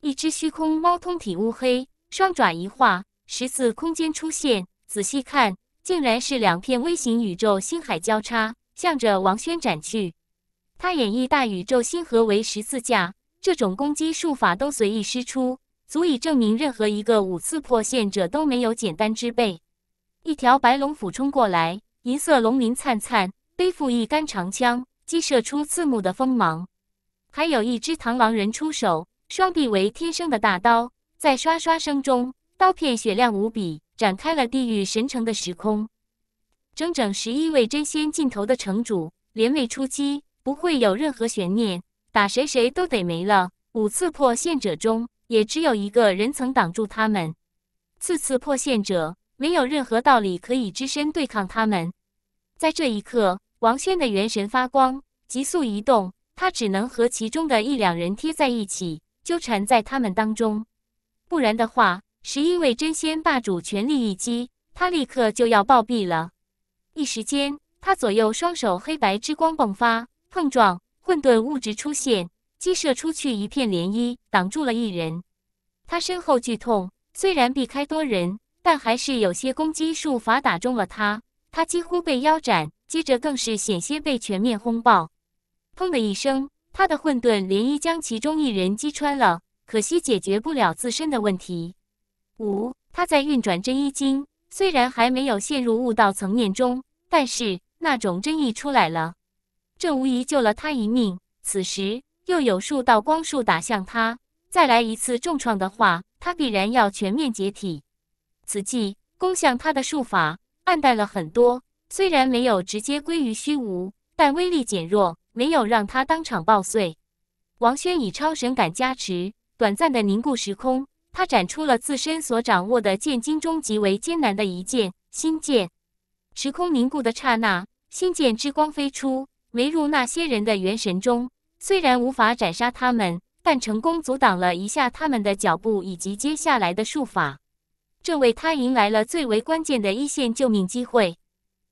一只虚空猫通体乌黑，双爪一化，十字空间出现，仔细看，竟然是两片微型宇宙星海交叉，向着王轩斩去。他演绎大宇宙星河为十字架，这种攻击术法都随意施出，足以证明任何一个五次破限者都没有简单之辈。一条白龙俯冲过来，银色龙鳞灿灿，背负一杆长枪，激射出刺目的锋芒。还有一只螳螂人出手，双臂为天生的大刀，在刷刷声中，刀片雪亮无比，展开了地狱神城的时空。整整十一位真仙尽头的城主连位出击，不会有任何悬念，打谁谁都得没了。五次破线者中，也只有一个人曾挡住他们，次次破线者。没有任何道理可以只身对抗他们，在这一刻，王轩的元神发光，急速移动，他只能和其中的一两人贴在一起，纠缠在他们当中，不然的话，十一位真仙霸主全力一击，他立刻就要暴毙了。一时间，他左右双手黑白之光迸发，碰撞，混沌物质出现，激射出去一片涟漪，挡住了一人。他身后剧痛，虽然避开多人。但还是有些攻击术法打中了他，他几乎被腰斩，接着更是险些被全面轰爆。砰的一声，他的混沌涟漪将其中一人击穿了，可惜解决不了自身的问题。五，他在运转真一经，虽然还没有陷入悟道层面中，但是那种真意出来了，这无疑救了他一命。此时又有数道光束打向他，再来一次重创的话，他必然要全面解体。此计攻向他的术法暗淡了很多，虽然没有直接归于虚无，但威力减弱，没有让他当场爆碎。王轩以超神感加持，短暂的凝固时空，他展出了自身所掌握的剑经中极为艰难的一剑心剑。时空凝固的刹那，心剑之光飞出，没入那些人的元神中。虽然无法斩杀他们，但成功阻挡了一下他们的脚步以及接下来的术法。这为他迎来了最为关键的一线救命机会。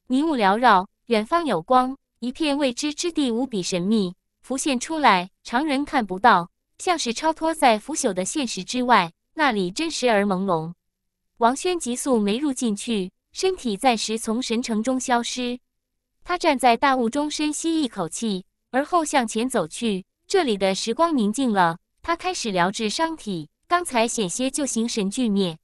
迷雾缭绕，远方有光，一片未知之地，无比神秘，浮现出来，常人看不到，像是超脱在腐朽的现实之外。那里真实而朦胧。王轩急速没入进去，身体暂时从神城中消失。他站在大雾中，深吸一口气，而后向前走去。这里的时光宁静了，他开始疗治伤体。刚才险些就形神俱灭。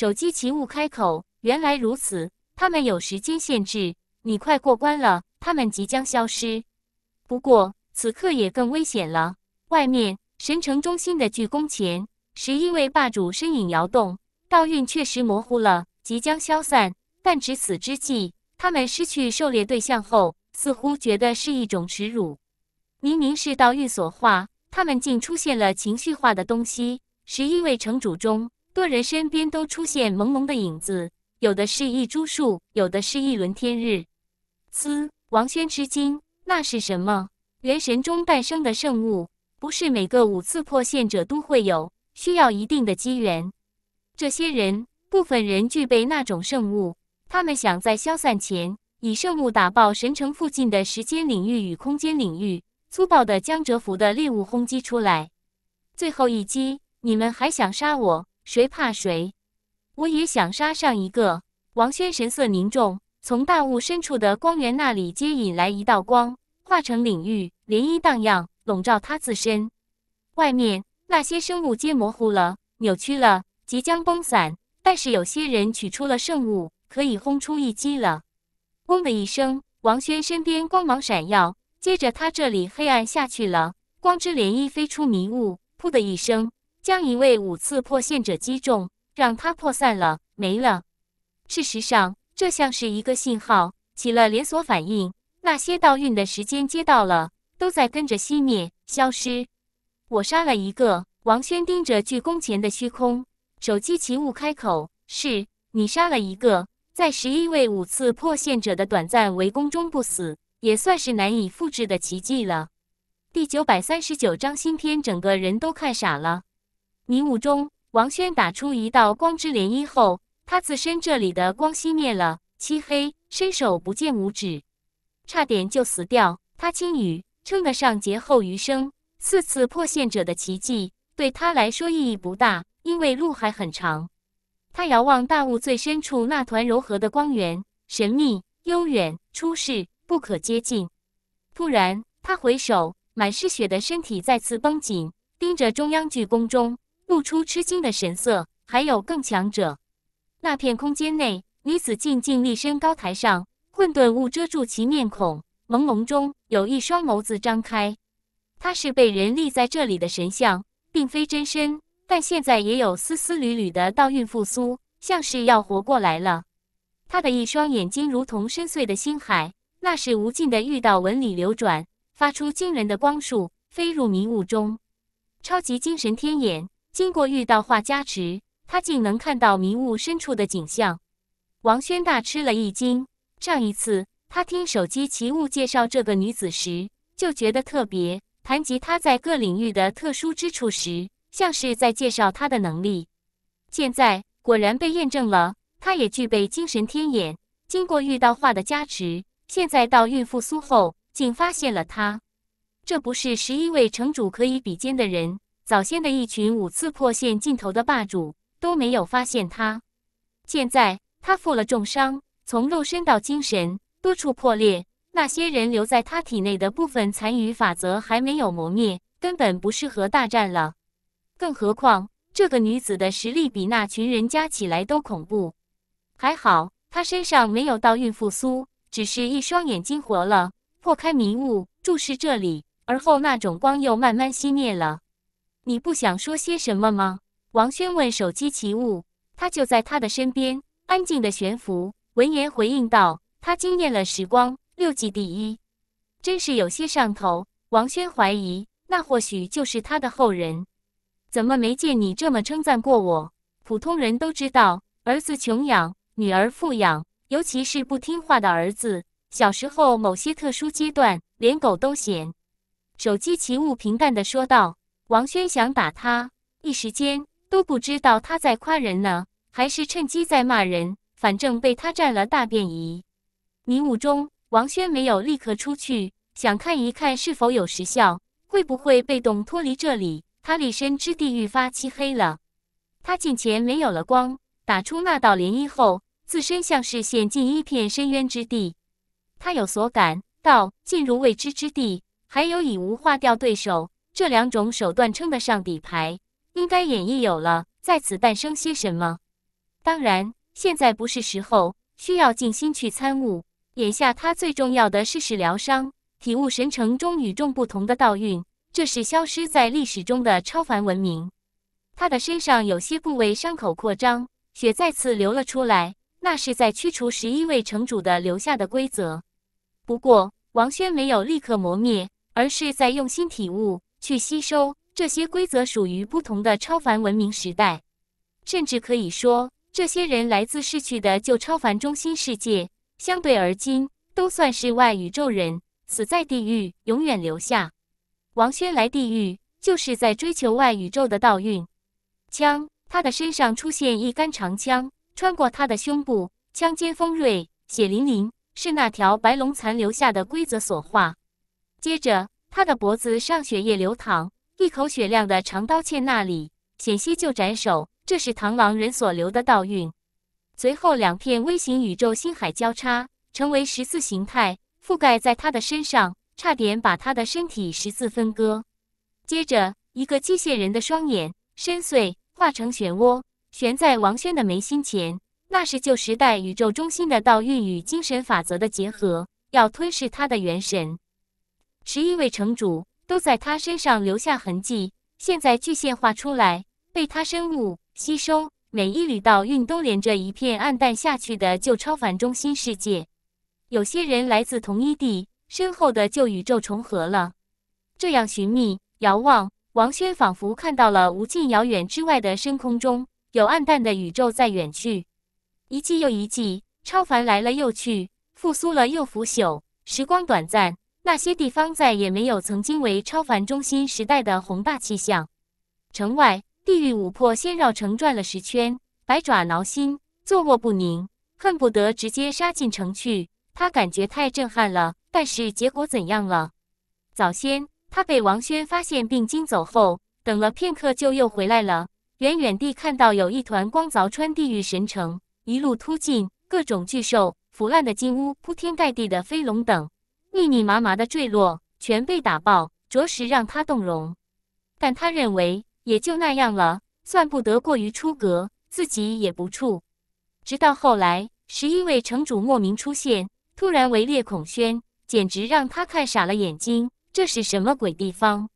手机奇物开口：“原来如此，他们有时间限制。你快过关了，他们即将消失。不过此刻也更危险了。外面神城中心的巨弓前，十一位霸主身影摇动，道运确实模糊了，即将消散。但值此之际，他们失去狩猎对象后，似乎觉得是一种耻辱。明明是道运所化，他们竟出现了情绪化的东西。十一位城主中。”多人身边都出现朦胧的影子，有的是一株树，有的是一轮天日。嘶！王轩吃惊，那是什么？元神中诞生的圣物，不是每个五次破线者都会有，需要一定的机缘。这些人，部分人具备那种圣物，他们想在消散前，以圣物打爆神城附近的时间领域与空间领域，粗暴地将蛰伏的猎物轰击出来。最后一击，你们还想杀我？谁怕谁？我也想杀上一个。王轩神色凝重，从大雾深处的光源那里接引来一道光，化成领域，涟漪荡漾，笼罩他自身。外面那些生物皆模糊了，扭曲了，即将崩散。但是有些人取出了圣物，可以轰出一击了。嗡的一声，王轩身边光芒闪耀，接着他这里黑暗下去了，光之涟漪飞出迷雾，噗的一声。将一位五次破线者击中，让他破散了，没了。事实上，这像是一个信号，起了连锁反应，那些倒运的时间接到了，都在跟着熄灭、消失。我杀了一个王轩，盯着巨弓前的虚空，手机奇物开口：“是你杀了一个，在十一位五次破线者的短暂围攻中不死，也算是难以复制的奇迹了。”第九百三十九章新篇，整个人都看傻了。迷雾中，王轩打出一道光之涟漪后，他自身这里的光熄灭了，漆黑伸手不见五指，差点就死掉。他轻语，称得上劫后余生，四次破线者的奇迹对他来说意义不大，因为路还很长。他遥望大雾最深处那团柔和的光源，神秘悠远，出世不可接近。突然，他回首，满是血的身体再次绷紧，盯着中央巨宫中。露出吃惊的神色，还有更强者。那片空间内，女子静静立身高台上，混沌雾遮住其面孔，朦胧中有一双眸子张开。她是被人立在这里的神像，并非真身，但现在也有丝丝缕缕的道运复苏，像是要活过来了。她的一双眼睛如同深邃的星海，那是无尽的玉道纹理流转，发出惊人的光束，飞入迷雾中。超级精神天眼。经过遇到画加持，他竟能看到迷雾深处的景象。王轩大吃了一惊。上一次他听手机奇物介绍这个女子时，就觉得特别。谈及她在各领域的特殊之处时，像是在介绍她的能力。现在果然被验证了，她也具备精神天眼。经过遇到画的加持，现在到孕妇苏后，竟发现了她。这不是十一位城主可以比肩的人。早先的一群五次破线尽头的霸主都没有发现他，现在他负了重伤，从肉身到精神多处破裂，那些人留在他体内的部分残余法则还没有磨灭，根本不适合大战了。更何况这个女子的实力比那群人加起来都恐怖。还好她身上没有道运复苏，只是一双眼睛活了，破开迷雾注视这里，而后那种光又慢慢熄灭了。你不想说些什么吗？王轩问手机奇物，他就在他的身边，安静的悬浮。闻言回应道：“他惊艳了时光六季第一，真是有些上头。”王轩怀疑，那或许就是他的后人。怎么没见你这么称赞过我？普通人都知道，儿子穷养，女儿富养，尤其是不听话的儿子。小时候某些特殊阶段，连狗都嫌。手机奇物平淡的说道。王轩想打他，一时间都不知道他在夸人呢，还是趁机在骂人。反正被他占了大便宜。迷雾中，王轩没有立刻出去，想看一看是否有时效，会不会被动脱离这里。他立身之地愈发漆黑了，他近前没有了光。打出那道涟漪后，自身像是陷进一片深渊之地。他有所感到，进入未知之地，还有已无化掉对手。这两种手段称得上底牌，应该演绎有了，在此诞生些什么？当然，现在不是时候，需要静心去参悟。眼下他最重要的事是疗伤，体悟神城中与众不同的道运，这是消失在历史中的超凡文明。他的身上有些部位伤口扩张，血再次流了出来。那是在驱除十一位城主的留下的规则。不过，王轩没有立刻磨灭，而是在用心体悟。去吸收这些规则，属于不同的超凡文明时代，甚至可以说，这些人来自逝去的旧超凡中心世界，相对而今，都算是外宇宙人。死在地狱，永远留下。王轩来地狱，就是在追求外宇宙的倒运。枪，他的身上出现一杆长枪，穿过他的胸部，枪尖锋锐，血淋淋，是那条白龙残留下的规则所化。接着。他的脖子上血液流淌，一口血亮的长刀嵌那里，险些就斩首。这是螳螂人所留的道运。随后，两片微型宇宙星海交叉，成为十字形态，覆盖在他的身上，差点把他的身体十字分割。接着，一个机械人的双眼深邃，化成漩涡，悬在王轩的眉心前。那是旧时代宇宙中心的道运与精神法则的结合，要吞噬他的元神。十一位城主都在他身上留下痕迹，现在具现化出来，被他生物吸收。每一缕道运都连着一片暗淡下去的旧超凡中心世界。有些人来自同一地，身后的旧宇宙重合了。这样寻觅、遥望，王轩仿佛看到了无尽遥远之外的深空中，有暗淡的宇宙在远去。一季又一季，超凡来了又去，复苏了又腐朽，时光短暂。那些地方再也没有曾经为超凡中心时代的宏大气象。城外，地狱五魄先绕城转了十圈，百爪挠心，坐卧不宁，恨不得直接杀进城去。他感觉太震撼了，但是结果怎样了？早先他被王轩发现并惊走后，等了片刻就又回来了。远远地看到有一团光凿穿地狱神城，一路突进，各种巨兽、腐烂的金乌、铺天盖地的飞龙等。密密麻麻的坠落，全被打爆，着实让他动容。但他认为也就那样了，算不得过于出格，自己也不怵。直到后来，十一位城主莫名出现，突然围猎孔宣，简直让他看傻了眼睛。这是什么鬼地方？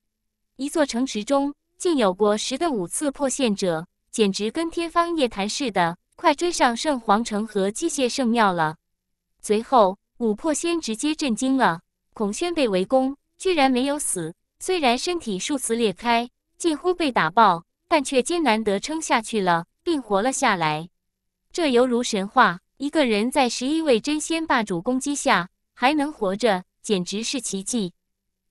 一座城池中竟有过十的五次破陷者，简直跟天方夜谭似的。快追上圣皇城和机械圣庙了。随后。五破仙直接震惊了，孔宣被围攻，居然没有死。虽然身体数次裂开，近乎被打爆，但却艰难得撑下去了，并活了下来。这犹如神话，一个人在十一位真仙霸主攻击下还能活着，简直是奇迹。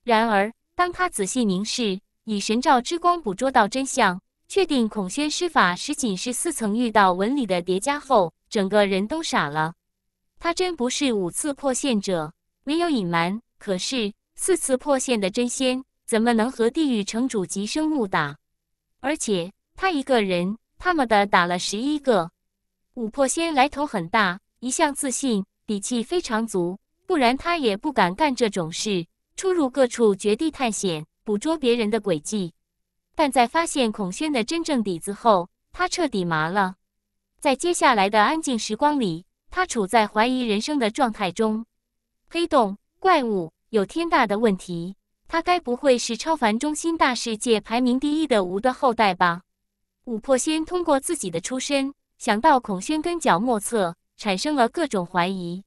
然而，当他仔细凝视，以神照之光捕捉到真相，确定孔宣施法时仅是四层遇到纹理的叠加后，整个人都傻了。他真不是五次破线者，没有隐瞒。可是四次破线的真仙怎么能和地狱城主级生物打？而且他一个人，他妈的打了十一个五破仙，来头很大，一向自信，底气非常足，不然他也不敢干这种事，出入各处绝地探险，捕捉别人的诡计。但在发现孔宣的真正底子后，他彻底麻了。在接下来的安静时光里。他处在怀疑人生的状态中，黑洞怪物有天大的问题，他该不会是超凡中心大世界排名第一的吴的后代吧？五破仙通过自己的出身想到孔宣跟脚莫测，产生了各种怀疑。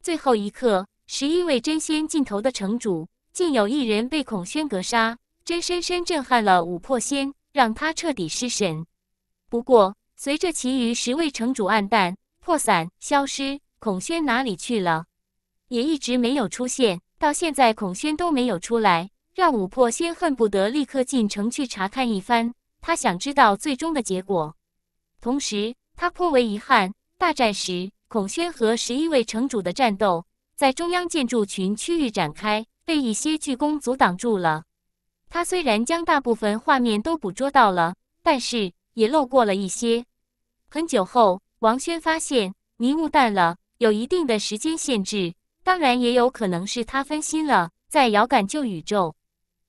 最后一刻，十一位真仙进头的城主，竟有一人被孔宣格杀，真深深震撼了五破仙，让他彻底失神。不过，随着其余十位城主暗淡。破散消失，孔宣哪里去了？也一直没有出现，到现在孔宣都没有出来，让五破仙恨不得立刻进城去查看一番，他想知道最终的结果。同时，他颇为遗憾，大战时孔宣和十一位城主的战斗在中央建筑群区域展开，被一些巨弓阻挡住了。他虽然将大部分画面都捕捉到了，但是也漏过了一些。很久后。王轩发现，迷雾淡了，有一定的时间限制。当然，也有可能是他分心了，在遥感旧宇宙，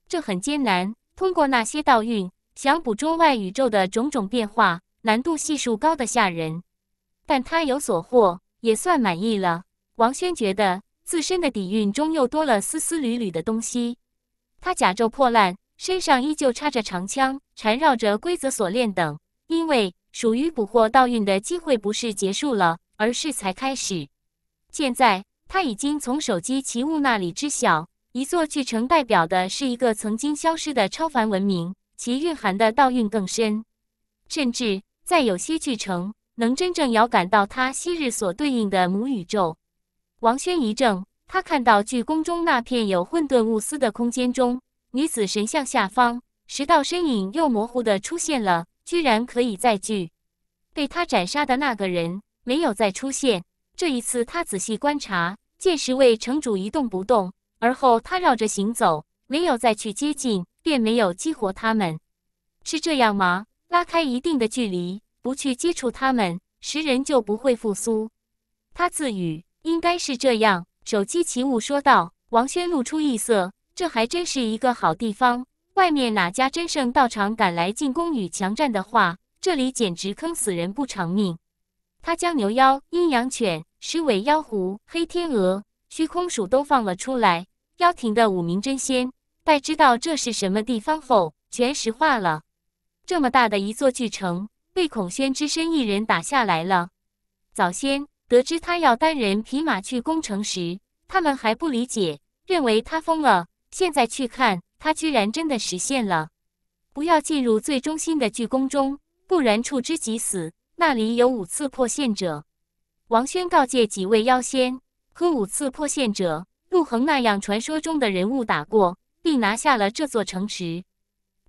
这很艰难。通过那些道运，想捕捉外宇宙的种种变化，难度系数高的吓人。但他有所获，也算满意了。王轩觉得，自身的底蕴中又多了丝丝缕缕的东西。他甲胄破烂，身上依旧插着长枪，缠绕着规则锁链等，因为。属于捕获道运的机会不是结束了，而是才开始。现在他已经从手机奇物那里知晓，一座巨城代表的是一个曾经消失的超凡文明，其蕴含的道运更深。甚至在有些巨城，能真正遥感到它昔日所对应的母宇宙。王轩一怔，他看到巨宫中那片有混沌雾丝的空间中，女子神像下方，十道身影又模糊的出现了。居然可以再聚，被他斩杀的那个人没有再出现。这一次，他仔细观察，见十位城主一动不动，而后他绕着行走，没有再去接近，便没有激活他们。是这样吗？拉开一定的距离，不去接触他们，十人就不会复苏。他自语：“应该是这样。”手机奇物说道。王轩露出异色：“这还真是一个好地方。”外面哪家真圣道场敢来进攻与强占的话，这里简直坑死人不偿命。他将牛妖、阴阳犬、狮尾妖狐、黑天鹅、虚空鼠都放了出来。妖庭的五名真仙待知道这是什么地方后，全石化了。这么大的一座巨城，被孔宣只身一人打下来了。早先得知他要单人匹马去攻城时，他们还不理解，认为他疯了。现在去看。他居然真的实现了！不要进入最中心的巨宫中，不然触之即死。那里有五次破线者。王轩告诫几位妖仙，和五次破线者陆恒那样传说中的人物打过，并拿下了这座城池。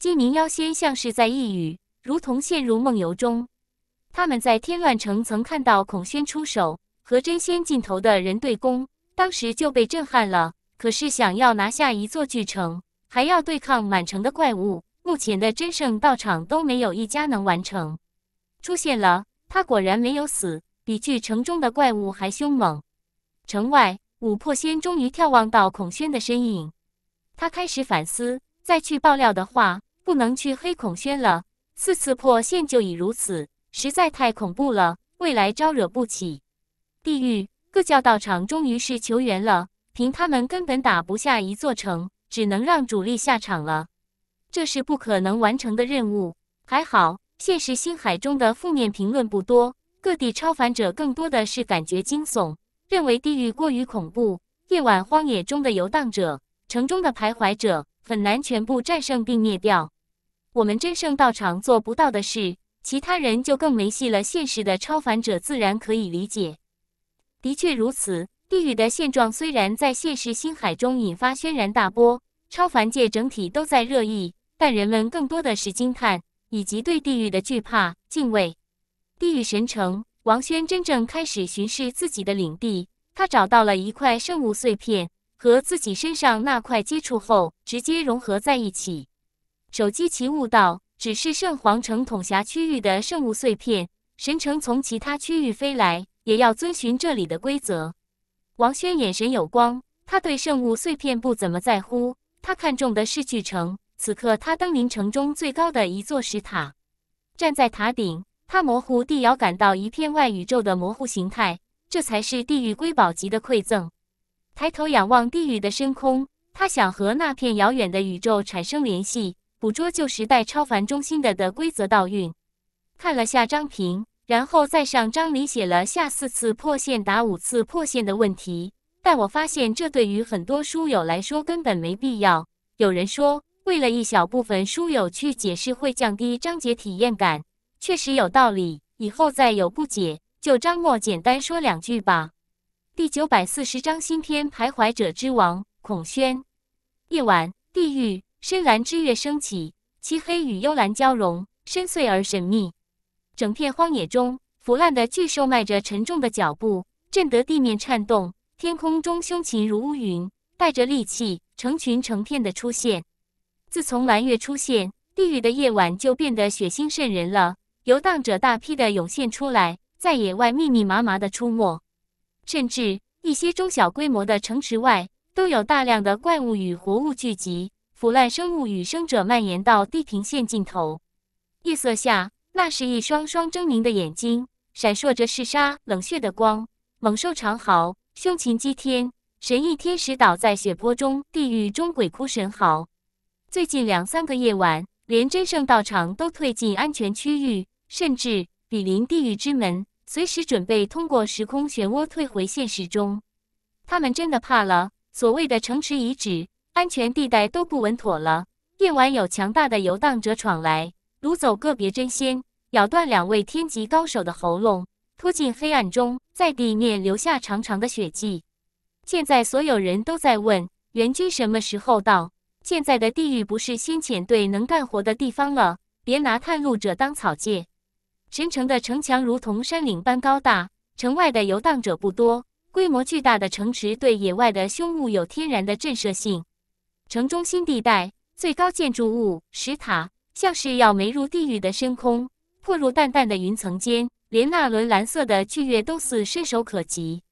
金名妖仙像是在呓语，如同陷入梦游中。他们在天乱城曾看到孔宣出手和真仙尽头的人对攻，当时就被震撼了。可是想要拿下一座巨城。还要对抗满城的怪物，目前的真圣道场都没有一家能完成。出现了，他果然没有死，比巨城中的怪物还凶猛。城外，五破仙终于眺望到孔宣的身影，他开始反思，再去爆料的话，不能去黑孔宣了。四次破现就已如此，实在太恐怖了，未来招惹不起。地狱各教道场终于是求援了，凭他们根本打不下一座城。只能让主力下场了，这是不可能完成的任务。还好，现实星海中的负面评论不多，各地超凡者更多的是感觉惊悚，认为地狱过于恐怖。夜晚荒野中的游荡者，城中的徘徊者，很难全部战胜并灭掉。我们真圣道场做不到的事，其他人就更没戏了。现实的超凡者自然可以理解，的确如此。地狱的现状虽然在现实星海中引发轩然大波，超凡界整体都在热议，但人们更多的是惊叹以及对地狱的惧怕、敬畏。地狱神城，王轩真正开始巡视自己的领地。他找到了一块圣物碎片，和自己身上那块接触后，直接融合在一起。手机奇悟道，只是圣皇城统辖区域的圣物碎片，神城从其他区域飞来，也要遵循这里的规则。王轩眼神有光，他对圣物碎片不怎么在乎，他看中的是巨城。此刻，他登临城中最高的一座石塔，站在塔顶，他模糊地遥感到一片外宇宙的模糊形态，这才是地狱瑰宝级的馈赠。抬头仰望地狱的深空，他想和那片遥远的宇宙产生联系，捕捉旧时代超凡中心的的规则倒运。看了下张平。然后在上章里写了下四次破线打五次破线的问题，但我发现这对于很多书友来说根本没必要。有人说，为了一小部分书友去解释会降低章节体验感，确实有道理。以后再有不解，就张默简单说两句吧。第九百四十章新篇：徘徊者之王孔宣。夜晚，地狱，深蓝之月升起，漆黑与幽蓝交融，深邃而神秘。整片荒野中，腐烂的巨兽迈着沉重的脚步，震得地面颤动。天空中，凶禽如乌云，带着戾气，成群成片的出现。自从蓝月出现，地狱的夜晚就变得血腥渗人了。游荡者大批的涌现出来，在野外密密麻麻的出没，甚至一些中小规模的城池外，都有大量的怪物与活物聚集。腐烂生物与生者蔓延到地平线尽头，夜色下。那是一双双狰狞的眼睛，闪烁着嗜杀冷血的光，猛兽长嚎，凶禽击天，神翼天使倒在血泊中，地狱中鬼哭神嚎。最近两三个夜晚，连真圣道场都退进安全区域，甚至比邻地狱之门，随时准备通过时空漩涡退回现实中。他们真的怕了，所谓的城池遗址、安全地带都不稳妥了。夜晚有强大的游荡者闯来。掳走个别真仙，咬断两位天级高手的喉咙，拖进黑暗中，在地面留下长长的血迹。现在所有人都在问援军什么时候到。现在的地狱不是先遣队能干活的地方了，别拿探路者当草芥。神城的城墙如同山岭般高大，城外的游荡者不多。规模巨大的城池对野外的凶物有天然的震慑性。城中心地带最高建筑物石塔。像是要没入地狱的深空，破入淡淡的云层间，连那轮蓝色的巨月都似伸手可及。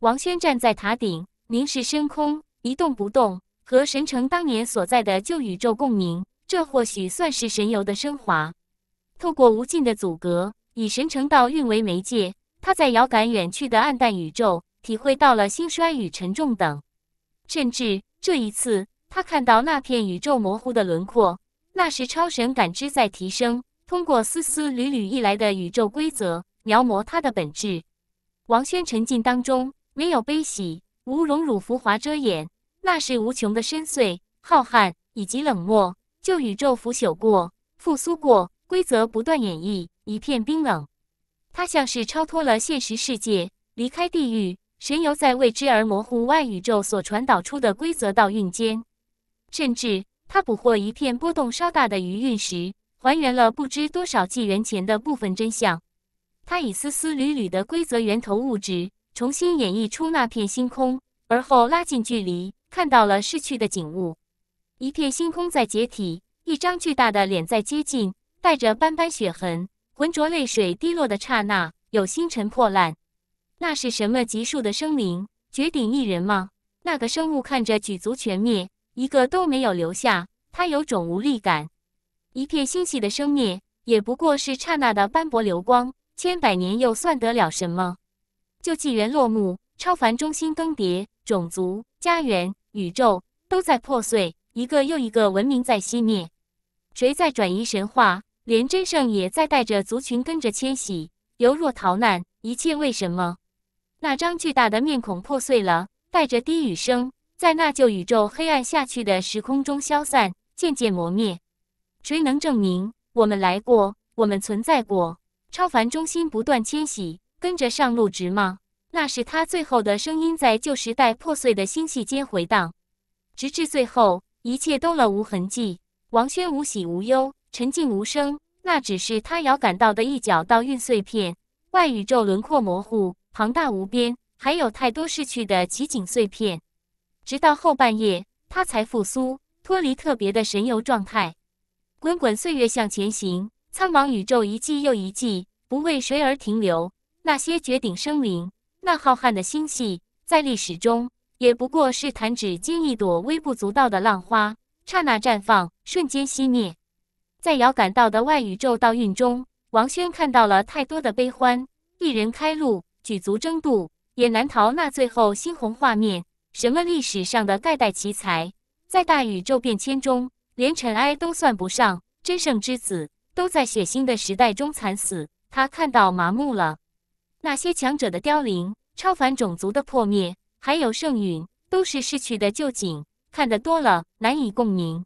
王轩站在塔顶，凝视深空，一动不动，和神城当年所在的旧宇宙共鸣。这或许算是神游的升华。透过无尽的阻隔，以神城道运为媒介，他在遥感远去的暗淡宇宙，体会到了兴衰与沉重等。甚至这一次，他看到那片宇宙模糊的轮廓。那是超神感知在提升，通过丝丝缕缕溢来的宇宙规则描摹它的本质。王轩沉浸当中，没有悲喜，无荣辱浮华遮掩，那是无穷的深邃、浩瀚以及冷漠。旧宇宙腐朽过，复苏过，规则不断演绎，一片冰冷。他像是超脱了现实世界，离开地狱，神游在未知而模糊外宇宙所传导出的规则道韵间，甚至。他捕获一片波动稍大的余韵时，还原了不知多少纪元前的部分真相。他以丝丝缕缕的规则源头物质，重新演绎出那片星空，而后拉近距离，看到了逝去的景物。一片星空在解体，一张巨大的脸在接近，带着斑斑血痕、浑浊泪水滴落的刹那，有星辰破烂。那是什么极数的生灵？绝顶一人吗？那个生物看着举足全灭。一个都没有留下，他有种无力感。一片星系的生灭，也不过是刹那的斑驳流光，千百年又算得了什么？旧纪元落幕，超凡中心更迭，种族、家园、宇宙都在破碎，一个又一个文明在熄灭。谁在转移神话？连真圣也在带着族群跟着迁徙，犹若逃难。一切为什么？那张巨大的面孔破碎了，带着低语声。在那旧宇宙黑暗下去的时空中消散，渐渐磨灭。谁能证明我们来过，我们存在过？超凡中心不断迁徙，跟着上路直吗？那是他最后的声音，在旧时代破碎的星系间回荡，直至最后一切都了无痕迹。王轩无喜无忧，沉静无声。那只是他遥感到的一角倒运碎片。外宇宙轮廓模糊，庞大无边，还有太多逝去的奇景碎片。直到后半夜，他才复苏，脱离特别的神游状态。滚滚岁月向前行，苍茫宇宙一季又一季，不为谁而停留。那些绝顶生灵，那浩瀚的星系，在历史中也不过是弹指间一朵微不足道的浪花，刹那绽放，瞬间熄灭。在遥感到的外宇宙倒运中，王轩看到了太多的悲欢。一人开路，举足争渡，也难逃那最后猩红画面。什么历史上的代代奇才，在大宇宙变迁中，连尘埃都算不上。真圣之子都在血腥的时代中惨死。他看到麻木了，那些强者的凋零，超凡种族的破灭，还有圣陨，都是逝去的旧景，看得多了难以共鸣，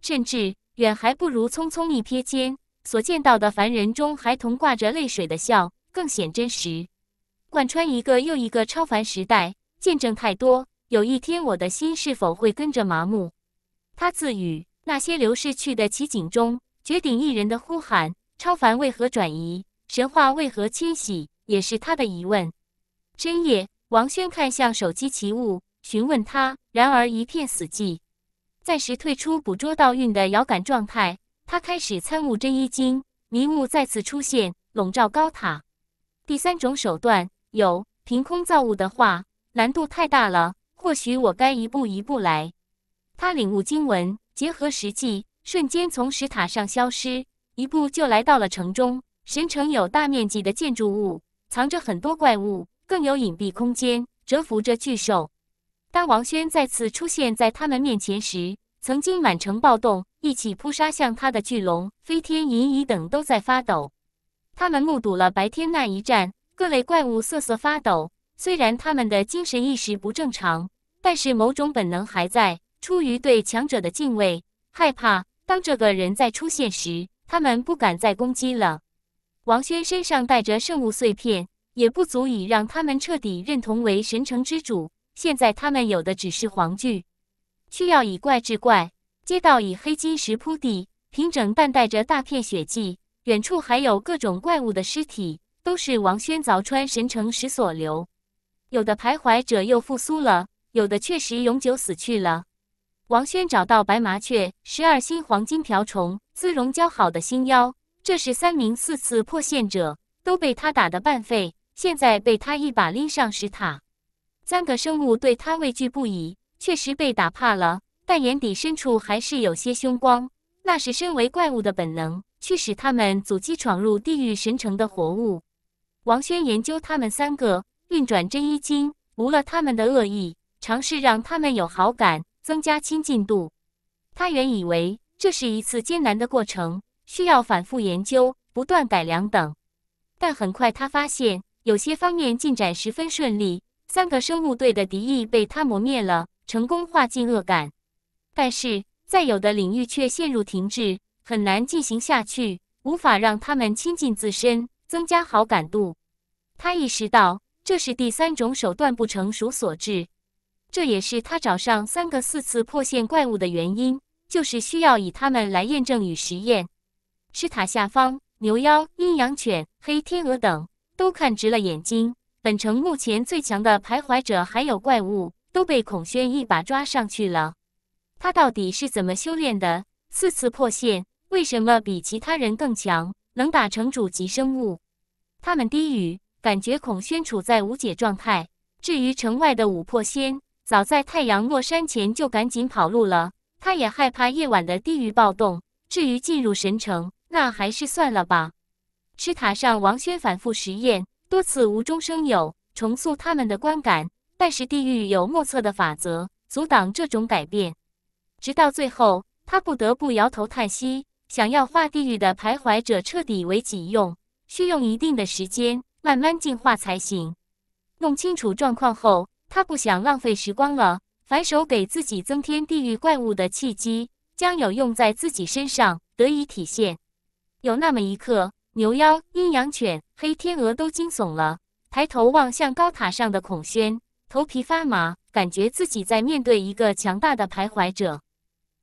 甚至远还不如匆匆一瞥间所见到的凡人中孩童挂着泪水的笑更显真实。贯穿一个又一个超凡时代，见证太多。有一天，我的心是否会跟着麻木？他自语。那些流逝去的奇景中，绝顶一人的呼喊，超凡为何转移？神话为何迁徙？也是他的疑问。深夜，王轩看向手机奇物，询问他，然而一片死寂。暂时退出捕捉到运的遥感状态，他开始参悟真一经。迷雾再次出现，笼罩高塔。第三种手段，有凭空造物的话，难度太大了。或许我该一步一步来。他领悟经文，结合实际，瞬间从石塔上消失，一步就来到了城中。神城有大面积的建筑物，藏着很多怪物，更有隐蔽空间，蛰伏着巨兽。当王轩再次出现在他们面前时，曾经满城暴动、一起扑杀向他的巨龙、飞天银蚁等都在发抖。他们目睹了白天那一战，各类怪物瑟瑟发抖。虽然他们的精神意识不正常。但是某种本能还在，出于对强者的敬畏、害怕，当这个人在出现时，他们不敢再攻击了。王轩身上带着圣物碎片，也不足以让他们彻底认同为神城之主。现在他们有的只是黄惧，需要以怪制怪。街道以黑金石铺地，平整但带着大片血迹，远处还有各种怪物的尸体，都是王轩凿穿神城时所留。有的徘徊者又复苏了。有的确实永久死去了。王轩找到白麻雀、十二星黄金瓢虫、姿容姣好的星妖，这是三名四次破线者都被他打得半废，现在被他一把拎上石塔。三个生物对他畏惧不已，确实被打怕了，但眼底深处还是有些凶光，那是身为怪物的本能，驱使他们阻击闯入地狱神城的活物。王轩研究他们三个，运转真一经，无了他们的恶意。尝试让他们有好感，增加亲近度。他原以为这是一次艰难的过程，需要反复研究、不断改良等。但很快他发现，有些方面进展十分顺利，三个生物队的敌意被他磨灭了，成功化尽恶感。但是在有的领域却陷入停滞，很难进行下去，无法让他们亲近自身，增加好感度。他意识到，这是第三种手段不成熟所致。这也是他找上三个四次破线怪物的原因，就是需要以他们来验证与实验。石塔下方，牛妖、阴阳犬、黑天鹅等都看直了眼睛。本城目前最强的徘徊者还有怪物都被孔宣一把抓上去了。他到底是怎么修炼的？四次破线，为什么比其他人更强，能打成主级生物？他们低语，感觉孔宣处在无解状态。至于城外的五破仙。早在太阳落山前就赶紧跑路了。他也害怕夜晚的地狱暴动。至于进入神城，那还是算了吧。石塔上，王轩反复实验，多次无中生有，重塑他们的观感。但是地狱有莫测的法则，阻挡这种改变。直到最后，他不得不摇头叹息：想要化地狱的徘徊者彻底为己用，需用一定的时间，慢慢进化才行。弄清楚状况后。他不想浪费时光了，反手给自己增添地狱怪物的契机，将有用在自己身上得以体现。有那么一刻，牛妖、阴阳犬、黑天鹅都惊悚了，抬头望向高塔上的孔宣，头皮发麻，感觉自己在面对一个强大的徘徊者。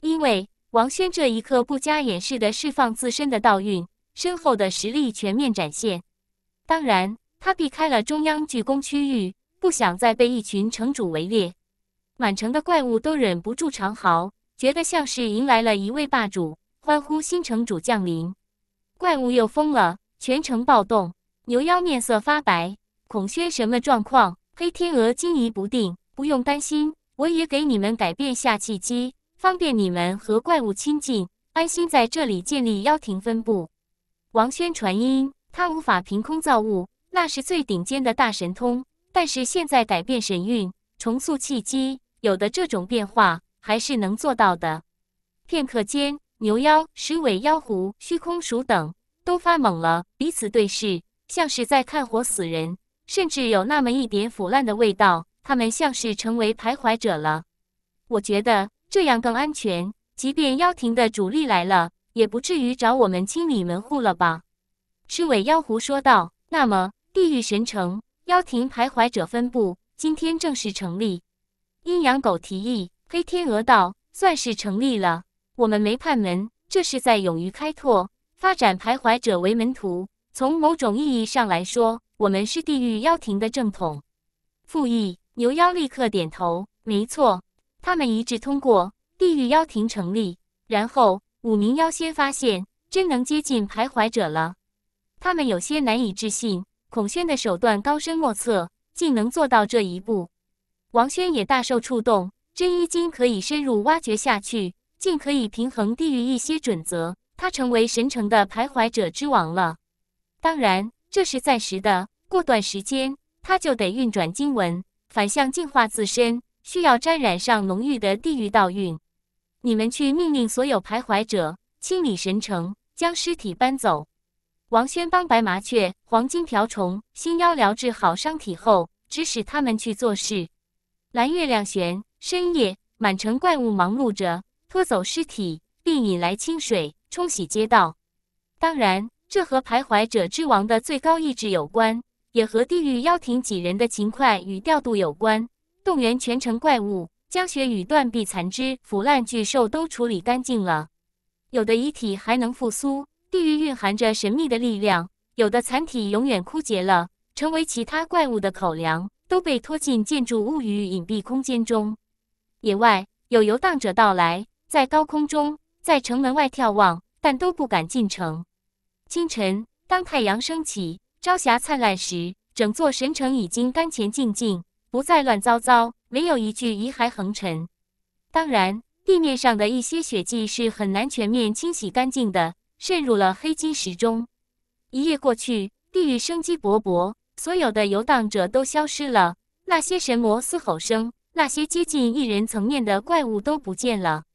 因为王轩这一刻不加掩饰的释放自身的道运，身后的实力全面展现。当然，他避开了中央巨攻区域。不想再被一群城主围猎，满城的怪物都忍不住长嚎，觉得像是迎来了一位霸主，欢呼新城主降临。怪物又疯了，全城暴动。牛妖面色发白，孔宣什么状况？黑天鹅惊疑不定。不用担心，我也给你们改变下契机，方便你们和怪物亲近，安心在这里建立妖庭分部。王轩传音，他无法凭空造物，那是最顶尖的大神通。但是现在改变神韵，重塑契机，有的这种变化还是能做到的。片刻间，牛妖、石尾妖狐、虚空鼠等都发懵了，彼此对视，像是在看活死人，甚至有那么一点腐烂的味道。他们像是成为徘徊者了。我觉得这样更安全，即便妖庭的主力来了，也不至于找我们清理门户了吧？赤尾妖狐说道。那么，地狱神城。妖庭徘徊者分部今天正式成立。阴阳狗提议，黑天鹅道算是成立了。我们没派门，这是在勇于开拓，发展徘徊者为门徒。从某种意义上来说，我们是地狱妖庭的正统。附议！牛妖立刻点头。没错，他们一致通过地狱妖庭成立。然后五名妖仙发现，真能接近徘徊者了，他们有些难以置信。孔宣的手段高深莫测，竟能做到这一步。王轩也大受触动，真一经可以深入挖掘下去，竟可以平衡地狱一些准则，他成为神城的徘徊者之王了。当然，这是暂时的，过段时间他就得运转经文，反向净化自身，需要沾染上浓郁的地狱道运。你们去命令所有徘徊者清理神城，将尸体搬走。王轩帮白麻雀、黄金瓢虫、星妖疗治好伤体后，指使他们去做事。蓝月亮悬深夜，满城怪物忙碌着拖走尸体，并引来清水冲洗街道。当然，这和徘徊者之王的最高意志有关，也和地狱妖庭几人的勤快与调度有关。动员全城怪物，将血与断臂、残肢、腐烂巨兽都处理干净了。有的遗体还能复苏。地狱蕴含着神秘的力量，有的残体永远枯竭了，成为其他怪物的口粮，都被拖进建筑物与隐蔽空间中。野外有游荡者到来，在高空中，在城门外眺望，但都不敢进城。清晨，当太阳升起，朝霞灿烂时，整座神城已经干干净净，不再乱糟糟，没有一具遗骸横陈。当然，地面上的一些血迹是很难全面清洗干净的。渗入了黑金石中。一夜过去，地狱生机勃勃，所有的游荡者都消失了。那些神魔嘶吼声，那些接近一人层面的怪物都不见了。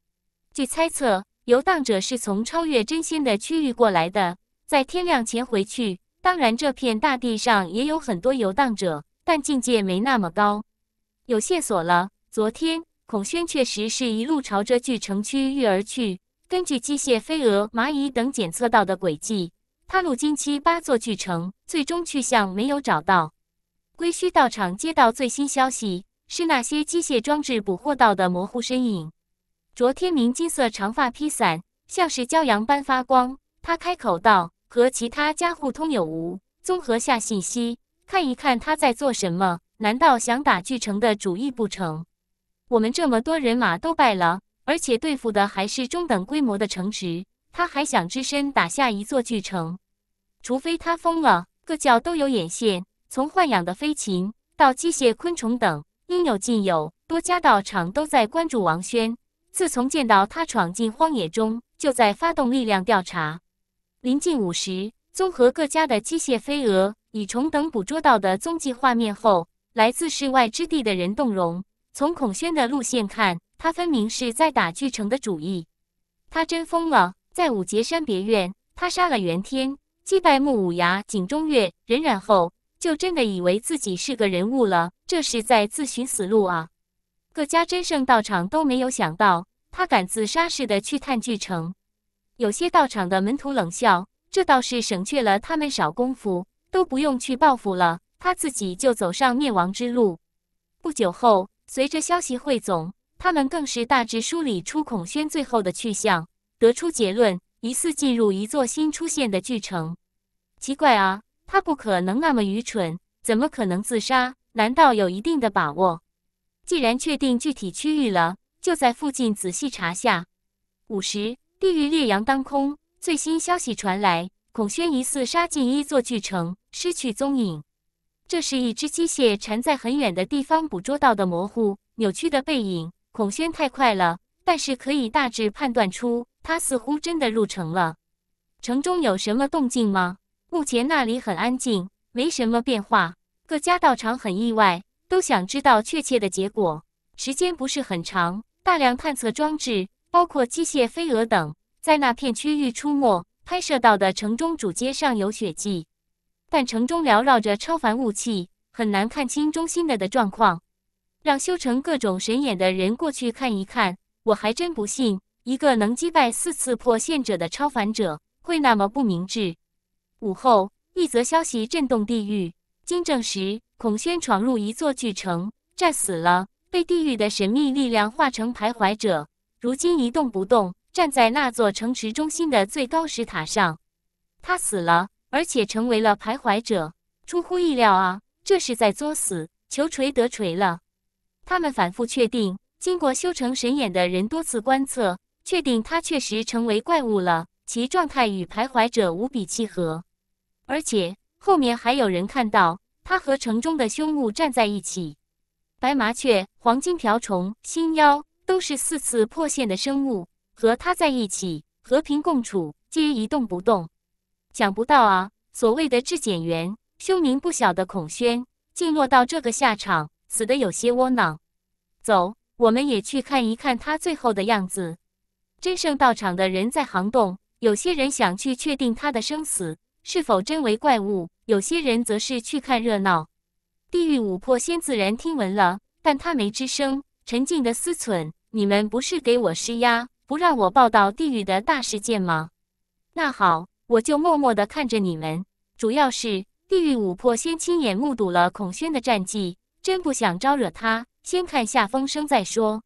据猜测，游荡者是从超越真仙的区域过来的，在天亮前回去。当然，这片大地上也有很多游荡者，但境界没那么高。有线索了。昨天，孔宣确实是一路朝着巨城区域而去。根据机械飞蛾、蚂蚁等检测到的轨迹，他路今期八座巨城，最终去向没有找到。归墟道场接到最新消息，是那些机械装置捕获到的模糊身影。卓天明金色长发披散，像是骄阳般发光。他开口道：“和其他家互通有无，综合下信息，看一看他在做什么？难道想打巨城的主意不成？我们这么多人马都败了。”而且对付的还是中等规模的城池，他还想只身打下一座巨城，除非他疯了。各教都有眼线，从豢养的飞禽到机械昆虫等，应有尽有。多家道场都在关注王轩，自从见到他闯进荒野中，就在发动力量调查。临近午时，综合各家的机械飞蛾、蚁虫等捕捉到的踪迹画面后，来自世外之地的人动容。从孔轩的路线看。他分明是在打巨城的主意，他真疯了！在五节山别院，他杀了袁天，祭拜木五牙、井中月、荏苒后，就真的以为自己是个人物了，这是在自寻死路啊！各家真圣道场都没有想到他敢自杀似的去探巨城，有些道场的门徒冷笑：这倒是省去了他们少功夫，都不用去报复了，他自己就走上灭亡之路。不久后，随着消息汇总。他们更是大致梳理出孔宣最后的去向，得出结论：疑似进入一座新出现的巨城。奇怪啊，他不可能那么愚蠢，怎么可能自杀？难道有一定的把握？既然确定具体区域了，就在附近仔细查下。五十，地狱烈阳当空，最新消息传来：孔宣疑似杀进一座巨城，失去踪影。这是一只机械缠在很远的地方捕捉到的模糊、扭曲的背影。孔宣太快了，但是可以大致判断出他似乎真的入城了。城中有什么动静吗？目前那里很安静，没什么变化。各家道场很意外，都想知道确切的结果。时间不是很长，大量探测装置，包括机械飞蛾等，在那片区域出没，拍摄到的城中主街上有血迹，但城中缭绕着超凡雾气，很难看清中心的的状况。让修成各种神眼的人过去看一看，我还真不信一个能击败四次破限者的超凡者会那么不明智。午后，一则消息震动地狱：经证实，孔宣闯入一座巨城，战死了，被地狱的神秘力量化成徘徊者，如今一动不动站在那座城池中心的最高石塔上。他死了，而且成为了徘徊者，出乎意料啊！这是在作死，求锤得锤了。他们反复确定，经过修成神眼的人多次观测，确定他确实成为怪物了，其状态与徘徊者无比契合。而且后面还有人看到他和城中的凶物站在一起。白麻雀、黄金瓢虫、星妖都是四次破线的生物，和他在一起和平共处，皆一动不动。想不到啊，所谓的质检员、凶名不小的孔宣，竟落到这个下场。死的有些窝囊，走，我们也去看一看他最后的样子。真圣道场的人在行动，有些人想去确定他的生死是否真为怪物，有些人则是去看热闹。地狱五魄仙自然听闻了，但他没吱声，沉静的思忖：你们不是给我施压，不让我报道地狱的大事件吗？那好，我就默默的看着你们。主要是地狱五魄仙亲眼目睹了孔宣的战绩。真不想招惹他，先看下风声再说。